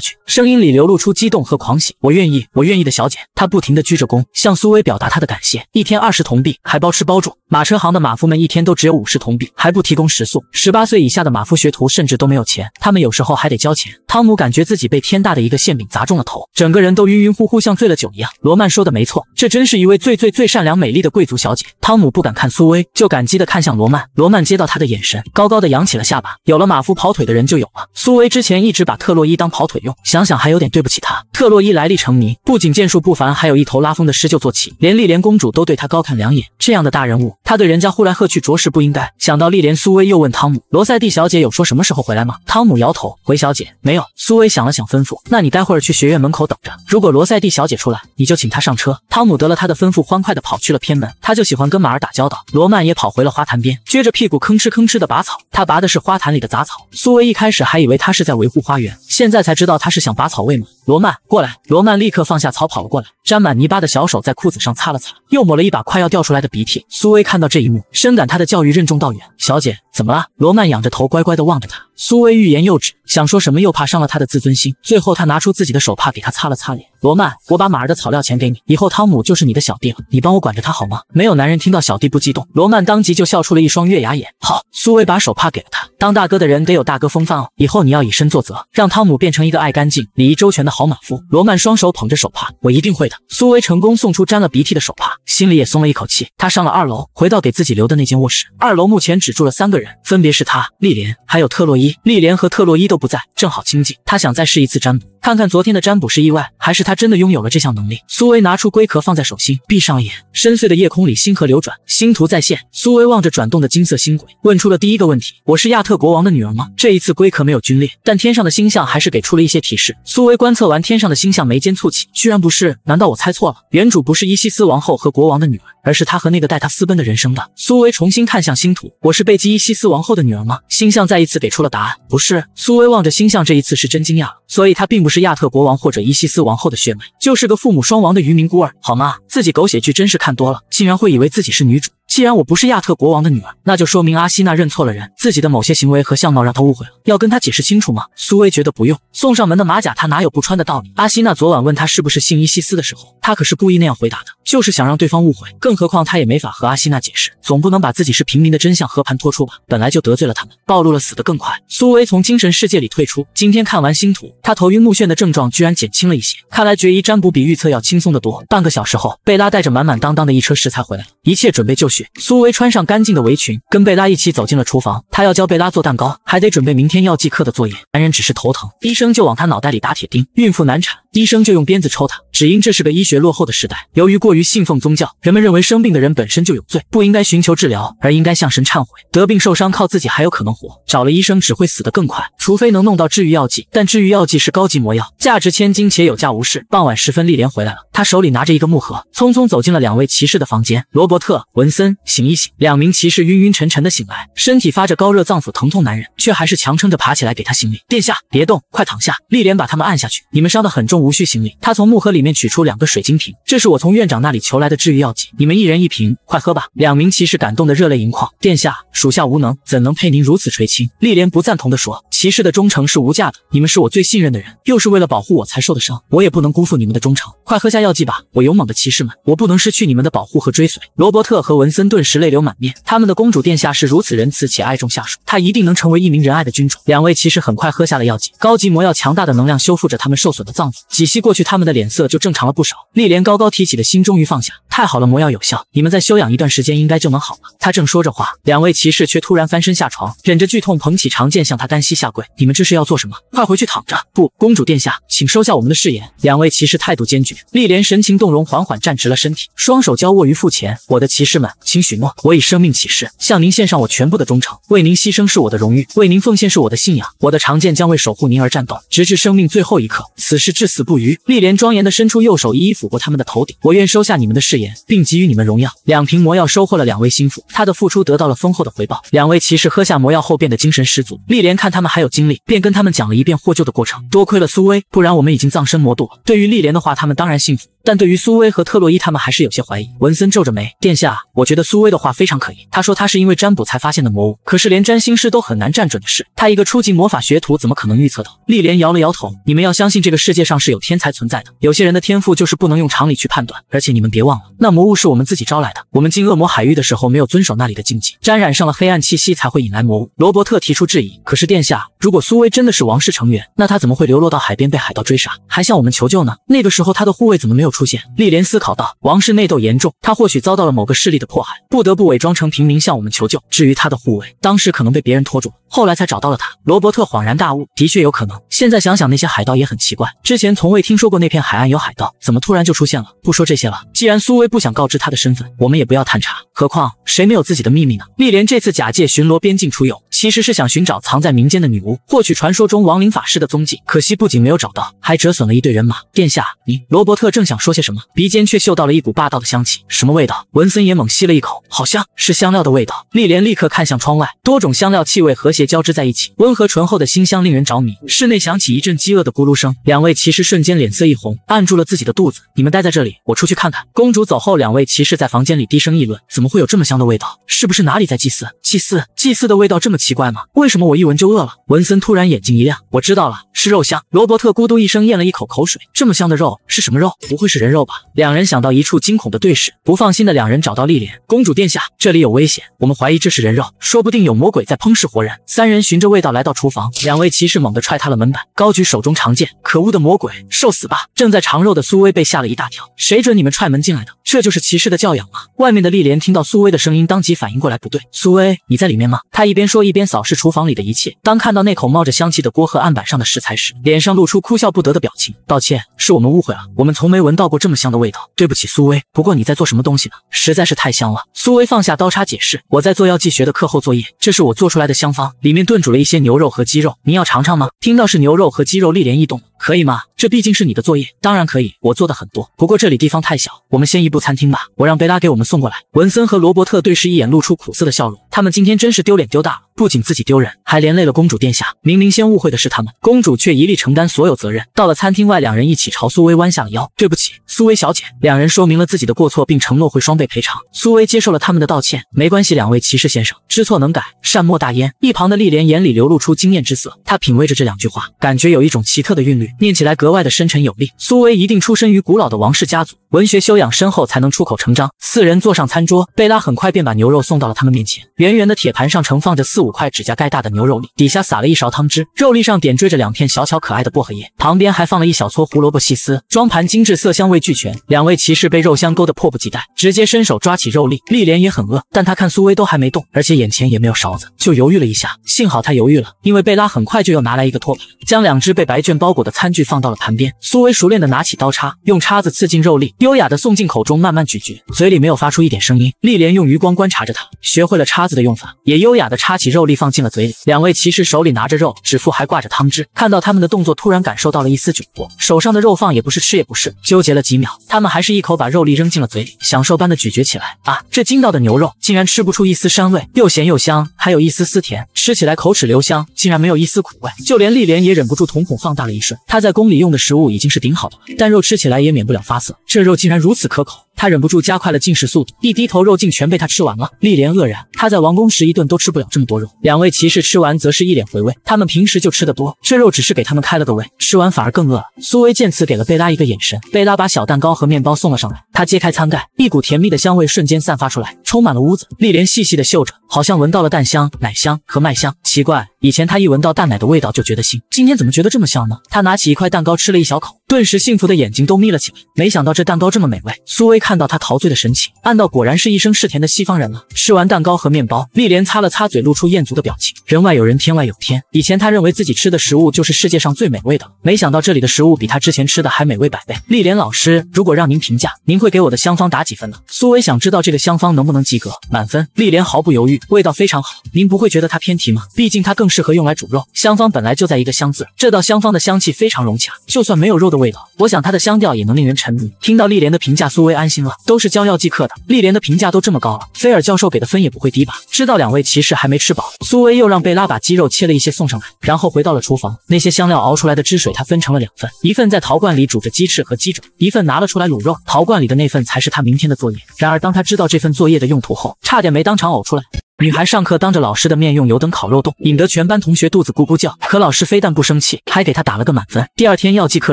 去，声音里流露出激动和狂喜。我愿意，我愿意的，小姐。他不停的鞠着躬，向苏薇表达他的感谢。一天二十铜币，还包吃包住。马车行的马夫们一天都只有五十铜币，还不提供食宿。十八岁以下的马夫学徒甚至都没有钱，他们有时候还得交钱。汤姆感觉自己被天大的一个馅饼砸中了头，整个人都晕晕乎乎，像醉了。酒一样，罗曼说的没错，这真是一位最最最善良美丽的贵族小姐。汤姆不敢看苏薇，就感激的看向罗曼。罗曼接到他的眼神，高高的扬起了下巴。有了马夫跑腿的人就有了。苏薇之前一直把特洛伊当跑腿用，想想还有点对不起他。特洛伊来历成名，不仅剑术不凡，还有一头拉风的狮鹫坐骑，连丽莲公主都对他高看两眼。这样的大人物，他对人家呼来喝去，着实不应该。想到丽莲，苏薇又问汤姆：“罗塞蒂小姐有说什么时候回来吗？”汤姆摇头。回小姐没有。苏薇想了想，吩咐：“那你待会儿去学院门口等着，如果罗塞蒂小姐。”出来，你就请他上车。汤姆得了他的吩咐，欢快地跑去了偏门。他就喜欢跟马儿打交道。罗曼也跑回了花坛边，撅着屁股吭哧吭哧地拔草。他拔的是花坛里的杂草。苏维一开始还以为他是在维护花园，现在才知道他是想拔草喂马。罗曼，过来！罗曼立刻放下草跑了过来，沾满泥巴的小手在裤子上擦了擦，又抹了一把快要掉出来的鼻涕。苏薇看到这一幕，深感他的教育任重道远。小姐，怎么了？罗曼仰着头乖乖地望着他。苏薇欲言又止，想说什么又怕伤了他的自尊心，最后他拿出自己的手帕给他擦了擦脸。罗曼，我把马儿的草料钱给你，以后汤姆就是你的小弟了，你帮我管着他好吗？没有男人听到小弟不激动，罗曼当即就笑出了一双月牙眼。好，苏薇把手帕给了他，当大哥的人得有大哥风范哦，以后你要以身作则，让汤姆变成一个爱干净、礼仪周全的。好满腹，罗曼双手捧着手帕，我一定会的。苏薇成功送出沾了鼻涕的手帕，心里也松了一口气。他上了二楼，回到给自己留的那间卧室。二楼目前只住了三个人，分别是他、丽莲，还有特洛伊。丽莲和特洛伊都不在，正好清静。他想再试一次占卜。看看昨天的占卜是意外，还是他真的拥有了这项能力？苏薇拿出龟壳放在手心，闭上眼，深邃的夜空里星河流转，星图再现。苏薇望着转动的金色星轨，问出了第一个问题：“我是亚特国王的女儿吗？”这一次龟壳没有龟裂，但天上的星象还是给出了一些提示。苏薇观测完天上的星象，眉间蹙起：“居然不是？难道我猜错了？原主不是伊西斯王后和国王的女儿，而是他和那个带他私奔的人生的。”苏薇重新看向星图：“我是贝基伊西斯王后的女儿吗？”星象再一次给出了答案：“不是。”苏薇望着星象，这一次是真惊讶了。所以她并不。是亚特国王或者伊西斯王后的血脉，就是个父母双亡的渔民孤儿，好吗？自己狗血剧真是看多了，竟然会以为自己是女主。既然我不是亚特国王的女儿，那就说明阿西娜认错了人，自己的某些行为和相貌让她误会了，要跟她解释清楚吗？苏薇觉得不用，送上门的马甲她哪有不穿的道理？阿西娜昨晚问她是不是信伊西斯的时候，她可是故意那样回答的，就是想让对方误会。更何况她也没法和阿西娜解释，总不能把自己是平民的真相和盘托出吧？本来就得罪了他们，暴露了死得更快。苏薇从精神世界里退出，今天看完星图，她头晕目眩的症状居然减轻了一些，看来决疑占卜比预测要轻松得多。半个小时后，贝拉带着满满当当的一车食材回来了，一切准备就绪。苏薇穿上干净的围裙，跟贝拉一起走进了厨房。她要教贝拉做蛋糕，还得准备明天药剂课的作业。男人只是头疼，医生就往他脑袋里打铁钉；孕妇难产，医生就用鞭子抽她。只因这是个医学落后的时代。由于过于信奉宗教，人们认为生病的人本身就有罪，不应该寻求治疗，而应该向神忏悔。得病受伤靠自己还有可能活，找了医生只会死得更快。除非能弄到治愈药剂，但治愈药剂是高级魔药，价值千金且有价无市。傍晚时分，丽莲回来了，她手里拿着一个木盒，匆匆走进了两位骑士的房间。罗伯特、文森。醒一醒！两名骑士晕晕沉沉的醒来，身体发着高热，脏腑疼痛难忍，却还是强撑着爬起来给他行礼。殿下，别动，快躺下！丽莲把他们按下去。你们伤得很重，无需行礼。他从木盒里面取出两个水晶瓶，这是我从院长那里求来的治愈药剂，你们一人一瓶，快喝吧！两名骑士感动的热泪盈眶。殿下，属下无能，怎能配您如此垂青？丽莲不赞同的说。骑士的忠诚是无价的，你们是我最信任的人，又是为了保护我才受的伤，我也不能辜负你们的忠诚。快喝下药剂吧，我勇猛的骑士们，我不能失去你们的保护和追随。罗伯特和文森顿时泪流满面，他们的公主殿下是如此仁慈且爱重下属，她一定能成为一名仁爱的君主。两位骑士很快喝下了药剂，高级魔药强大的能量修复着他们受损的脏腑，几息过去，他们的脸色就正常了不少。莉莲高高提起的心终于放下，太好了，魔药有效，你们再休养一段时间，应该就能好了。她正说着话，两位骑士却突然翻身下床，忍着剧痛捧起长剑向他单膝下。贵，你们这是要做什么？快回去躺着！不，公主殿下，请收下我们的誓言。两位骑士态度坚决，丽莲神情动容，缓缓站直了身体，双手交握于腹前。我的骑士们，请许诺，我以生命起誓，向您献上我全部的忠诚，为您牺牲是我的荣誉，为您奉献是我的信仰。我的长剑将为守护您而战斗，直至生命最后一刻，此事至死不渝。丽莲庄严的伸出右手，一一抚过他们的头顶。我愿收下你们的誓言，并给予你们荣耀。两瓶魔药收获了两位心腹，他的付出得到了丰厚的回报。两位骑士喝下魔药后变得精神十足。丽莲看他们还。有精力，便跟他们讲了一遍获救的过程。多亏了苏薇，不然我们已经葬身魔度了。对于丽莲的话，他们当然信服。但对于苏威和特洛伊，他们还是有些怀疑。文森皱着眉：“殿下，我觉得苏威的话非常可疑。他说他是因为占卜才发现的魔物，可是连占星师都很难占准的事，他一个初级魔法学徒怎么可能预测到？”丽莲摇了摇头：“你们要相信这个世界上是有天才存在的，有些人的天赋就是不能用常理去判断。而且你们别忘了，那魔物是我们自己招来的。我们进恶魔海域的时候没有遵守那里的禁忌，沾染上了黑暗气息，才会引来魔物。”罗伯特提出质疑：“可是殿下，如果苏威真的是王室成员，那他怎么会流落到海边被海盗追杀，还向我们求救呢？那个时候他的护卫怎么没有？”出现，丽莲思考道：“王室内斗严重，他或许遭到了某个势力的迫害，不得不伪装成平民向我们求救。至于他的护卫，当时可能被别人拖住了，后来才找到了他。”罗伯特恍然大悟：“的确有可能。现在想想，那些海盗也很奇怪，之前从未听说过那片海岸有海盗，怎么突然就出现了？”不说这些了，既然苏薇不想告知他的身份，我们也不要探查。何况谁没有自己的秘密呢？丽莲这次假借巡逻边境出游，其实是想寻找藏在民间的女巫，获取传说中亡灵法师的踪迹。可惜不仅没有找到，还折损了一队人马。殿下，你罗伯特正想。说些什么？鼻尖却嗅到了一股霸道的香气，什么味道？文森也猛吸了一口，好香，是香料的味道。丽莲立刻看向窗外，多种香料气味和谐交织在一起，温和醇厚的馨香令人着迷。室内响起一阵饥饿的咕噜声，两位骑士瞬间脸色一红，按住了自己的肚子。你们待在这里，我出去看看。公主走后，两位骑士在房间里低声议论：怎么会有这么香的味道？是不是哪里在祭祀？祭祀？祭祀的味道这么奇怪吗？为什么我一闻就饿了？文森突然眼睛一亮，我知道了，是肉香。罗伯特咕嘟一声咽了一口口水，这么香的肉是什么肉？不会是？是人肉吧？两人想到一处，惊恐的对视。不放心的两人找到丽莲公主殿下，这里有危险，我们怀疑这是人肉，说不定有魔鬼在烹食活人。三人循着味道来到厨房，两位骑士猛地踹塌了门板，高举手中长剑，可恶的魔鬼，受死吧！正在尝肉的苏薇被吓了一大跳，谁准你们踹门进来的？这就是骑士的教养吗？外面的丽莲听到苏薇的声音，当即反应过来，不对，苏薇，你在里面吗？她一边说，一边扫视厨房里的一切。当看到那口冒着香气的锅和案板上的食材时，脸上露出哭笑不得的表情。抱歉，是我们误会了，我们从没闻到。到过这么香的味道，对不起，苏薇。不过你在做什么东西呢？实在是太香了。苏薇放下刀叉，解释：“我在做药剂学的课后作业，这是我做出来的香方，里面炖煮了一些牛肉和鸡肉。您要尝尝吗？”听到是牛肉和鸡肉，立莲一动，可以吗？这毕竟是你的作业，当然可以。我做的很多，不过这里地方太小，我们先移步餐厅吧。我让贝拉给我们送过来。文森和罗伯特对视一眼，露出苦涩的笑容。他们今天真是丢脸丢大了，不仅自己丢人，还连累了公主殿下。明明先误会的是他们，公主却一力承担所有责任。到了餐厅外，两人一起朝苏薇弯下了腰。对不起，苏薇小姐。两人说明了自己的过错，并承诺会双倍赔偿。苏薇接受了他们的道歉。没关系，两位骑士先生，知错能改，善莫大焉。一旁的丽莲眼里流露出惊艳之色，她品味着这两句话，感觉有一种奇特的韵律，念起来格。格外的深沉有力，苏威一定出身于古老的王室家族。文学修养深厚才能出口成章。四人坐上餐桌，贝拉很快便把牛肉送到了他们面前。圆圆的铁盘上盛放着四五块指甲盖大的牛肉粒，底下撒了一勺汤汁，肉粒上点缀着两片小巧可爱的薄荷叶，旁边还放了一小撮胡萝卜细丝。装盘精致，色香味俱全。两位骑士被肉香勾得迫不及待，直接伸手抓起肉粒。丽莲也很饿，但她看苏薇都还没动，而且眼前也没有勺子，就犹豫了一下。幸好她犹豫了，因为贝拉很快就又拿来一个托盘，将两只被白绢包裹的餐具放到了盘边。苏薇熟练地拿起刀叉，用叉子刺进肉粒。优雅的送进口中，慢慢咀嚼，嘴里没有发出一点声音。丽莲用余光观察着他，学会了叉子的用法，也优雅的叉起肉粒放进了嘴里。两位骑士手里拿着肉，指腹还挂着汤汁。看到他们的动作，突然感受到了一丝窘迫，手上的肉放也不是吃也不是，纠结了几秒，他们还是一口把肉粒扔进了嘴里，享受般的咀嚼起来。啊，这筋道的牛肉竟然吃不出一丝膻味，又咸又香，还有一丝丝甜，吃起来口齿留香，竟然没有一丝苦味。就连丽莲也忍不住瞳孔放大了一瞬。她在宫里用的食物已经是顶好的了，但肉吃起来也免不了发涩，这肉。竟然如此可口！他忍不住加快了进食速度，一低头，肉竟全被他吃完了。丽莲愕然，他在王宫时一顿都吃不了这么多肉。两位骑士吃完则是一脸回味，他们平时就吃的多，这肉只是给他们开了个胃，吃完反而更饿了。苏薇见此，给了贝拉一个眼神，贝拉把小蛋糕和面包送了上来。他揭开餐盖，一股甜蜜的香味瞬间散发出来，充满了屋子。丽莲细细的嗅着，好像闻到了蛋香、奶香和麦香。奇怪，以前他一闻到蛋奶的味道就觉得腥，今天怎么觉得这么香呢？他拿起一块蛋糕吃了一小口，顿时幸福的眼睛都眯了起来。没想到这蛋糕这么美味，苏薇。看到他陶醉的神情，暗道果然是一生是甜的西方人了。吃完蛋糕和面包，丽莲擦了擦嘴，露出艳足的表情。人外有人，天外有天。以前他认为自己吃的食物就是世界上最美味的，没想到这里的食物比他之前吃的还美味百倍。丽莲老师，如果让您评价，您会给我的香方打几分呢？苏维想知道这个香方能不能及格，满分。丽莲毫不犹豫，味道非常好。您不会觉得它偏题吗？毕竟它更适合用来煮肉。香方本来就在一个香字，这道香方的香气非常融洽，就算没有肉的味道，我想它的香调也能令人沉迷。听到丽莲的评价，苏维安。心了，都是将药剂课的。丽莲的评价都这么高了，菲尔教授给的分也不会低吧？知道两位骑士还没吃饱，苏薇又让贝拉把鸡肉切了一些送上来，然后回到了厨房。那些香料熬出来的汁水，她分成了两份，一份在陶罐里煮着鸡翅和鸡爪，一份拿了出来卤肉。陶罐里的那份才是他明天的作业。然而当他知道这份作业的用途后，差点没当场呕出来。女孩上课当着老师的面用油灯烤肉冻，引得全班同学肚子咕咕叫。可老师非但不生气，还给她打了个满分。第二天药剂课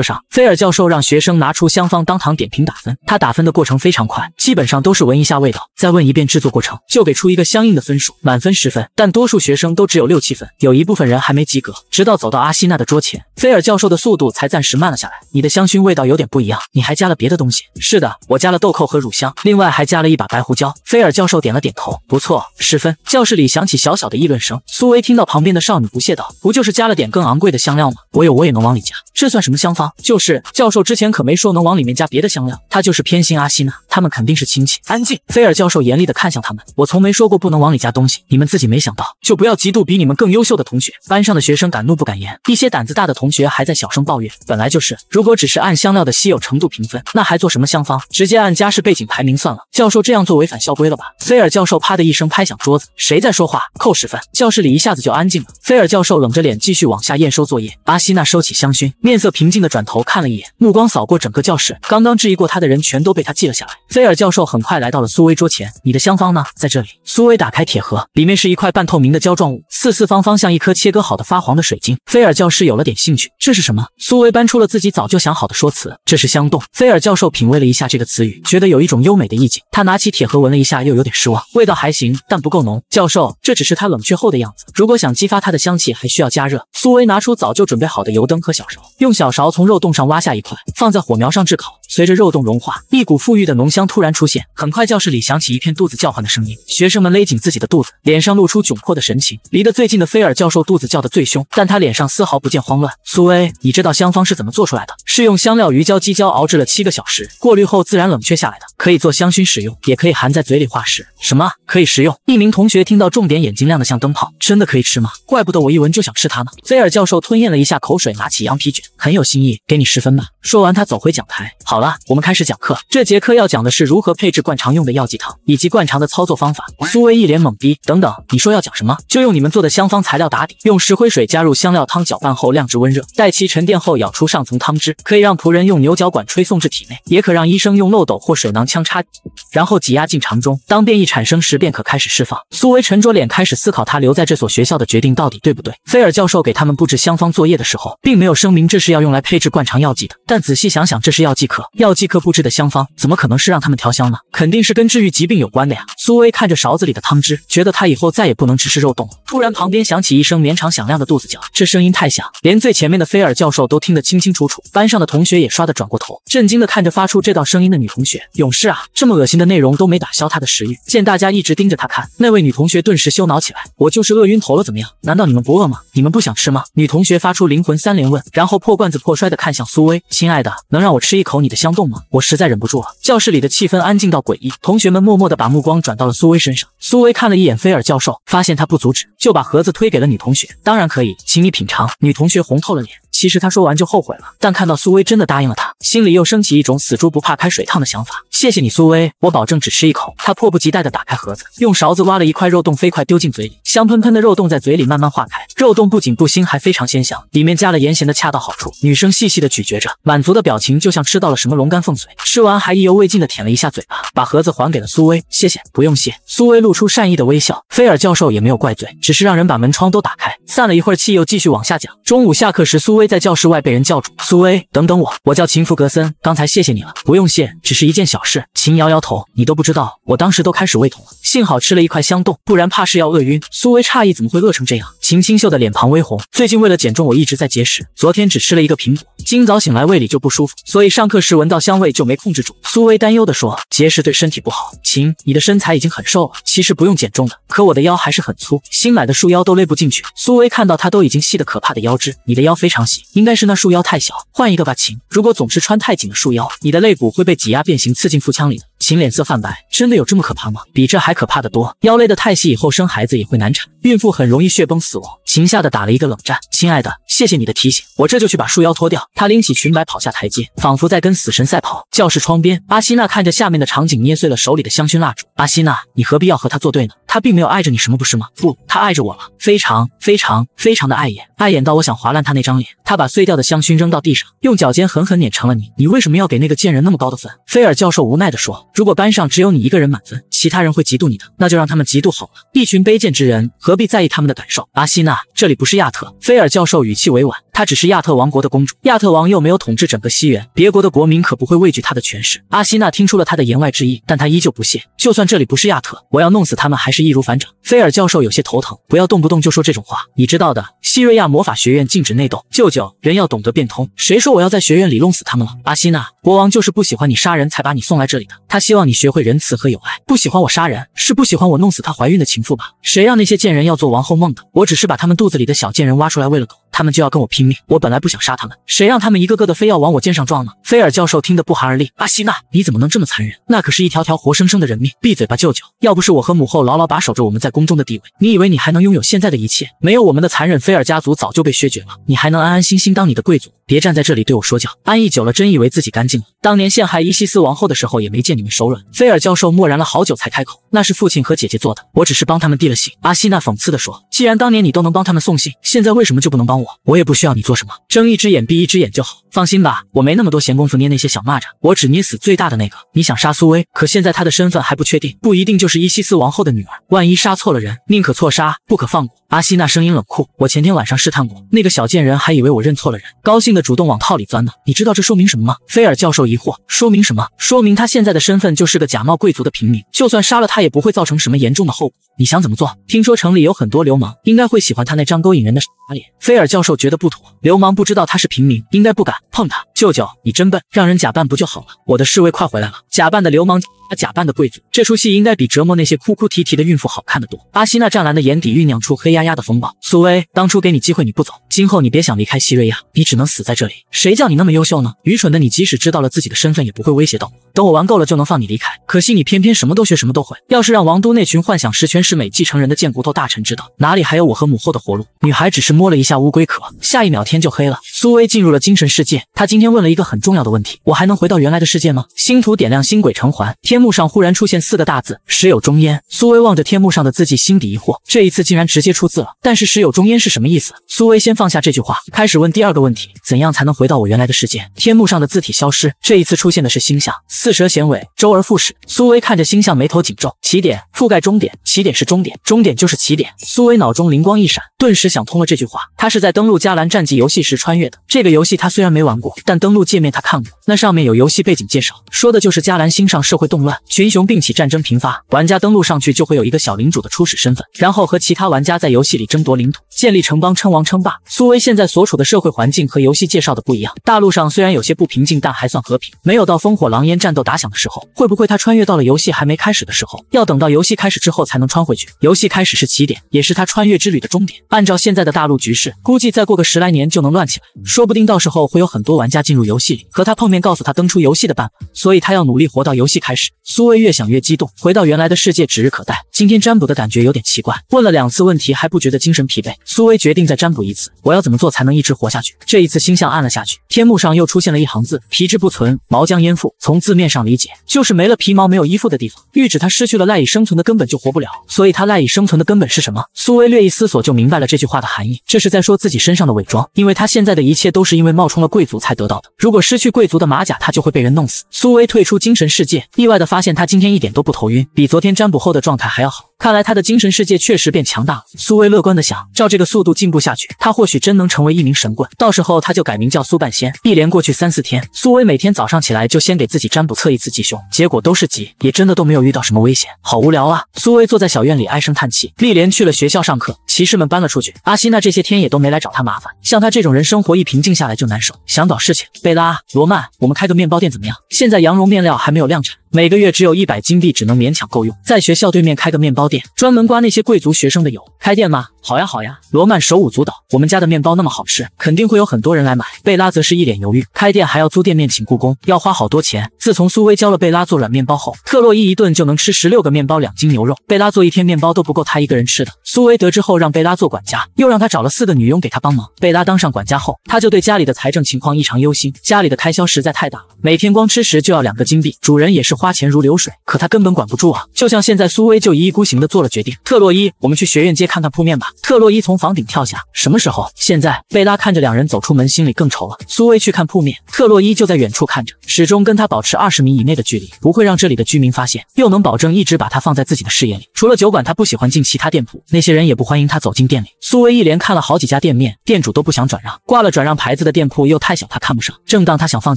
上，菲尔教授让学生拿出香方当堂点评打分。他打分的过程非常快，基本上都是闻一下味道，再问一遍制作过程，就给出一个相应的分数，满分十分。但多数学生都只有六七分，有一部分人还没及格。直到走到阿西娜的桌前，菲尔教授的速度才暂时慢了下来。你的香薰味道有点不一样，你还加了别的东西？是的，我加了豆蔻和乳香，另外还加了一把白胡椒。菲尔教授点了点头，不错，十分。教室里响起小小的议论声。苏薇听到旁边的少女不屑道：“不就是加了点更昂贵的香料吗？我有我也能往里加，这算什么香方？就是教授之前可没说能往里面加别的香料，他就是偏心阿西娜，他们肯定是亲戚。”安静。菲尔教授严厉地看向他们：“我从没说过不能往里加东西，你们自己没想到，就不要嫉妒比你们更优秀的同学。”班上的学生敢怒不敢言，一些胆子大的同学还在小声抱怨：“本来就是，如果只是按香料的稀有程度评分，那还做什么香方？直接按家世背景排名算了。”教授这样做违反校规了吧？菲尔教授啪的一声拍响桌子。谁在说话？扣十分！教室里一下子就安静了。菲尔教授冷着脸继续往下验收作业。阿西娜收起香薰，面色平静的转头看了一眼，目光扫过整个教室，刚刚质疑过他的人全都被他记了下来。菲尔教授很快来到了苏威桌前：“你的香方呢？在这里。”苏威打开铁盒，里面是一块半透明的胶状物，四四方方向一颗切割好的发黄的水晶。菲尔教授有了点兴趣：“这是什么？”苏威搬出了自己早就想好的说辞：“这是香洞。菲尔教授品味了一下这个词语，觉得有一种优美的意境。他拿起铁盒闻了一下，又有点失望，味道还行，但不够浓。教授，这只是它冷却后的样子。如果想激发它的香气，还需要加热。苏威拿出早就准备好的油灯和小勺，用小勺从肉洞上挖下一块，放在火苗上炙烤。随着肉冻融化，一股馥郁的浓香突然出现。很快，教室里响起一片肚子叫唤的声音，学生们勒紧自己的肚子，脸上露出窘迫的神情。离得最近的菲尔教授肚子叫得最凶，但他脸上丝毫不见慌乱。苏威，你知道香方是怎么做出来的？是用香料鱼胶、鸡胶熬制了七个小时，过滤后自然冷却下来的，可以做香薰使用，也可以含在嘴里化食。什么？可以食用？一名同同学听到重点，眼睛亮得像灯泡。真的可以吃吗？怪不得我一闻就想吃它呢。菲尔教授吞咽了一下口水，拿起羊皮卷，很有新意，给你十分吧。说完，他走回讲台。好了，我们开始讲课。这节课要讲的是如何配置灌肠用的药剂汤以及灌肠的操作方法。苏威一脸懵逼。等等，你说要讲什么？就用你们做的香方材料打底，用石灰水加入香料汤，搅拌后晾至温热，待其沉淀后舀出上层汤汁，可以让仆人用牛角管吹送至体内，也可让医生用漏斗或水囊枪插，然后挤压进肠中。当变异产生时，便可开始释放。苏薇沉着脸开始思考，他留在这所学校的决定到底对不对？菲尔教授给他们布置香方作业的时候，并没有声明这是要用来配置灌肠药剂的。但仔细想想，这是药剂课，药剂课布置的香方，怎么可能是让他们调香呢？肯定是跟治愈疾病有关的呀。苏薇看着勺子里的汤汁，觉得他以后再也不能只视肉冻了。突然，旁边响起一声绵长响亮的肚子叫，这声音太响，连最前面的菲尔教授都听得清清楚楚。班上的同学也刷的转过头，震惊的看着发出这道声音的女同学。勇士啊，这么恶心的内容都没打消她的食欲。见大家一直盯着他看，那位。女同学顿时羞恼起来，我就是饿晕头了，怎么样？难道你们不饿吗？你们不想吃吗？女同学发出灵魂三连问，然后破罐子破摔的看向苏威，亲爱的，能让我吃一口你的香冻吗？我实在忍不住了。教室里的气氛安静到诡异，同学们默默的把目光转到了苏威身上。苏威看了一眼菲尔教授，发现他不阻止，就把盒子推给了女同学。当然可以，请你品尝。女同学红透了脸。其实他说完就后悔了，但看到苏薇真的答应了他，心里又升起一种死猪不怕开水烫的想法。谢谢你，苏薇，我保证只吃一口。他迫不及待地打开盒子，用勺子挖了一块肉冻，飞快丢进嘴里。香喷喷的肉冻在嘴里慢慢化开，肉冻不仅不腥，还非常鲜香，里面加了盐咸的恰到好处。女生细细地咀嚼着，满足的表情就像吃到了什么龙肝凤髓。吃完还意犹未尽地舔了一下嘴巴，把盒子还给了苏薇。谢谢，不用谢。苏薇露出善意的微笑。菲尔教授也没有怪罪，只是让人把门窗都打开，散了一会儿气，又继续往下讲。中午下课时，苏薇。在教室外被人叫住，苏薇，等等我。我叫秦弗格森，刚才谢谢你了，不用谢，只是一件小事。秦摇摇头，你都不知道，我当时都开始胃痛了，幸好吃了一块香冻，不然怕是要饿晕。苏薇诧异，怎么会饿成这样？秦清秀的脸庞微红，最近为了减重，我一直在节食，昨天只吃了一个苹果，今早醒来胃里就不舒服，所以上课时闻到香味就没控制住。苏薇担忧地说，节食对身体不好，秦，你的身材已经很瘦了，其实不用减重的，可我的腰还是很粗，新买的束腰都勒不进去。苏薇看到他都已经细得可怕的腰肢，你的腰非常细。应该是那束腰太小，换一个吧，秦。如果总是穿太紧的束腰，你的肋骨会被挤压变形，刺进腹腔里的。秦脸色泛白，真的有这么可怕吗？比这还可怕的多，腰勒的太细，以后生孩子也会难产，孕妇很容易血崩死亡。秦吓得打了一个冷战。亲爱的，谢谢你的提醒，我这就去把束腰脱掉。她拎起裙摆跑下台阶，仿佛在跟死神赛跑。教室窗边，阿西娜看着下面的场景，捏碎了手里的香薰蜡烛。阿西娜，你何必要和他作对呢？他并没有碍着你什么，不是吗？不，他碍着我了，非常非常非常的碍眼，碍眼到我想划烂他那张脸。他把碎掉的香薰扔到地上，用脚尖狠狠碾成了泥。你为什么要给那个贱人那么高的分？菲尔教授无奈地说：“如果班上只有你一个人满分。”其他人会嫉妒你的，那就让他们嫉妒好了。一群卑贱之人，何必在意他们的感受？阿西娜，这里不是亚特。菲尔教授语气委婉，她只是亚特王国的公主，亚特王又没有统治整个西元，别国的国民可不会畏惧他的权势。阿西娜听出了他的言外之意，但她依旧不屑。就算这里不是亚特，我要弄死他们还是易如反掌。菲尔教授有些头疼，不要动不动就说这种话。你知道的，西瑞亚魔法学院禁止内斗。舅舅，人要懂得变通。谁说我要在学院里弄死他们了？阿西娜，国王就是不喜欢你杀人才把你送来这里的，他希望你学会仁慈和友爱，不喜。喜欢我杀人，是不喜欢我弄死她怀孕的情妇吧？谁让那些贱人要做王后梦的？我只是把他们肚子里的小贱人挖出来喂了狗。他们就要跟我拼命，我本来不想杀他们，谁让他们一个个的非要往我肩上撞呢？菲尔教授听得不寒而栗。阿西娜，你怎么能这么残忍？那可是一条条活生生的人命！闭嘴吧，舅舅！要不是我和母后牢牢把守着我们在宫中的地位，你以为你还能拥有现在的一切？没有我们的残忍，菲尔家族早就被削绝了，你还能安安心心当你的贵族？别站在这里对我说教，安逸久了真以为自己干净了？当年陷害伊西斯王后的时候，也没见你们手软。菲尔教授默然了好久才开口：“那是父亲和姐姐做的，我只是帮他们递了信。”阿西娜讽刺地说：“既然当年你都能帮他们送信，现在为什么就不能帮？”我我也不需要你做什么，睁一只眼闭一只眼就好。放心吧，我没那么多闲工夫捏那些小蚂蚱，我只捏死最大的那个。你想杀苏薇，可现在她的身份还不确定，不一定就是伊西斯王后的女儿。万一杀错了人，宁可错杀不可放过。阿西娜声音冷酷。我前天晚上试探过那个小贱人，还以为我认错了人，高兴的主动往套里钻呢。你知道这说明什么吗？菲尔教授疑惑。说明什么？说明他现在的身份就是个假冒贵族的平民，就算杀了他也不会造成什么严重的后果。你想怎么做？听说城里有很多流氓，应该会喜欢他那张勾引人的脸。菲尔。教授觉得不妥，流氓不知道他是平民，应该不敢碰他。舅舅，你真笨，让人假扮不就好了？我的侍卫快回来了，假扮的流氓，他 假扮的贵族，这出戏应该比折磨那些哭哭啼啼的孕妇好看得多。阿西娜湛蓝的眼底酝酿出黑压压的风暴。苏薇，当初给你机会你不走，今后你别想离开希瑞亚，你只能死在这里。谁叫你那么优秀呢？愚蠢的你，即使知道了自己的身份，也不会威胁到我。等我玩够了，就能放你离开。可惜你偏偏什么都学，什么都会。要是让王都那群幻想十全十美继承人的贱骨头大臣知道，哪里还有我和母后的活路？女孩只是摸了一下乌龟。微可，下一秒天就黑了。苏薇进入了精神世界，她今天问了一个很重要的问题：我还能回到原来的世界吗？星图点亮，星轨成环，天幕上忽然出现四个大字：时有终焉。苏薇望着天幕上的字迹，心底疑惑：这一次竟然直接出字了。但是时有终焉是什么意思？苏薇先放下这句话，开始问第二个问题：怎样才能回到我原来的世界？天幕上的字体消失，这一次出现的是星象四蛇衔尾，周而复始。苏薇看着星象，眉头紧皱。起点覆盖终点，起点是终点，终点就是起点。苏薇脑中灵光一闪，顿时想通了这句话：他是在。登录《迦蓝战纪》游戏时穿越的这个游戏，他虽然没玩过，但登录界面他看过。那上面有游戏背景介绍，说的就是迦蓝星上社会动乱，群雄并起，战争频发。玩家登录上去就会有一个小领主的初始身份，然后和其他玩家在游戏里争夺领土，建立城邦，称王称霸。苏威现在所处的社会环境和游戏介绍的不一样，大陆上虽然有些不平静，但还算和平，没有到烽火狼烟、战斗打响的时候。会不会他穿越到了游戏还没开始的时候？要等到游戏开始之后才能穿回去。游戏开始是起点，也是他穿越之旅的终点。按照现在的大陆局势，估。计再过个十来年就能乱起来，说不定到时候会有很多玩家进入游戏里和他碰面，告诉他登出游戏的办法。所以他要努力活到游戏开始。苏薇越想越激动，回到原来的世界指日可待。今天占卜的感觉有点奇怪，问了两次问题还不觉得精神疲惫。苏薇决定再占卜一次。我要怎么做才能一直活下去？这一次星象暗了下去，天幕上又出现了一行字：皮之不存，毛将焉附？从字面上理解，就是没了皮毛没有依附的地方，预指他失去了赖以生存的根本就活不了。所以他赖以生存的根本是什么？苏薇略一思索就明白了这句话的含义，这是在说。自己身上的伪装，因为他现在的一切都是因为冒充了贵族才得到的。如果失去贵族的马甲，他就会被人弄死。苏威退出精神世界，意外的发现他今天一点都不头晕，比昨天占卜后的状态还要好。看来他的精神世界确实变强大了。苏威乐观的想，照这个速度进步下去，他或许真能成为一名神棍。到时候他就改名叫苏半仙。一连过去三四天，苏威每天早上起来就先给自己占卜测一次吉凶，结果都是吉，也真的都没有遇到什么危险。好无聊啊！苏威坐在小院里唉声叹气。丽莲去了学校上课。骑士们搬了出去，阿西娜这些天也都没来找他麻烦。像他这种人，生活一平静下来就难受，想搞事情。贝拉、罗曼，我们开个面包店怎么样？现在羊绒面料还没有量产。每个月只有一百金币，只能勉强够用。在学校对面开个面包店，专门刮那些贵族学生的油。开店吗？好呀，好呀！罗曼手舞足蹈。我们家的面包那么好吃，肯定会有很多人来买。贝拉则是一脸犹豫。开店还要租店面、请雇工，要花好多钱。自从苏薇教了贝拉做软面包后，特洛伊一顿就能吃十六个面包、两斤牛肉。贝拉做一天面包都不够他一个人吃的。苏薇得知后，让贝拉做管家，又让他找了四个女佣给他帮忙。贝拉当上管家后，他就对家里的财政情况异常忧心。家里的开销实在太大了，每天光吃食就要两个金币。主人也是。花钱如流水，可他根本管不住啊！就像现在，苏薇就一意孤行的做了决定。特洛伊，我们去学院街看看铺面吧。特洛伊从房顶跳下。什么时候？现在。贝拉看着两人走出门，心里更愁了。苏薇去看铺面，特洛伊就在远处看着，始终跟他保持二十米以内的距离，不会让这里的居民发现，又能保证一直把他放在自己的视野里。除了酒馆，他不喜欢进其他店铺，那些人也不欢迎他走进店里。苏薇一连看了好几家店面，店主都不想转让，挂了转让牌子的店铺又太小，他看不上。正当他想放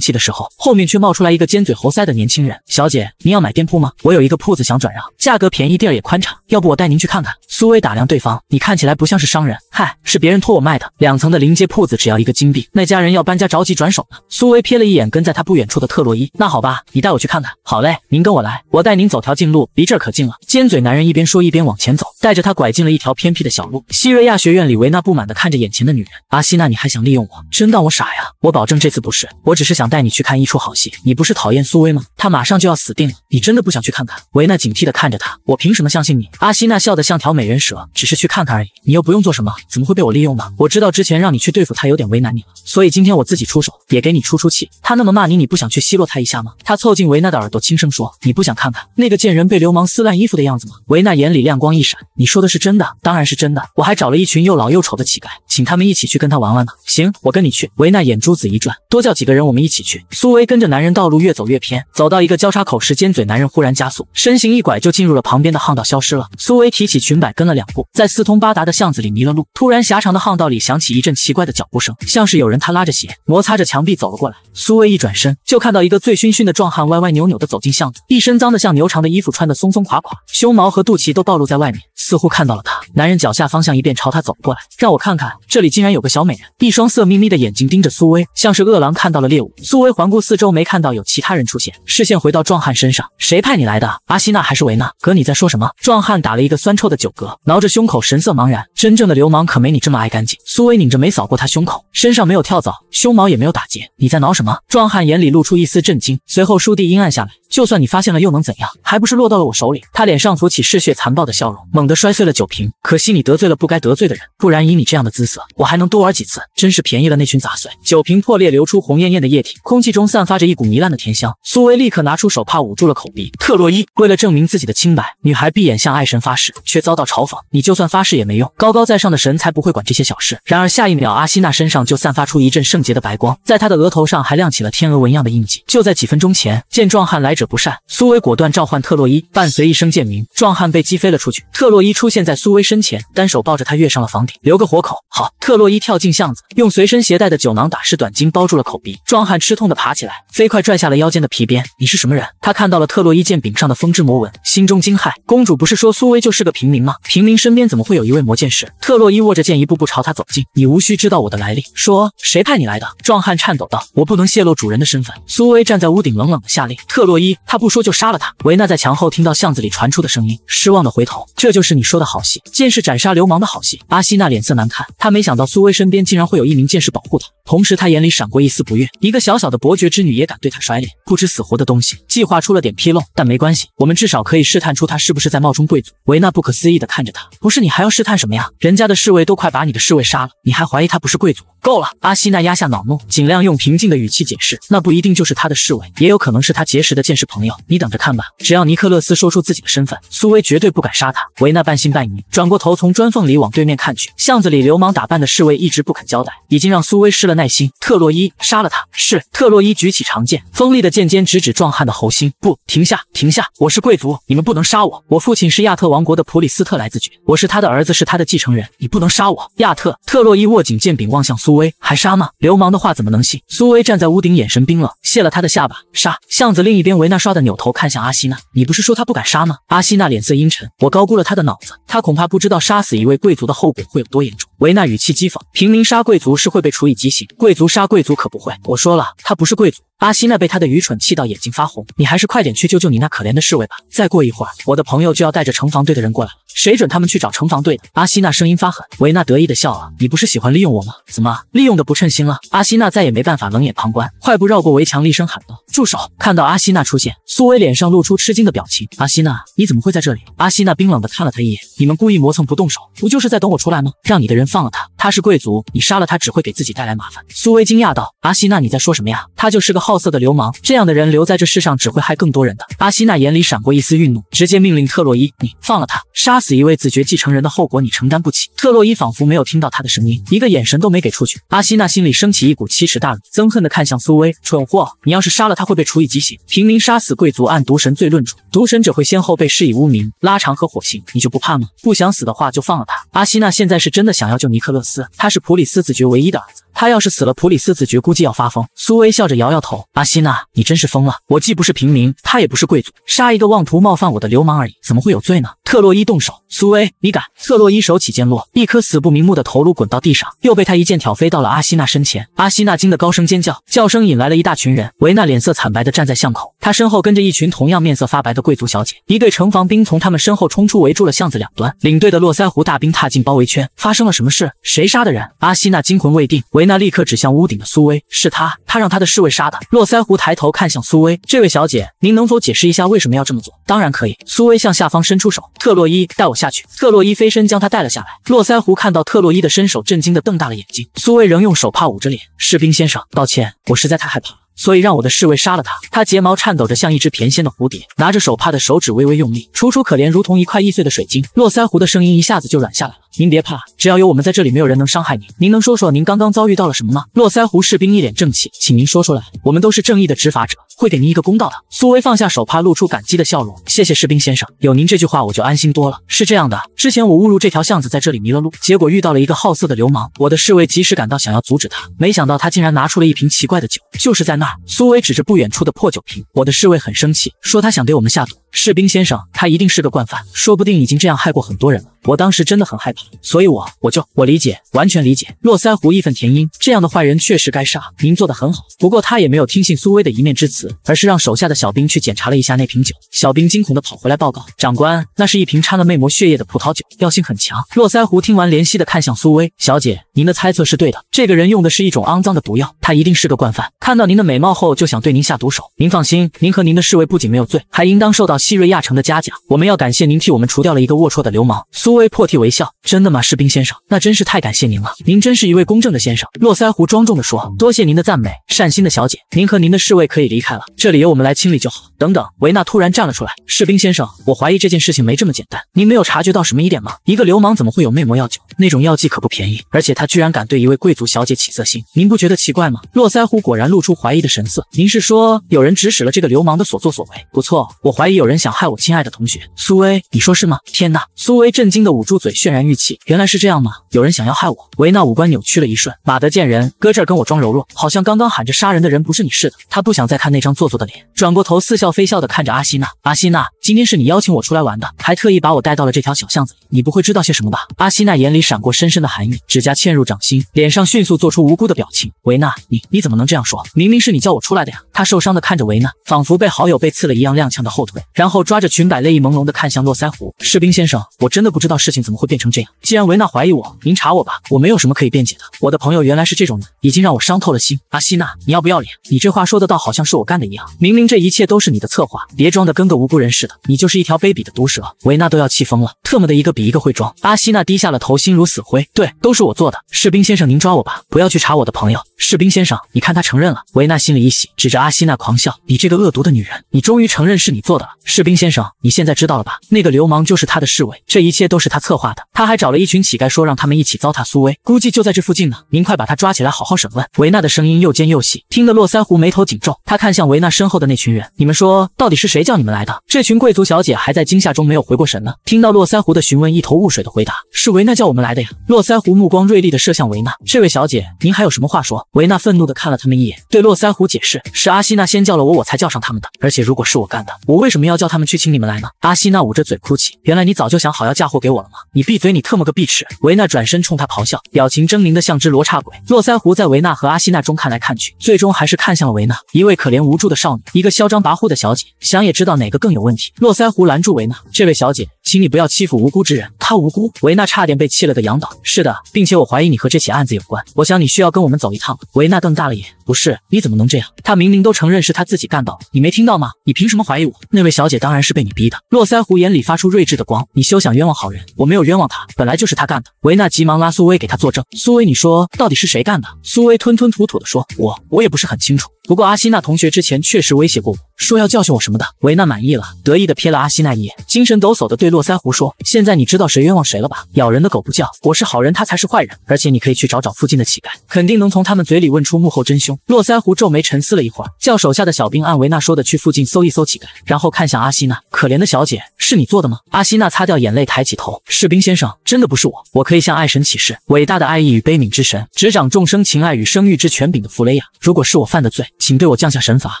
弃的时候，后面却冒出来一个尖嘴猴腮的年轻人，小姐。姐，您要买店铺吗？我有一个铺子想转让，价格便宜，地儿也宽敞，要不我带您去看看？苏薇打量对方，你看起来不像是商人。嗨，是别人托我卖的，两层的临街铺子，只要一个金币。那家人要搬家，着急转手呢。苏薇瞥了一眼跟在他不远处的特洛伊，那好吧，你带我去看看。好嘞，您跟我来，我带您走条近路，离这儿可近了。尖嘴男人一边说一边往前走，带着他拐进了一条偏僻的小路。希瑞亚学院里，维纳不满地看着眼前的女人，阿西娜，你还想利用我？真当我傻呀？我保证这次不是，我只是想带你去看一出好戏。你不是讨厌苏薇吗？他马上就要死。死定了！你真的不想去看看？维娜警惕地看着他。我凭什么相信你？阿西娜笑得像条美人蛇，只是去看看而已。你又不用做什么，怎么会被我利用呢？我知道之前让你去对付他有点为难你了，所以今天我自己出手，也给你出出气。他那么骂你，你不想去奚落他一下吗？他凑近维娜的耳朵，轻声说：“你不想看看那个贱人被流氓撕烂衣服的样子吗？”维娜眼里亮光一闪：“你说的是真的？当然是真的！我还找了一群又老又丑的乞丐，请他们一起去跟他玩玩呢。行，我跟你去。”维娜眼珠子一转：“多叫几个人，我们一起去。”苏维跟着男人，道路越走越偏，走到一个交叉口。时，尖嘴男人忽然加速，身形一拐就进入了旁边的巷道，消失了。苏薇提起裙摆跟了两步，在四通八达的巷子里迷了路。突然，狭长的巷道里响起一阵奇怪的脚步声，像是有人他拉着鞋摩擦着墙壁走了过来。苏薇一转身就看到一个醉醺醺的壮汉歪歪扭扭的走进巷子，一身脏的像牛肠的衣服穿得松松垮垮，胸毛和肚脐都暴露在外面，似乎看到了他。男人脚下方向一变，朝他走了过来，让我看看这里竟然有个小美人，一双色眯眯的眼睛盯着苏薇，像是饿狼看到了猎物。苏薇环顾四周，没看到有其他人出现，视线回到壮。汉身上，谁派你来的？阿西娜还是维娜？哥，你在说什么？壮汉打了一个酸臭的酒嗝，挠着胸口，神色茫然。真正的流氓可没你这么爱干净。苏薇拧着眉扫过他胸口，身上没有跳蚤，胸毛也没有打结。你在挠什么？壮汉眼里露出一丝震惊，随后倏地阴暗下来。就算你发现了又能怎样？还不是落到了我手里。他脸上浮起嗜血残暴的笑容，猛地摔碎了酒瓶。可惜你得罪了不该得罪的人，不然以你这样的姿色，我还能多玩几次。真是便宜了那群杂碎。酒瓶破裂，流出红艳艳的液体，空气中散发着一股糜烂的甜香。苏薇立刻拿出手帕捂住了口鼻。特洛伊为了证明自己的清白，女孩闭眼向爱神发誓，却遭到嘲讽。你就算发誓也没用，高高在上的神才不会管这些小事。然而下一秒，阿西娜身上就散发出一阵圣洁的白光，在她的额头上还亮起了天鹅纹样的印记。就在几分钟前，见壮汉来者。不善，苏薇果断召唤特洛伊，伴随一声剑鸣，壮汉被击飞了出去。特洛伊出现在苏薇身前，单手抱着他跃上了房顶，留个活口。好，特洛伊跳进巷子，用随身携带的酒囊打湿短巾，包住了口鼻。壮汉吃痛的爬起来，飞快拽下了腰间的皮鞭。你是什么人？他看到了特洛伊剑柄上的风之魔纹，心中惊骇。公主不是说苏薇就是个平民吗？平民身边怎么会有一位魔剑士？特洛伊握着剑，一步步朝他走近。你无需知道我的来历。说，谁派你来的？壮汉颤抖道，我不能泄露主人的身份。苏薇站在屋顶，冷冷的下令，特洛伊。他不说就杀了他。维纳在墙后听到巷子里传出的声音，失望地回头。这就是你说的好戏，剑士斩杀流氓的好戏。阿西娜脸色难看，他没想到苏薇身边竟然会有一名剑士保护他。同时，他眼里闪过一丝不悦。一个小小的伯爵之女也敢对他甩脸，不知死活的东西！计划出了点纰漏，但没关系，我们至少可以试探出他是不是在冒充贵族。维纳不可思议地看着他，不是你还要试探什么呀？人家的侍卫都快把你的侍卫杀了，你还怀疑他不是贵族？够了！阿西娜压下恼怒，尽量用平静的语气解释：“那不一定就是他的侍卫，也有可能是他结识的见识朋友。你等着看吧，只要尼克勒斯说出自己的身份，苏薇绝对不敢杀他。”维纳半信半疑，转过头从砖缝里往对面看去，巷子里流氓打扮的侍卫一直不肯交代，已经让苏薇失了。耐心，特洛伊杀了他。是特洛伊举起长剑，锋利的剑尖直指壮汉的喉心。不停下，停下！我是贵族，你们不能杀我。我父亲是亚特王国的普里斯特莱子爵，我是他的儿子，是他的继承人。你不能杀我，亚特。特洛伊握紧剑柄，望向苏威，还杀吗？流氓的话怎么能信？苏威站在屋顶，眼神冰冷，卸了他的下巴。杀！巷子另一边，维纳刷的扭头看向阿西娜，你不是说他不敢杀吗？阿西娜脸色阴沉，我高估了他的脑子，他恐怕不知道杀死一位贵族的后果会有多严重。维纳语气讥讽，平民杀贵族是会被处以极刑。贵族杀贵族可不会，我说了，他不是贵族。阿西娜被他的愚蠢气到，眼睛发红。你还是快点去救救你那可怜的侍卫吧。再过一会儿，我的朋友就要带着城防队的人过来了。谁准他们去找城防队的？阿西娜声音发狠。维纳得意地笑了。你不是喜欢利用我吗？怎么利用的不称心了？阿西娜再也没办法冷眼旁观，快步绕过围墙，厉声喊道：“住手！”看到阿西娜出现，苏薇脸上露出吃惊的表情。阿西娜，你怎么会在这里？阿西娜冰冷地看了他一眼。你们故意磨蹭不动手，不就是在等我出来吗？让你的人放了他，他是贵族，你杀了他只会给自己带来麻烦。苏薇惊讶道：“阿西娜，你在说什么呀？他就是个……”好色的流氓，这样的人留在这世上只会害更多人的。阿西娜眼里闪过一丝愠怒，直接命令特洛伊：“你放了他！杀死一位子爵继承人的后果你承担不起。”特洛伊仿佛没有听到他的声音，一个眼神都没给出去。阿西娜心里升起一股奇耻大辱，憎恨地看向苏威：“蠢货，你要是杀了他，会被处以极刑。平民杀死贵族，按毒神罪论处，毒神者会先后被施以污名、拉长和火刑。你就不怕吗？不想死的话，就放了他。”阿西娜现在是真的想要救尼克勒斯，他是普里斯子爵唯一的儿子。他要是死了，普里斯子爵估计要发疯。苏薇笑着摇摇头：“阿西娜，你真是疯了！我既不是平民，他也不是贵族，杀一个妄图冒犯我的流氓而已，怎么会有罪呢？”特洛伊动手，苏薇，你敢！特洛伊手起剑落，一颗死不瞑目的头颅滚到地上，又被他一剑挑飞到了阿西娜身前。阿西娜惊得高声尖叫，叫声引来了一大群人。维娜脸色惨白的站在巷口，她身后跟着一群同样面色发白的贵族小姐。一队城防兵从他们身后冲出，围住了巷子两端。领队的络腮胡大兵踏进包围圈：“发生了什么事？谁杀的人？”阿西娜惊魂未定，维。维娜立刻指向屋顶的苏薇，是他，他让他的侍卫杀的。络腮胡抬头看向苏薇，这位小姐，您能否解释一下为什么要这么做？当然可以。苏薇向下方伸出手，特洛伊，带我下去。特洛伊飞身将他带了下来。络腮胡看到特洛伊的身手，震惊的瞪大了眼睛。苏薇仍用手帕捂着脸，士兵先生，抱歉，我实在太害怕。所以让我的侍卫杀了他。他睫毛颤抖着，像一只翩跹的蝴蝶，拿着手帕的手指微微用力，楚楚可怜，如同一块易碎的水晶。络腮胡的声音一下子就软下来了。您别怕，只要有我们在这里，没有人能伤害您。您能说说您刚刚遭遇到了什么吗？络腮胡士兵一脸正气，请您说出来，我们都是正义的执法者。会给您一个公道的。苏威放下手帕，露出感激的笑容，谢谢士兵先生，有您这句话我就安心多了。是这样的，之前我误入这条巷子，在这里迷了路，结果遇到了一个好色的流氓，我的侍卫及时赶到，想要阻止他，没想到他竟然拿出了一瓶奇怪的酒，就是在那儿。苏威指着不远处的破酒瓶，我的侍卫很生气，说他想给我们下毒。士兵先生，他一定是个惯犯，说不定已经这样害过很多人了。我当时真的很害怕，所以我我就我理解，完全理解。络腮胡义愤填膺，这样的坏人确实该杀。您做的很好，不过他也没有听信苏薇的一面之词，而是让手下的小兵去检查了一下那瓶酒。小兵惊恐的跑回来报告，长官，那是一瓶掺了魅魔血液的葡萄酒，药性很强。络腮胡听完，怜惜的看向苏薇小姐，您的猜测是对的，这个人用的是一种肮脏的毒药，他一定是个惯犯。看到您的美貌后，就想对您下毒手。您放心，您和您的侍卫不仅没有罪，还应当受到。希瑞亚城的嘉奖，我们要感谢您替我们除掉了一个龌龊的流氓。苏薇破涕为笑：“真的吗，士兵先生？那真是太感谢您了，您真是一位公正的先生。”络腮胡庄重地说：“多谢您的赞美，善心的小姐，您和您的侍卫可以离开了，这里由我们来清理就好。”等等，维纳突然站了出来：“士兵先生，我怀疑这件事情没这么简单，您没有察觉到什么疑点吗？一个流氓怎么会有魅魔药酒？那种药剂可不便宜，而且他居然敢对一位贵族小姐起色心，您不觉得奇怪吗？”络腮胡果然露出怀疑的神色：“您是说有人指使了这个流氓的所作所为？不错，我怀疑有人。”想害我，亲爱的同学苏薇，你说是吗？天哪！苏薇震惊的捂住嘴，渲然欲泣。原来是这样吗？有人想要害我。维纳五官扭曲了一瞬，马德见人，搁这儿跟我装柔弱，好像刚刚喊着杀人的人不是你似的。他不想再看那张做作的脸，转过头，似笑非笑的看着阿西娜。阿西娜。今天是你邀请我出来玩的，还特意把我带到了这条小巷子。里，你不会知道些什么吧？阿西娜眼里闪过深深的寒意，指甲嵌入掌心，脸上迅速做出无辜的表情。维纳，你你怎么能这样说？明明是你叫我出来的呀！他受伤的看着维纳，仿佛被好友被刺了一样，踉跄的后退，然后抓着裙摆，泪意朦胧的看向络腮胡士兵先生。我真的不知道事情怎么会变成这样。既然维纳怀疑我，您查我吧，我没有什么可以辩解的。我的朋友原来是这种人，已经让我伤透了心。阿西娜，你要不要脸？你这话说的倒好像是我干的一样，明明这一切都是你的策划，别装的跟个无辜人似的。你就是一条卑鄙的毒蛇，维纳都要气疯了。特么的一个比一个会装。阿西娜低下了头，心如死灰。对，都是我做的。士兵先生，您抓我吧，不要去查我的朋友。士兵先生，你看他承认了。维纳心里一喜，指着阿西娜狂笑：“你这个恶毒的女人，你终于承认是你做的了。”士兵先生，你现在知道了吧？那个流氓就是他的侍卫，这一切都是他策划的。他还找了一群乞丐，说让他们一起糟蹋苏薇，估计就在这附近呢。您快把他抓起来，好好审问。维纳的声音又尖又细，听得络腮胡眉头紧皱。他看向维纳身后的那群人：“你们说，到底是谁叫你们来的？这群？”贵族小姐还在惊吓中没有回过神呢，听到络腮胡的询问，一头雾水的回答是维娜叫我们来的呀。络腮胡目光锐利的射向维娜：“这位小姐，您还有什么话说？维娜愤怒的看了他们一眼，对络腮胡解释，是阿西娜先叫了我，我才叫上他们的。而且如果是我干的，我为什么要叫他们去请你们来呢？阿西娜捂着嘴哭泣，原来你早就想好要嫁祸给我了吗？你闭嘴，你特么个闭齿！维娜转身冲他咆哮，表情狰狞的像只罗刹鬼。络腮胡在维娜和阿西娜中看来看去，最终还是看向了维娜，一位可怜无助的少女，一个嚣张跋扈的小姐，想也知道哪个更有问题。络腮胡拦住维娜：“这位小姐，请你不要欺负无辜之人。他无辜。”维娜差点被气了个仰倒。“是的，并且我怀疑你和这起案子有关。我想你需要跟我们走一趟。”维娜瞪大了眼。不是，你怎么能这样？他明明都承认是他自己干到了，你没听到吗？你凭什么怀疑我？那位小姐当然是被你逼的。络腮胡眼里发出睿智的光，你休想冤枉好人。我没有冤枉他，本来就是他干的。维娜急忙拉苏薇给他作证。苏薇，你说到底是谁干的？苏薇吞吞吐吐地说，我我也不是很清楚。不过阿西娜同学之前确实威胁过我，说要教训我什么的。维娜满意了，得意的瞥了阿西娜一眼，精神抖擞的对络腮胡说，现在你知道谁冤枉谁了吧？咬人的狗不叫，我是好人，他才是坏人。而且你可以去找找附近的乞丐，肯定能从他们嘴里问出幕后真凶。络腮胡皱眉沉思了一会儿，叫手下的小兵按维娜说的去附近搜一搜乞丐，然后看向阿西娜，可怜的小姐，是你做的吗？阿西娜擦掉眼泪，抬起头，士兵先生，真的不是我，我可以向爱神起誓，伟大的爱意与悲悯之神，执掌众生情爱与生育之权柄的弗雷亚，如果是我犯的罪，请对我降下神罚。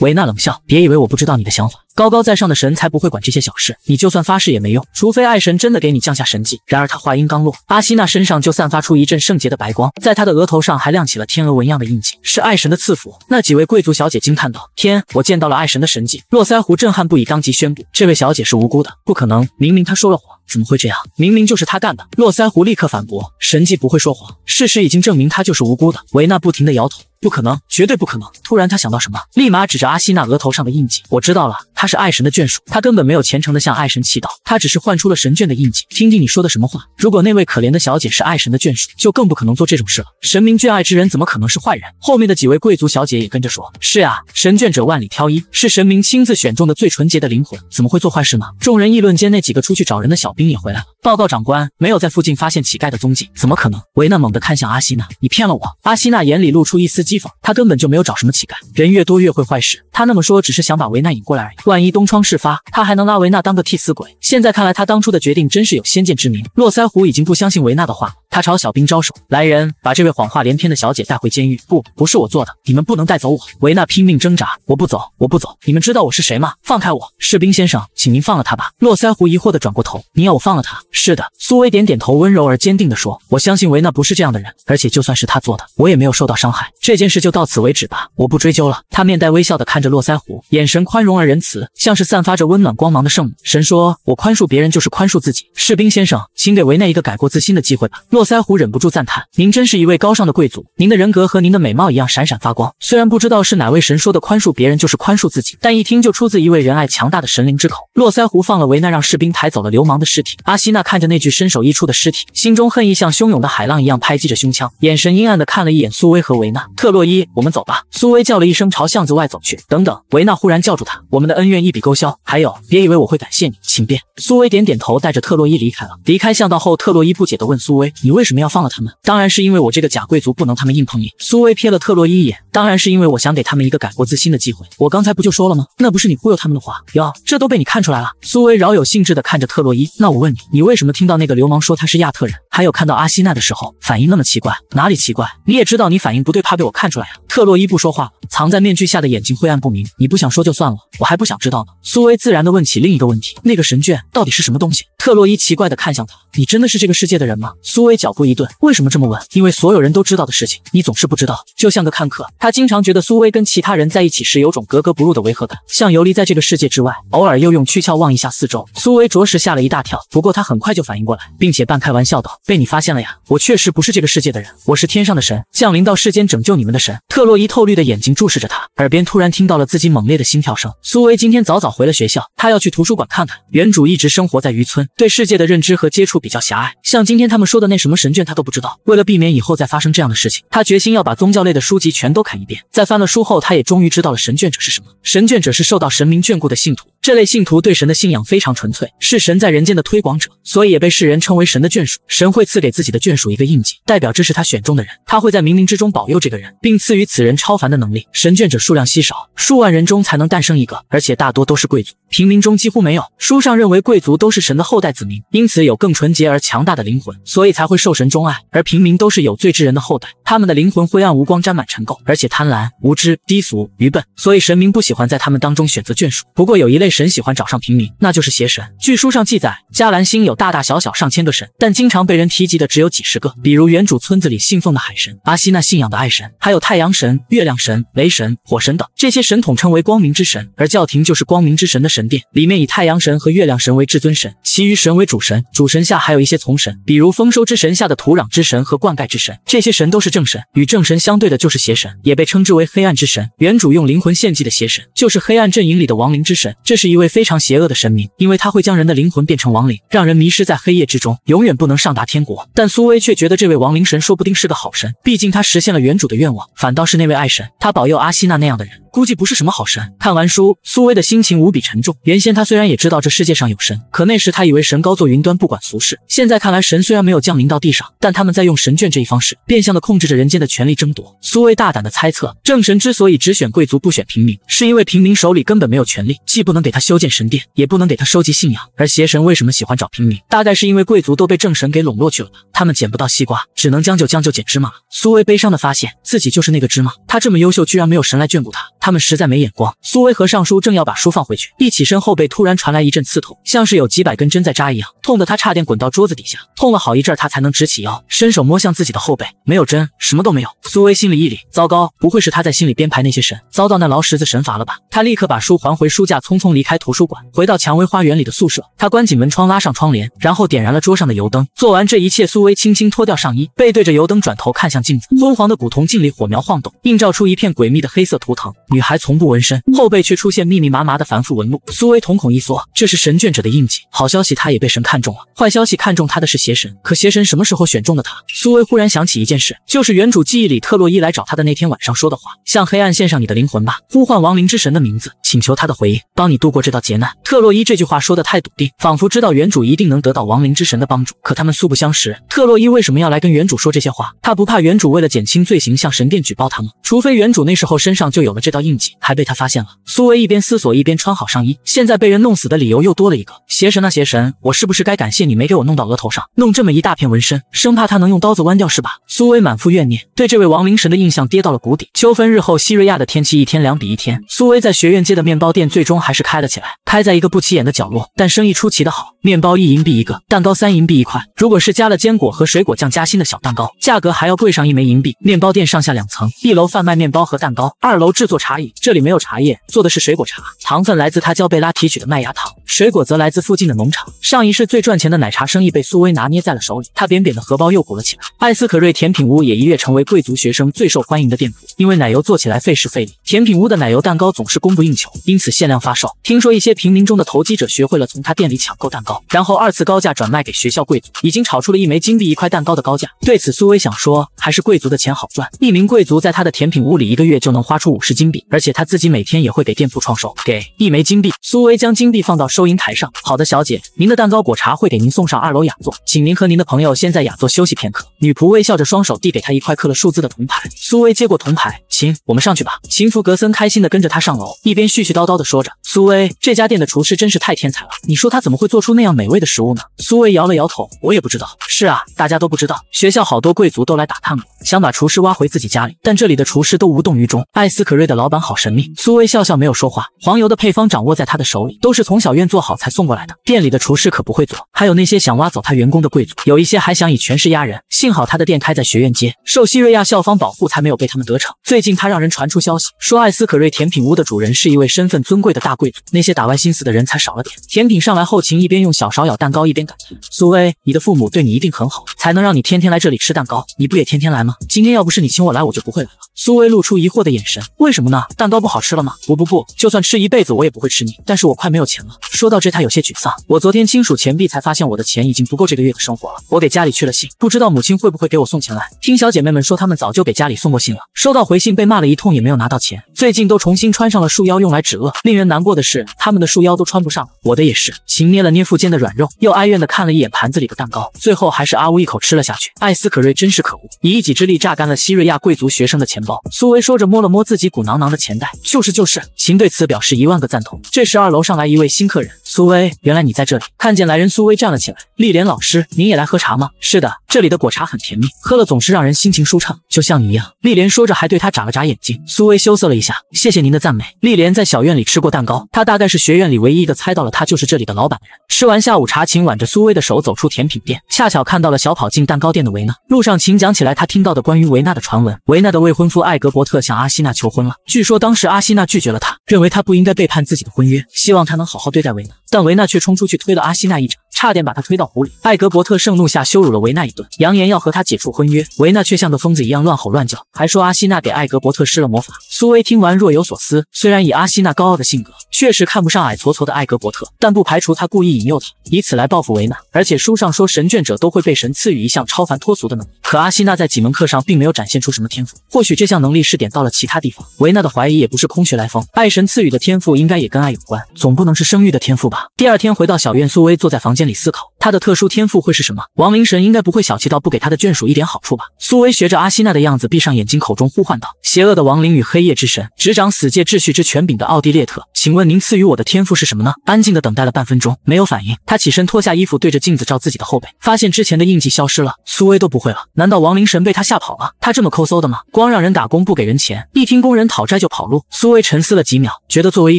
维娜冷笑，别以为我不知道你的想法。高高在上的神才不会管这些小事，你就算发誓也没用，除非爱神真的给你降下神迹。然而他话音刚落，阿西娜身上就散发出一阵圣洁的白光，在她的额头上还亮起了天鹅纹样的印记，是爱神的赐福。那几位贵族小姐惊叹道：“天，我见到了爱神的神迹！”络腮胡震撼不已，当即宣布：“这位小姐是无辜的，不可能，明明她说了谎，怎么会这样？明明就是她干的！”络腮胡立刻反驳：“神迹不会说谎，事实已经证明她就是无辜的。”维娜不停的摇头。不可能，绝对不可能！突然，他想到什么，立马指着阿西娜额头上的印记。我知道了，她是爱神的眷属，她根本没有虔诚地向爱神祈祷，她只是换出了神眷的印记。听听你说的什么话！如果那位可怜的小姐是爱神的眷属，就更不可能做这种事了。神明眷爱之人，怎么可能是坏人？后面的几位贵族小姐也跟着说：“是啊，神眷者万里挑一，是神明亲自选中的最纯洁的灵魂，怎么会做坏事呢？”众人议论间，那几个出去找人的小兵也回来了，报告长官，没有在附近发现乞丐的踪迹。怎么可能？维娜猛地看向阿西娜：“你骗了我！”阿西娜眼里露出一丝。讥讽他根本就没有找什么乞丐，人越多越会坏事。他那么说，只是想把维娜引过来而已。万一东窗事发，他还能拉维娜当个替死鬼。现在看来，他当初的决定真是有先见之明。络腮胡已经不相信维娜的话。他朝小兵招手，来人，把这位谎话连篇的小姐带回监狱。不，不是我做的，你们不能带走我。维娜拼命挣扎，我不走，我不走。你们知道我是谁吗？放开我，士兵先生，请您放了他吧。络腮胡疑惑地转过头，你要我放了他？是的，苏薇点点头，温柔而坚定地说：“我相信维娜不是这样的人，而且就算是她做的，我也没有受到伤害。这件事就到此为止吧，我不追究了。”他面带微笑地看着络腮胡，眼神宽容而仁慈，像是散发着温暖光芒的圣母。神说：“我宽恕别人，就是宽恕自己。”士兵先生，请给维娜一个改过自新的机会吧。络。络腮胡忍不住赞叹：“您真是一位高尚的贵族，您的人格和您的美貌一样闪闪发光。”虽然不知道是哪位神说的“宽恕别人就是宽恕自己”，但一听就出自一位仁爱强大的神灵之口。络腮胡放了维纳，让士兵抬走了流氓的尸体。阿西娜看着那具身首异处的尸体，心中恨意像汹涌的海浪一样拍击着胸腔，眼神阴暗的看了一眼苏薇和维纳。特洛伊，我们走吧。苏薇叫了一声，朝巷子外走去。等等，维纳忽然叫住他：“我们的恩怨一笔勾销，还有，别以为我会感谢你，请便。”苏薇点点头，带着特洛伊离开了。离开巷道后，特洛伊不解地问苏薇：“你？”你为什么要放了他们？当然是因为我这个假贵族不能他们硬碰硬。苏薇瞥了特洛伊一眼，当然是因为我想给他们一个改过自新的机会。我刚才不就说了吗？那不是你忽悠他们的话哟，这都被你看出来了。苏薇饶有兴致地看着特洛伊。那我问你，你为什么听到那个流氓说他是亚特人，还有看到阿西娜的时候反应那么奇怪？哪里奇怪？你也知道你反应不对，怕被我看出来呀。特洛伊不说话了，藏在面具下的眼睛灰暗不明。你不想说就算了，我还不想知道呢。苏薇自然地问起另一个问题：那个神卷到底是什么东西？特洛伊奇怪地看向他，你真的是这个世界的人吗？苏薇。脚步一顿，为什么这么问？因为所有人都知道的事情，你总是不知道，就像个看客。他经常觉得苏威跟其他人在一起时，有种格格不入的违和感，像游离在这个世界之外。偶尔又用躯壳望一下四周，苏威着实吓了一大跳。不过他很快就反应过来，并且半开玩笑道：“被你发现了呀，我确实不是这个世界的人，我是天上的神，降临到世间拯救你们的神。”特洛伊透绿的眼睛注视着他，耳边突然听到了自己猛烈的心跳声。苏威今天早早回了学校，他要去图书馆看看。原主一直生活在渔村，对世界的认知和接触比较狭隘，像今天他们说的那什。什么神卷他都不知道。为了避免以后再发生这样的事情，他决心要把宗教类的书籍全都砍一遍。在翻了书后，他也终于知道了神卷者是什么。神卷者是受到神明眷顾的信徒。这类信徒对神的信仰非常纯粹，是神在人间的推广者，所以也被世人称为神的眷属。神会赐给自己的眷属一个印记，代表这是他选中的人，他会在冥冥之中保佑这个人，并赐予此人超凡的能力。神眷者数量稀少，数万人中才能诞生一个，而且大多都是贵族，平民中几乎没有。书上认为贵族都是神的后代子民，因此有更纯洁而强大的灵魂，所以才会受神钟爱。而平民都是有罪之人的后代，他们的灵魂灰暗无光，沾满尘垢，而且贪婪、无知、低俗、愚笨，所以神明不喜欢在他们当中选择眷属。不过有一类。神喜欢找上平民，那就是邪神。据书上记载，迦兰星有大大小小上千个神，但经常被人提及的只有几十个。比如原主村子里信奉的海神阿西娜，信仰的爱神，还有太阳神、月亮神、雷神、火神等。这些神统称为光明之神，而教廷就是光明之神的神殿，里面以太阳神和月亮神为至尊神，其余神为主神，主神下还有一些从神，比如丰收之神下的土壤之神和灌溉之神。这些神都是正神，与正神相对的就是邪神，也被称之为黑暗之神。原主用灵魂献祭的邪神，就是黑暗阵营里的亡灵之神。这。是一位非常邪恶的神明，因为他会将人的灵魂变成亡灵，让人迷失在黑夜之中，永远不能上达天国。但苏薇却觉得这位亡灵神说不定是个好神，毕竟他实现了原主的愿望。反倒是那位爱神，他保佑阿希娜那样的人。估计不是什么好神。看完书，苏威的心情无比沉重。原先他虽然也知道这世界上有神，可那时他以为神高坐云端，不管俗事。现在看来，神虽然没有降临到地上，但他们在用神卷这一方式，变相的控制着人间的权力争夺。苏威大胆的猜测，正神之所以只选贵族不选平民，是因为平民手里根本没有权力，既不能给他修建神殿，也不能给他收集信仰。而邪神为什么喜欢找平民？大概是因为贵族都被正神给笼络去了吧，他们捡不到西瓜，只能将就将就捡芝麻了。苏威悲伤的发现自己就是那个芝麻，他这么优秀，居然没有神来眷顾他。他们实在没眼光。苏薇和尚书正要把书放回去，一起身后背突然传来一阵刺痛，像是有几百根针在扎一样，痛得他差点滚到桌子底下。痛了好一阵，他才能直起腰，伸手摸向自己的后背，没有针，什么都没有。苏薇心里一凛，糟糕，不会是他在心里编排那些神遭到那劳什子神罚了吧？他立刻把书还回书架，匆匆离开图书馆，回到蔷薇花园里的宿舍。他关紧门窗，拉上窗帘，然后点燃了桌上的油灯。做完这一切，苏薇轻轻脱掉上衣，背对着油灯，转头看向镜子。昏黄的古铜镜里，火苗晃动，映照出一片诡秘的黑色图腾。女孩从不纹身，后背却出现密密麻麻的繁复纹路。苏薇瞳孔一缩，这是神眷者的印记。好消息，她也被神看中了；坏消息，看中她的是邪神。可邪神什么时候选中的她？苏薇忽然想起一件事，就是原主记忆里特洛伊来找他的那天晚上说的话：“向黑暗献上你的灵魂吧，呼唤亡灵之神的名字，请求他的回应，帮你度过这道劫难。”特洛伊这句话说的太笃定，仿佛知道原主一定能得到亡灵之神的帮助。可他们素不相识，特洛伊为什么要来跟原主说这些话？他不怕原主为了减轻罪行向神殿举报他吗？除非原主那时候身上就有了这道。印记还被他发现了。苏薇一边思索一边穿好上衣。现在被人弄死的理由又多了一个。邪神啊邪神，我是不是该感谢你没给我弄到额头上，弄这么一大片纹身，生怕他能用刀子剜掉是吧？苏薇满腹怨念，对这位亡灵神的印象跌到了谷底。秋分日后，希瑞亚的天气一天凉比一天。苏薇在学院街的面包店最终还是开了起来，开在一个不起眼的角落，但生意出奇的好。面包一银币一个，蛋糕三银币一块。如果是加了坚果和水果酱夹心的小蛋糕，价格还要贵上一枚银币。面包店上下两层，一楼贩卖面包和蛋糕，二楼制作茶。茶饮这里没有茶叶，做的是水果茶，糖分来自他教贝拉提取的麦芽糖，水果则来自附近的农场。上一世最赚钱的奶茶生意被苏薇拿捏在了手里，他扁扁的荷包又鼓了起来。艾斯可瑞甜品屋也一跃成为贵族学生最受欢迎的店铺，因为奶油做起来费时费力，甜品屋的奶油蛋糕总是供不应求，因此限量发售。听说一些平民中的投机者学会了从他店里抢购蛋糕，然后二次高价转卖给学校贵族，已经炒出了一枚金币一块蛋糕的高价。对此，苏薇想说，还是贵族的钱好赚。一名贵族在他的甜品屋里一个月就能花出五十金币。而且他自己每天也会给店铺创收，给一枚金币。苏薇将金币放到收银台上。好的，小姐，您的蛋糕果茶会给您送上二楼雅座，请您和您的朋友先在雅座休息片刻。女仆微笑着，双手递给她一块刻了数字的铜牌。苏薇接过铜牌，行，我们上去吧。秦福格森开心的跟着他上楼，一边絮絮叨叨的说着：“苏薇，这家店的厨师真是太天才了，你说他怎么会做出那样美味的食物呢？”苏薇摇了摇头：“我也不知道。”“是啊，大家都不知道。学校好多贵族都来打探过，想把厨师挖回自己家里，但这里的厨师都无动于衷。”艾斯可瑞的老般好神秘，苏薇笑笑没有说话。黄油的配方掌握在他的手里，都是从小院做好才送过来的。店里的厨师可不会做，还有那些想挖走他员工的贵族，有一些还想以权势压人。幸好他的店开在学院街，受西瑞亚校方保护，才没有被他们得逞。最近他让人传出消息，说艾斯可瑞甜品屋的主人是一位身份尊贵的大贵族，那些打歪心思的人才少了点。甜品上来后，秦一边用小勺舀蛋糕，一边感叹：苏薇，你的父母对你一定很好，才能让你天天来这里吃蛋糕。你不也天天来吗？今天要不是你请我来，我就不会来了。苏薇露出疑惑的眼神，为什么呢？蛋糕不好吃了吗？不不不，就算吃一辈子我也不会吃腻。但是我快没有钱了。说到这，他有些沮丧。我昨天清数钱币，才发现我的钱已经不够这个月的生活了。我给家里去了信，不知道母亲会不会给我送钱来。听小姐妹们说，她们早就给家里送过信了，收到回信被骂了一通，也没有拿到钱。最近都重新穿上了束腰，用来止饿。令人难过的是，他们的束腰都穿不上，了，我的也是。秦捏了捏腹间的软肉，又哀怨地看了一眼盘子里的蛋糕，最后还是阿乌一口吃了下去。艾斯可瑞真是可恶，以一己之力榨干了西瑞亚贵族学生的钱包。苏薇说着，摸了摸自己鼓囊囊的钱袋，就是就是。秦对此表示一万个赞同。这时，二楼上来一位新客人。苏薇，原来你在这里。看见来人，苏薇站了起来。丽莲老师，您也来喝茶吗？是的，这里的果茶很甜蜜，喝了总是让人心情舒畅，就像你一样。丽莲说着，还对他眨了眨眼睛。苏薇羞涩了一下，谢谢您的赞美。丽莲在小院里吃过蛋糕，她大概是学院里唯一一个猜到了她就是这里的老板的人。吃完下午茶，秦挽着苏薇的手走出甜品店，恰巧看到了小跑进蛋糕店的维娜。路上，秦讲起来他听到的关于维娜的传闻：维娜的未婚夫艾格伯特向阿西娜求婚了，据说当时阿西娜拒绝了，他认为他不应该背叛自己的婚约，希望他能好好对待维娜。但维纳却冲出去推了阿西娜一掌。差点把他推到湖里，艾格伯特盛怒下羞辱了维纳一顿，扬言要和他解除婚约。维纳却像个疯子一样乱吼乱叫，还说阿西娜给艾格伯特施了魔法。苏薇听完若有所思，虽然以阿西娜高傲的性格确实看不上矮矬矬的艾格伯特，但不排除他故意引诱他，以此来报复维纳。而且书上说神眷者都会被神赐予一项超凡脱俗的能力，可阿西娜在几门课上并没有展现出什么天赋，或许这项能力是点到了其他地方。维纳的怀疑也不是空穴来风，爱神赐予的天赋应该也跟爱有关，总不能是生育的天赋吧？第二天回到小院，苏薇坐在房间。心里思考。他的特殊天赋会是什么？亡灵神应该不会小气到不给他的眷属一点好处吧？苏薇学着阿西娜的样子，闭上眼睛，口中呼唤道：“邪恶的亡灵与黑夜之神，执掌死界秩序之权柄的奥地列特，请问您赐予我的天赋是什么呢？”安静的等待了半分钟，没有反应。他起身脱下衣服，对着镜子照自己的后背，发现之前的印记消失了。苏薇都不会了，难道亡灵神被他吓跑了？他这么抠搜的吗？光让人打工不给人钱，一听工人讨债就跑路？苏薇沉思了几秒，觉得作为一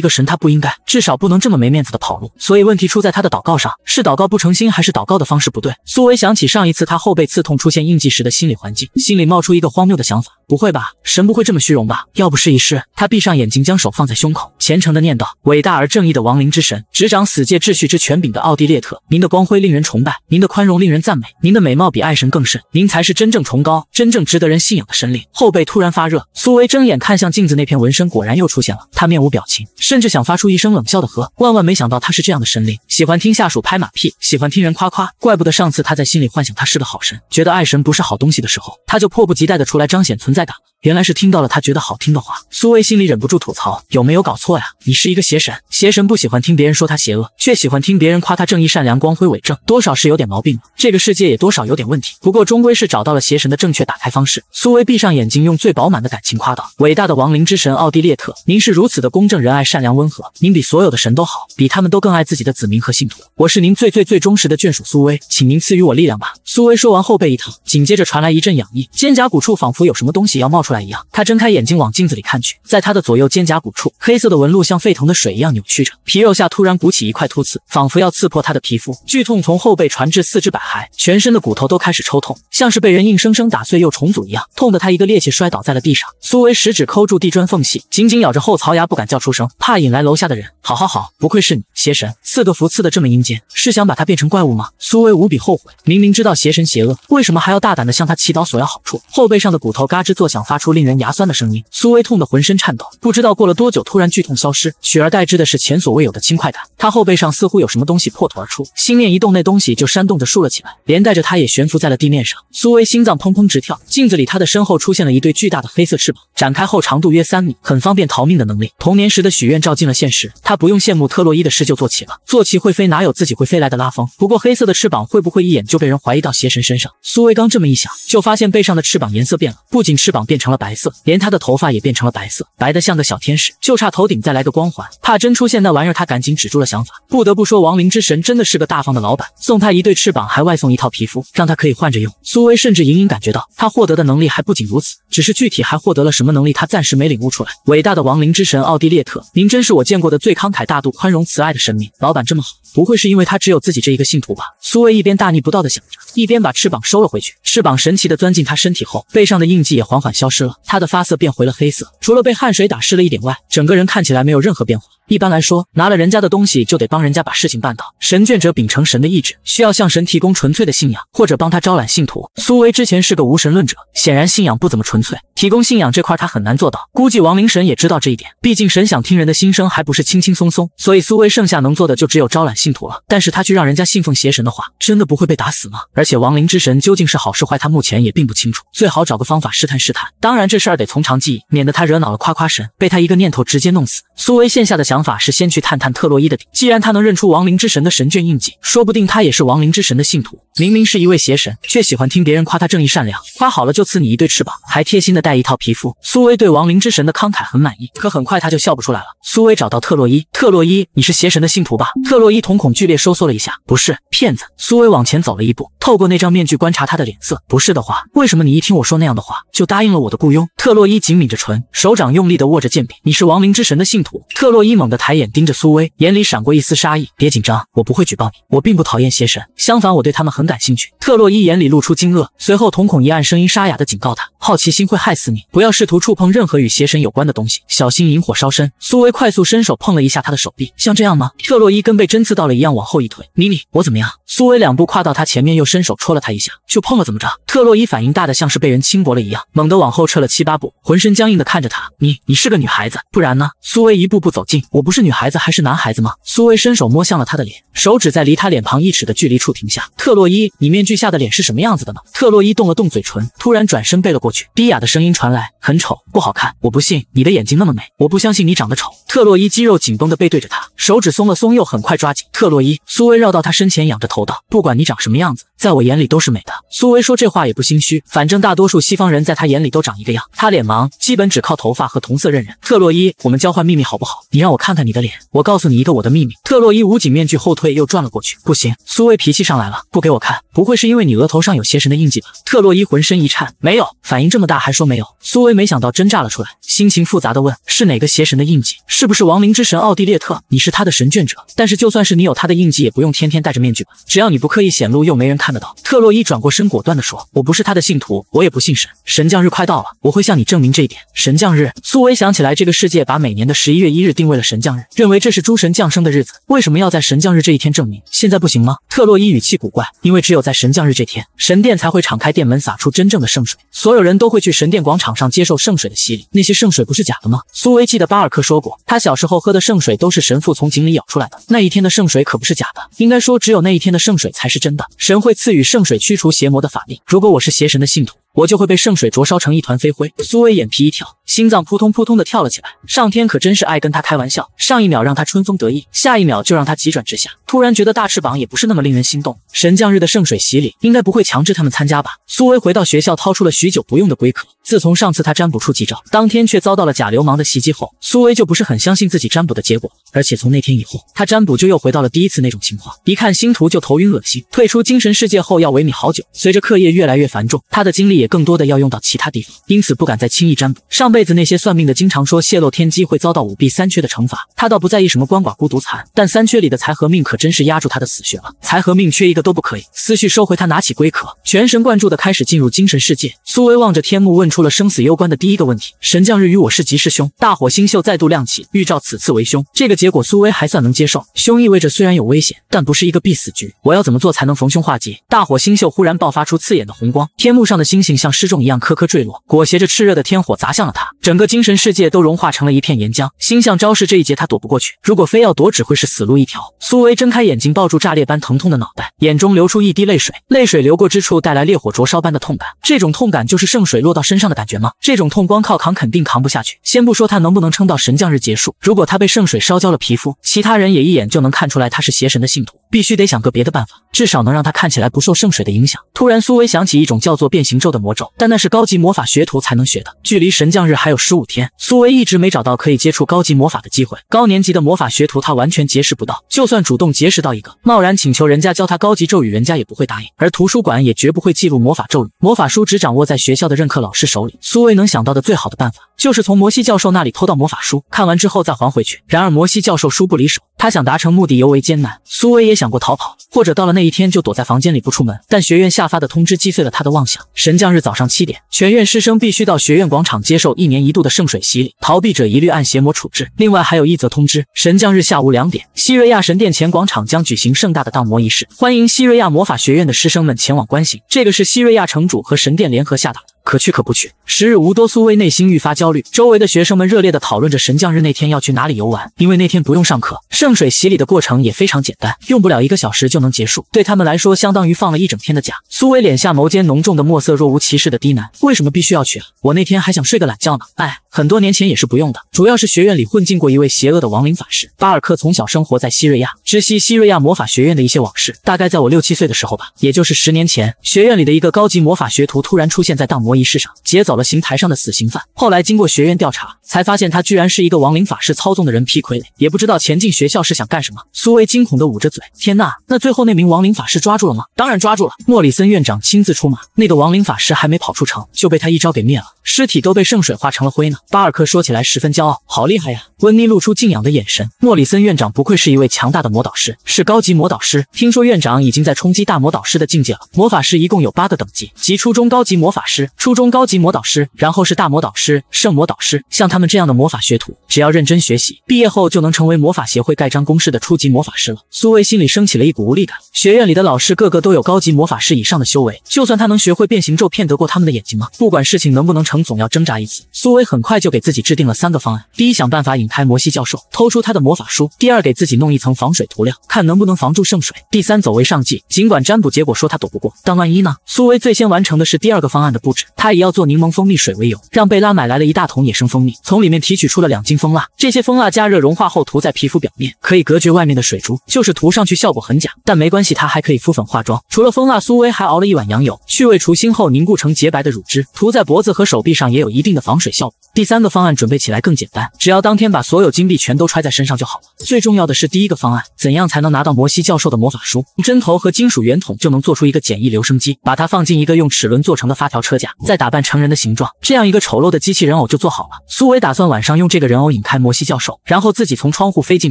个神，他不应该，至少不能这么没面子的跑路。所以问题出在他的祷告上，是祷告不诚心。还是祷告的方式不对。苏维想起上一次他后背刺痛出现印记时的心理环境，心里冒出一个荒谬的想法：不会吧，神不会这么虚荣吧？要不试一试？他闭上眼睛，将手放在胸口，虔诚的念道：“伟大而正义的亡灵之神，执掌死界秩序之权柄的奥地列特，您的光辉令人崇拜，您的宽容令人赞美，您的美貌比爱神更甚，您才是真正崇高、真正值得人信仰的神灵。”后背突然发热，苏维睁眼看向镜子，那片纹身果然又出现了。他面无表情，甚至想发出一声冷笑的呵。万万没想到他是这样的神灵，喜欢听下属拍马屁，喜欢听。人夸夸，怪不得上次他在心里幻想他是个好神，觉得爱神不是好东西的时候，他就迫不及待的出来彰显存在感。了。原来是听到了他觉得好听的话。苏威心里忍不住吐槽：有没有搞错呀？你是一个邪神，邪神不喜欢听别人说他邪恶，却喜欢听别人夸他正义、善良、光辉伟正，多少是有点毛病了。这个世界也多少有点问题。不过终归是找到了邪神的正确打开方式。苏威闭上眼睛，用最饱满的感情夸道：“伟大的亡灵之神奥地列特，您是如此的公正、仁爱、善良、温和，您比所有的神都好，比他们都更爱自己的子民和信徒。我是您最最最忠实的。”的眷属苏威，请您赐予我力量吧。苏威说完，后背一疼，紧接着传来一阵痒意，肩胛骨处仿佛有什么东西要冒出来一样。他睁开眼睛往镜子里看去，在他的左右肩胛骨处，黑色的纹路像沸腾的水一样扭曲着，皮肉下突然鼓起一块突刺，仿佛要刺破他的皮肤。剧痛从后背传至四肢百骸，全身的骨头都开始抽痛，像是被人硬生生打碎又重组一样，痛得他一个趔趄摔倒在了地上。苏威食指抠住地砖缝隙，紧紧咬着后槽牙，不敢叫出声，怕引来楼下的人。好好好，不愧是你，邪神，四个符刺的这么阴间，是想把他变成怪。物吗？苏薇无比后悔，明明知道邪神邪恶，为什么还要大胆的向他祈祷索要好处？后背上的骨头嘎吱作响，发出令人牙酸的声音。苏薇痛得浑身颤抖，不知道过了多久，突然剧痛消失，取而代之的是前所未有的轻快感。他后背上似乎有什么东西破土而出，心念一动，那东西就扇动着竖了起来，连带着他也悬浮在了地面上。苏薇心脏砰砰直跳，镜子里他的身后出现了一对巨大的黑色翅膀，展开后长度约三米，很方便逃命的能力。童年时的许愿照进了现实，他不用羡慕特洛伊的狮鹫坐骑了，坐骑会飞哪有自己会飞来的拉风？不。过黑色的翅膀会不会一眼就被人怀疑到邪神身上？苏威刚这么一想，就发现背上的翅膀颜色变了，不仅翅膀变成了白色，连他的头发也变成了白色，白的像个小天使，就差头顶再来个光环。怕真出现那玩意儿，他赶紧止住了想法。不得不说，亡灵之神真的是个大方的老板，送他一对翅膀，还外送一套皮肤，让他可以换着用。苏威甚至隐隐感觉到，他获得的能力还不仅如此，只是具体还获得了什么能力，他暂时没领悟出来。伟大的亡灵之神奥地列特，您真是我见过的最慷慨大度、宽容慈爱的神明。老板这么好。不会是因为他只有自己这一个信徒吧？苏卫一边大逆不道的想着，一边把翅膀收了回去。翅膀神奇的钻进他身体后，背上的印记也缓缓消失了，他的发色变回了黑色，除了被汗水打湿了一点外，整个人看起来没有任何变化。一般来说，拿了人家的东西就得帮人家把事情办到。神眷者秉承神的意志，需要向神提供纯粹的信仰，或者帮他招揽信徒。苏维之前是个无神论者，显然信仰不怎么纯粹，提供信仰这块他很难做到。估计亡灵神也知道这一点，毕竟神想听人的心声还不是轻轻松松。所以苏维剩下能做的就只有招揽信徒了。但是他去让人家信奉邪神的话，真的不会被打死吗？而且亡灵之神究竟是好是坏，他目前也并不清楚。最好找个方法试探试探。当然这事儿得从长计议，免得他惹恼了夸夸神，被他一个念头直接弄死。苏维现下的想。法是先去探探特洛伊的底，既然他能认出亡灵之神的神眷印记，说不定他也是亡灵之神的信徒。明明是一位邪神，却喜欢听别人夸他正义善良，夸好了就赐你一对翅膀，还贴心的带一套皮肤。苏薇对亡灵之神的慷慨很满意，可很快他就笑不出来了。苏薇找到特洛伊，特洛伊，你是邪神的信徒吧？特洛伊瞳孔剧烈收缩了一下，不是骗子。苏薇往前走了一步，透过那张面具观察他的脸色，不是的话，为什么你一听我说那样的话就答应了我的雇佣？特洛伊紧抿着唇，手掌用力的握着剑柄。你是亡灵之神的信徒？特洛伊猛。的抬眼盯着苏薇，眼里闪过一丝杀意。别紧张，我不会举报你。我并不讨厌邪神，相反，我对他们很感兴趣。特洛伊眼里露出惊愕，随后瞳孔一暗，声音沙哑的警告他：好奇心会害死你，不要试图触碰任何与邪神有关的东西，小心引火烧身。苏薇快速伸手碰了一下他的手臂，像这样吗？特洛伊跟被针刺到了一样往后一退。妮妮，我怎么样？苏薇两步跨到他前面，又伸手戳了他一下，就碰了，怎么着？特洛伊反应大的像是被人轻薄了一样，猛地往后撤了七八步，浑身僵硬的看着他。你，你是个女孩子，不然呢？苏薇一步步走近。我不是女孩子还是男孩子吗？苏薇伸手摸向了他的脸，手指在离他脸庞一尺的距离处停下。特洛伊，你面具下的脸是什么样子的呢？特洛伊动了动嘴唇，突然转身背了过去，低哑的声音传来：“很丑，不好看。”我不信，你的眼睛那么美，我不相信你长得丑。特洛伊肌肉紧绷的背对着他，手指松了松，又很快抓紧。特洛伊，苏薇绕到他身前，仰着头道：“不管你长什么样子，在我眼里都是美的。”苏薇说这话也不心虚，反正大多数西方人在他眼里都长一个样。他脸盲，基本只靠头发和瞳色认人。特洛伊，我们交换秘密好不好？你让我。看看你的脸，我告诉你一个我的秘密。特洛伊捂紧面具，后退又转了过去。不行，苏薇脾气上来了，不给我看。不会是因为你额头上有邪神的印记吧？特洛伊浑身一颤，没有反应这么大，还说没有。苏薇没想到真炸了出来，心情复杂的问：是哪个邪神的印记？是不是亡灵之神奥地列特？你是他的神眷者，但是就算是你有他的印记，也不用天天戴着面具吧？只要你不刻意显露，又没人看得到。特洛伊转过身，果断的说：我不是他的信徒，我也不信神。神降日快到了，我会向你证明这一点。神降日，苏薇想起来这个世界把每年的十一月一日定位了神。神降日，认为这是诸神降生的日子，为什么要在神降日这一天证明？现在不行吗？特洛伊语气古怪，因为只有在神降日这天，神殿才会敞开殿门，洒出真正的圣水，所有人都会去神殿广场上接受圣水的洗礼。那些圣水不是假的吗？苏维记得巴尔克说过，他小时候喝的圣水都是神父从井里舀出来的，那一天的圣水可不是假的，应该说只有那一天的圣水才是真的。神会赐予圣水驱除邪魔的法力，如果我是邪神的信徒。我就会被圣水灼烧成一团飞灰。苏威眼皮一跳，心脏扑通扑通的跳了起来。上天可真是爱跟他开玩笑，上一秒让他春风得意，下一秒就让他急转直下。突然觉得大翅膀也不是那么令人心动。神降日的圣水洗礼应该不会强制他们参加吧？苏威回到学校，掏出了许久不用的龟壳。自从上次他占卜出吉兆，当天却遭到了假流氓的袭击后，苏薇就不是很相信自己占卜的结果。而且从那天以后，他占卜就又回到了第一次那种情况，一看星图就头晕恶心，退出精神世界后要萎靡好久。随着课业越来越繁重，他的精力也更多的要用到其他地方，因此不敢再轻易占卜。上辈子那些算命的经常说泄露天机会遭到五弊三缺的惩罚，他倒不在意什么鳏寡孤独残，但三缺里的财和命可真是压住他的死穴了，财和命缺一个都不可以。思绪收回，他拿起龟壳，全神贯注的开始进入精神世界。苏薇望着天幕问。出了生死攸关的第一个问题，神降日与我是吉是凶？大火星宿再度亮起，预兆此次为凶。这个结果苏威还算能接受，凶意味着虽然有危险，但不是一个必死局。我要怎么做才能逢凶化吉？大火星宿忽然爆发出刺眼的红光，天幕上的星星像失重一样颗颗坠落，裹挟着炽热的天火砸向了他，整个精神世界都融化成了一片岩浆。星象招式这一劫他躲不过去，如果非要躲，只会是死路一条。苏威睁开眼睛，抱住炸裂般疼痛的脑袋，眼中流出一滴泪水，泪水流过之处带来烈火灼烧般的痛感，这种痛感就是圣水落到身上。上的感觉吗？这种痛光靠扛肯定扛不下去。先不说他能不能撑到神降日结束，如果他被圣水烧焦了皮肤，其他人也一眼就能看出来他是邪神的信徒。必须得想个别的办法，至少能让他看起来不受圣水的影响。突然，苏维想起一种叫做变形咒的魔咒，但那是高级魔法学徒才能学的。距离神降日还有十五天，苏维一直没找到可以接触高级魔法的机会。高年级的魔法学徒他完全结识不到，就算主动结识到一个，贸然请求人家教他高级咒语，人家也不会答应。而图书馆也绝不会记录魔法咒语，魔法书只掌握在学校的任课老师。手里，苏威能想到的最好的办法就是从摩西教授那里偷到魔法书，看完之后再还回去。然而摩西教授书不离手，他想达成目的尤为艰难。苏威也想过逃跑，或者到了那一天就躲在房间里不出门。但学院下发的通知击碎了他的妄想。神降日早上七点，全院师生必须到学院广场接受一年一度的圣水洗礼，逃避者一律按邪魔处置。另外还有一则通知：神降日下午两点，西瑞亚神殿前广场将举行盛大的荡魔仪式，欢迎西瑞亚魔法学院的师生们前往观行。这个是西瑞亚城主和神殿联合下达的。可去可不去，时日无多，苏薇内心愈发焦虑。周围的学生们热烈地讨论着神降日那天要去哪里游玩，因为那天不用上课。圣水洗礼的过程也非常简单，用不了一个小时就能结束，对他们来说相当于放了一整天的假。苏薇脸下眸间浓重的墨色，若无其事地低喃：“为什么必须要去啊？我那天还想睡个懒觉呢。”哎。很多年前也是不用的，主要是学院里混进过一位邪恶的亡灵法师。巴尔克从小生活在西瑞亚，知悉西瑞亚魔法学院的一些往事。大概在我六七岁的时候吧，也就是十年前，学院里的一个高级魔法学徒突然出现在荡魔仪式上，劫走了刑台上的死刑犯。后来经过学院调查，才发现他居然是一个亡灵法师操纵的人皮傀儡，也不知道前进学校是想干什么。苏薇惊恐地捂着嘴：“天呐！那最后那名亡灵法师抓住了吗？”“当然抓住了。”莫里森院长亲自出马，那个亡灵法师还没跑出城就被他一招给灭了，尸体都被圣水化成了灰呢。巴尔克说起来十分骄傲，好厉害呀！温妮露出敬仰的眼神。莫里森院长不愧是一位强大的魔导师，是高级魔导师。听说院长已经在冲击大魔导师的境界了。魔法师一共有八个等级，即初中高级魔法师、初中高级魔导师，然后是大魔导师、圣魔导师。像他们这样的魔法学徒，只要认真学习，毕业后就能成为魔法协会盖章公式的初级魔法师了。苏威心里升起了一股无力感。学院里的老师个个都有高级魔法师以上的修为，就算他能学会变形咒，骗得过他们的眼睛吗？不管事情能不能成，总要挣扎一次。苏威很快。快就给自己制定了三个方案：第一，想办法引开摩西教授，偷出他的魔法书；第二，给自己弄一层防水涂料，看能不能防住圣水；第三，走为上计。尽管占卜结果说他躲不过，但万一呢？苏薇最先完成的是第二个方案的布置，他以要做柠檬蜂蜜水为由，让贝拉买来了一大桶野生蜂蜜，从里面提取出了两斤蜂蜡。这些蜂蜡加热融化后涂在皮肤表面，可以隔绝外面的水珠，就是涂上去效果很假，但没关系，它还可以敷粉化妆。除了蜂蜡，苏薇还熬了一碗羊油，去味除腥后凝固成洁白的乳汁，涂在脖子和手臂上也有一定的防水效果。第第三个方案准备起来更简单，只要当天把所有金币全都揣在身上就好了。最重要的是第一个方案，怎样才能拿到摩西教授的魔法书？针头和金属圆筒就能做出一个简易留声机，把它放进一个用齿轮做成的发条车架，再打扮成人的形状，这样一个丑陋的机器人偶就做好了。苏伟打算晚上用这个人偶引开摩西教授，然后自己从窗户飞进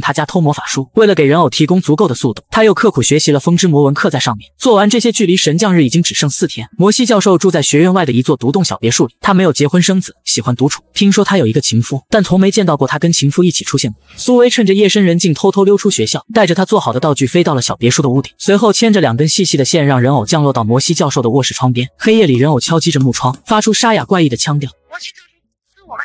他家偷魔法书。为了给人偶提供足够的速度，他又刻苦学习了风之魔纹，刻在上面。做完这些，距离神降日已经只剩四天。摩西教授住在学院外的一座独栋小别墅里，他没有结婚生子，喜欢独处。听说他有一个情夫，但从没见到过他跟情夫一起出现过。苏薇趁着夜深人静，偷偷溜出学校，带着他做好的道具飞到了小别墅的屋顶，随后牵着两根细细的线，让人偶降落到摩西教授的卧室窗边。黑夜里，人偶敲击着木窗，发出沙哑怪异的腔调。摩西是我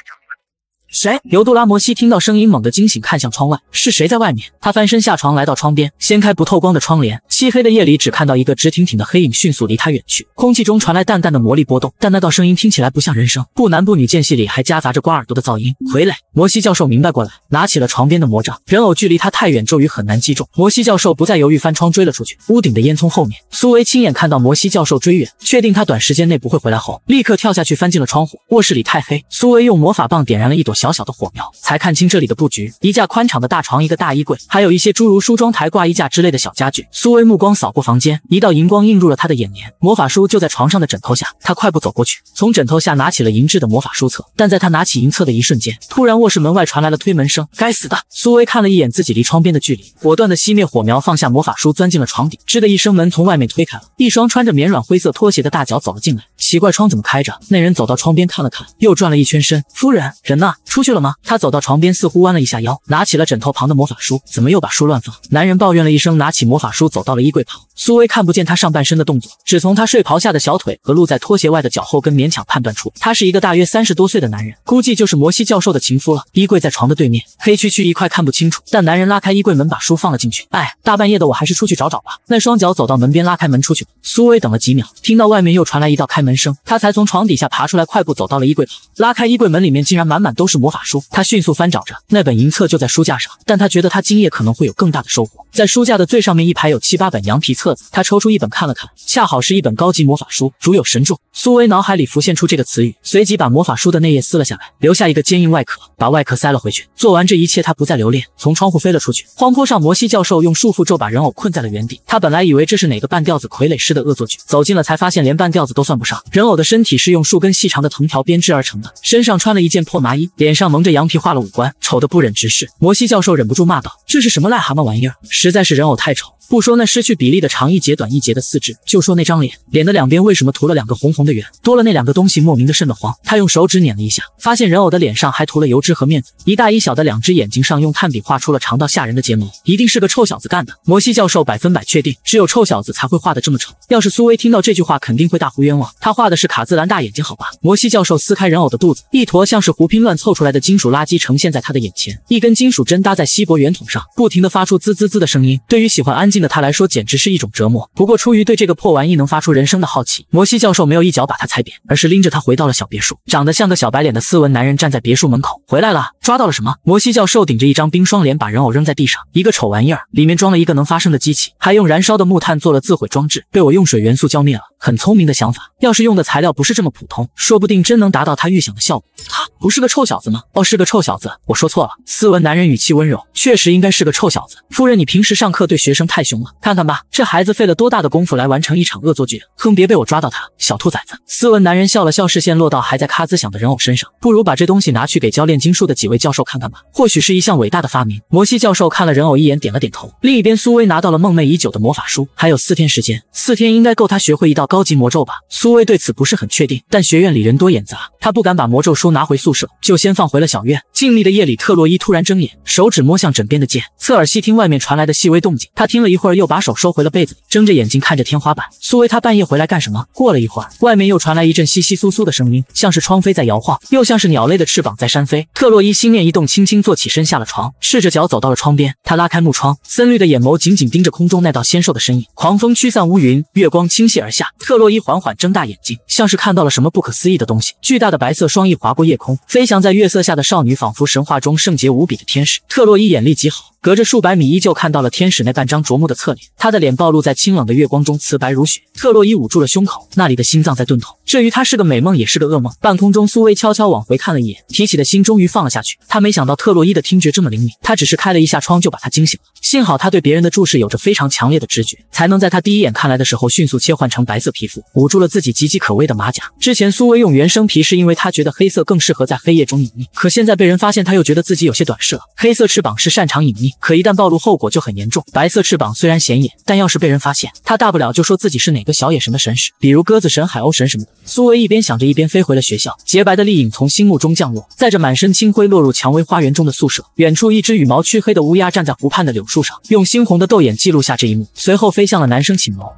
谁？尤杜拉摩西听到声音，猛地惊醒，看向窗外，是谁在外面？他翻身下床，来到窗边，掀开不透光的窗帘。漆黑的夜里，只看到一个直挺挺的黑影迅速离他远去。空气中传来淡淡的魔力波动，但那道声音听起来不像人声，不男不女，间隙里还夹杂着刮耳朵的噪音。傀儡摩西教授明白过来，拿起了床边的魔杖。人偶距离他太远，咒语很难击中。摩西教授不再犹豫，翻窗追了出去。屋顶的烟囱后面，苏维亲眼看到摩西教授追远，确定他短时间内不会回来后，立刻跳下去翻进了窗户。卧室里太黑，苏维用魔法棒点燃了一朵小。小小的火苗，才看清这里的布局：一架宽敞的大床，一个大衣柜，还有一些诸如梳妆台、挂衣架之类的小家具。苏薇目光扫过房间，一道银光映入了他的眼帘，魔法书就在床上的枕头下。他快步走过去，从枕头下拿起了银质的魔法书册。但在他拿起银册的一瞬间，突然卧室门外传来了推门声。该死的！苏薇看了一眼自己离窗边的距离，果断的熄灭火苗，放下魔法书，钻进了床底。吱的一声，门从外面推开了，一双穿着绵软灰色拖鞋的大脚走了进来。奇怪，窗怎么开着？那人走到窗边看了看，又转了一圈身。夫人，人呢？出去了吗？他走到床边，似乎弯了一下腰，拿起了枕头旁的魔法书。怎么又把书乱放？男人抱怨了一声，拿起魔法书走到了衣柜旁。苏薇看不见他上半身的动作，只从他睡袍下的小腿和露在拖鞋外的脚后跟勉强判断出，他是一个大约三十多岁的男人，估计就是摩西教授的情夫了。衣柜在床的对面，黑黢黢一块，看不清楚。但男人拉开衣柜门，把书放了进去。哎，大半夜的，我还是出去找找吧。那双脚走到门边，拉开门出去。苏薇等了几秒，听到外面又传来一道开门声，他才从床底下爬出来，快步走到了衣柜旁，拉开衣柜门，里面竟然满满都是。魔法书，他迅速翻找着，那本银册就在书架上，但他觉得他今夜可能会有更大的收获。在书架的最上面一排有七八本羊皮册子，他抽出一本看了看，恰好是一本高级魔法书，如有神助。苏薇脑海里浮现出这个词语，随即把魔法书的内页撕了下来，留下一个坚硬外壳，把外壳塞了回去。做完这一切，他不再留恋，从窗户飞了出去。荒坡上，摩西教授用束缚咒把人偶困在了原地。他本来以为这是哪个半吊子傀儡师的恶作剧，走近了才发现连半吊子都算不上。人偶的身体是用数根细长的藤条编织而成的，身上穿了一件破麻衣。脸上蒙着羊皮，画了五官，丑得不忍直视。摩西教授忍不住骂道：“这是什么癞蛤蟆玩意儿？实在是人偶太丑，不说那失去比例的长一节短一节的四肢，就说那张脸，脸的两边为什么涂了两个红红的圆？多了那两个东西，莫名的瘆得慌。”他用手指捻了一下，发现人偶的脸上还涂了油脂和面粉，一大一小的两只眼睛上用炭笔画出了长到吓人的睫毛，一定是个臭小子干的。摩西教授百分百确定，只有臭小子才会画得这么丑。要是苏薇听到这句话，肯定会大呼冤枉。他画的是卡姿兰大眼睛，好吧。摩西教授撕开人偶的肚子，一坨像是胡拼乱凑。出来的金属垃圾呈现在他的眼前，一根金属针搭在锡箔圆筒上，不停地发出滋滋滋的声音。对于喜欢安静的他来说，简直是一种折磨。不过出于对这个破玩意能发出人声的好奇，摩西教授没有一脚把他踩扁，而是拎着他回到了小别墅。长得像个小白脸的斯文男人站在别墅门口，回来了，抓到了什么？摩西教授顶着一张冰霜脸，把人偶扔在地上，一个丑玩意儿，里面装了一个能发声的机器，还用燃烧的木炭做了自毁装置，被我用水元素浇灭了。很聪明的想法，要是用的材料不是这么普通，说不定真能达到他预想的效果。他不是个臭小子。哦，是个臭小子，我说错了。斯文男人语气温柔，确实应该是个臭小子。夫人，你平时上课对学生太凶了，看看吧，这孩子费了多大的功夫来完成一场恶作剧，哼，别被我抓到他。小兔崽子！斯文男人笑了笑，视线落到还在咔滋响的人偶身上，不如把这东西拿去给教炼金术的几位教授看看吧，或许是一项伟大的发明。摩西教授看了人偶一眼，点了点头。另一边，苏薇拿到了梦寐已久的魔法书，还有四天时间，四天应该够他学会一道高级魔咒吧。苏薇对此不是很确定，但学院里人多眼杂，他不敢把魔咒书拿回宿舍，就先。放回了小院，静谧的夜里，特洛伊突然睁眼，手指摸向枕边的剑，侧耳细听外面传来的细微动静。他听了一会儿，又把手收回了被子里，睁着眼睛看着天花板。苏薇，他半夜回来干什么？过了一会儿，外面又传来一阵窸窸窣窣的声音，像是窗扉在摇晃，又像是鸟类的翅膀在扇飞。特洛伊心念一动，轻轻坐起身，下了床，赤着脚走到了窗边。他拉开木窗，森绿的眼眸紧紧盯着空中那道纤瘦的身影。狂风驱散乌云，月光倾泻而下。特洛伊缓缓睁大眼睛，像是看到了什么不可思议的东西。巨大的白色双翼划过夜空，飞翔在月。色下的少女仿佛神话中圣洁无比的天使。特洛伊眼力极好。隔着数百米，依旧看到了天使那半张灼目的侧脸。他的脸暴露在清冷的月光中，瓷白如雪。特洛伊捂住了胸口，那里的心脏在钝痛。至于他是个美梦，也是个噩梦。半空中，苏薇悄悄往回看了一眼，提起的心终于放了下去。她没想到特洛伊的听觉这么灵敏，他只是开了一下窗，就把他惊醒了。幸好他对别人的注视有着非常强烈的直觉，才能在他第一眼看来的时候，迅速切换成白色皮肤，捂住了自己岌岌可危的马甲。之前苏薇用原生皮是因为她觉得黑色更适合在黑夜中隐匿，可现在被人发现，她又觉得自己有些短视了。黑色翅膀是擅长隐匿。可一旦暴露，后果就很严重。白色翅膀虽然显眼，但要是被人发现，他大不了就说自己是哪个小野神的神使，比如鸽子神、海鸥神什么的。苏维一边想着，一边飞回了学校。洁白的丽影从心目中降落，载着满身青灰落入蔷薇花园中的宿舍。远处，一只羽毛黢黑的乌鸦站在湖畔的柳树上，用猩红的豆眼记录下这一幕，随后飞向了男生寝楼。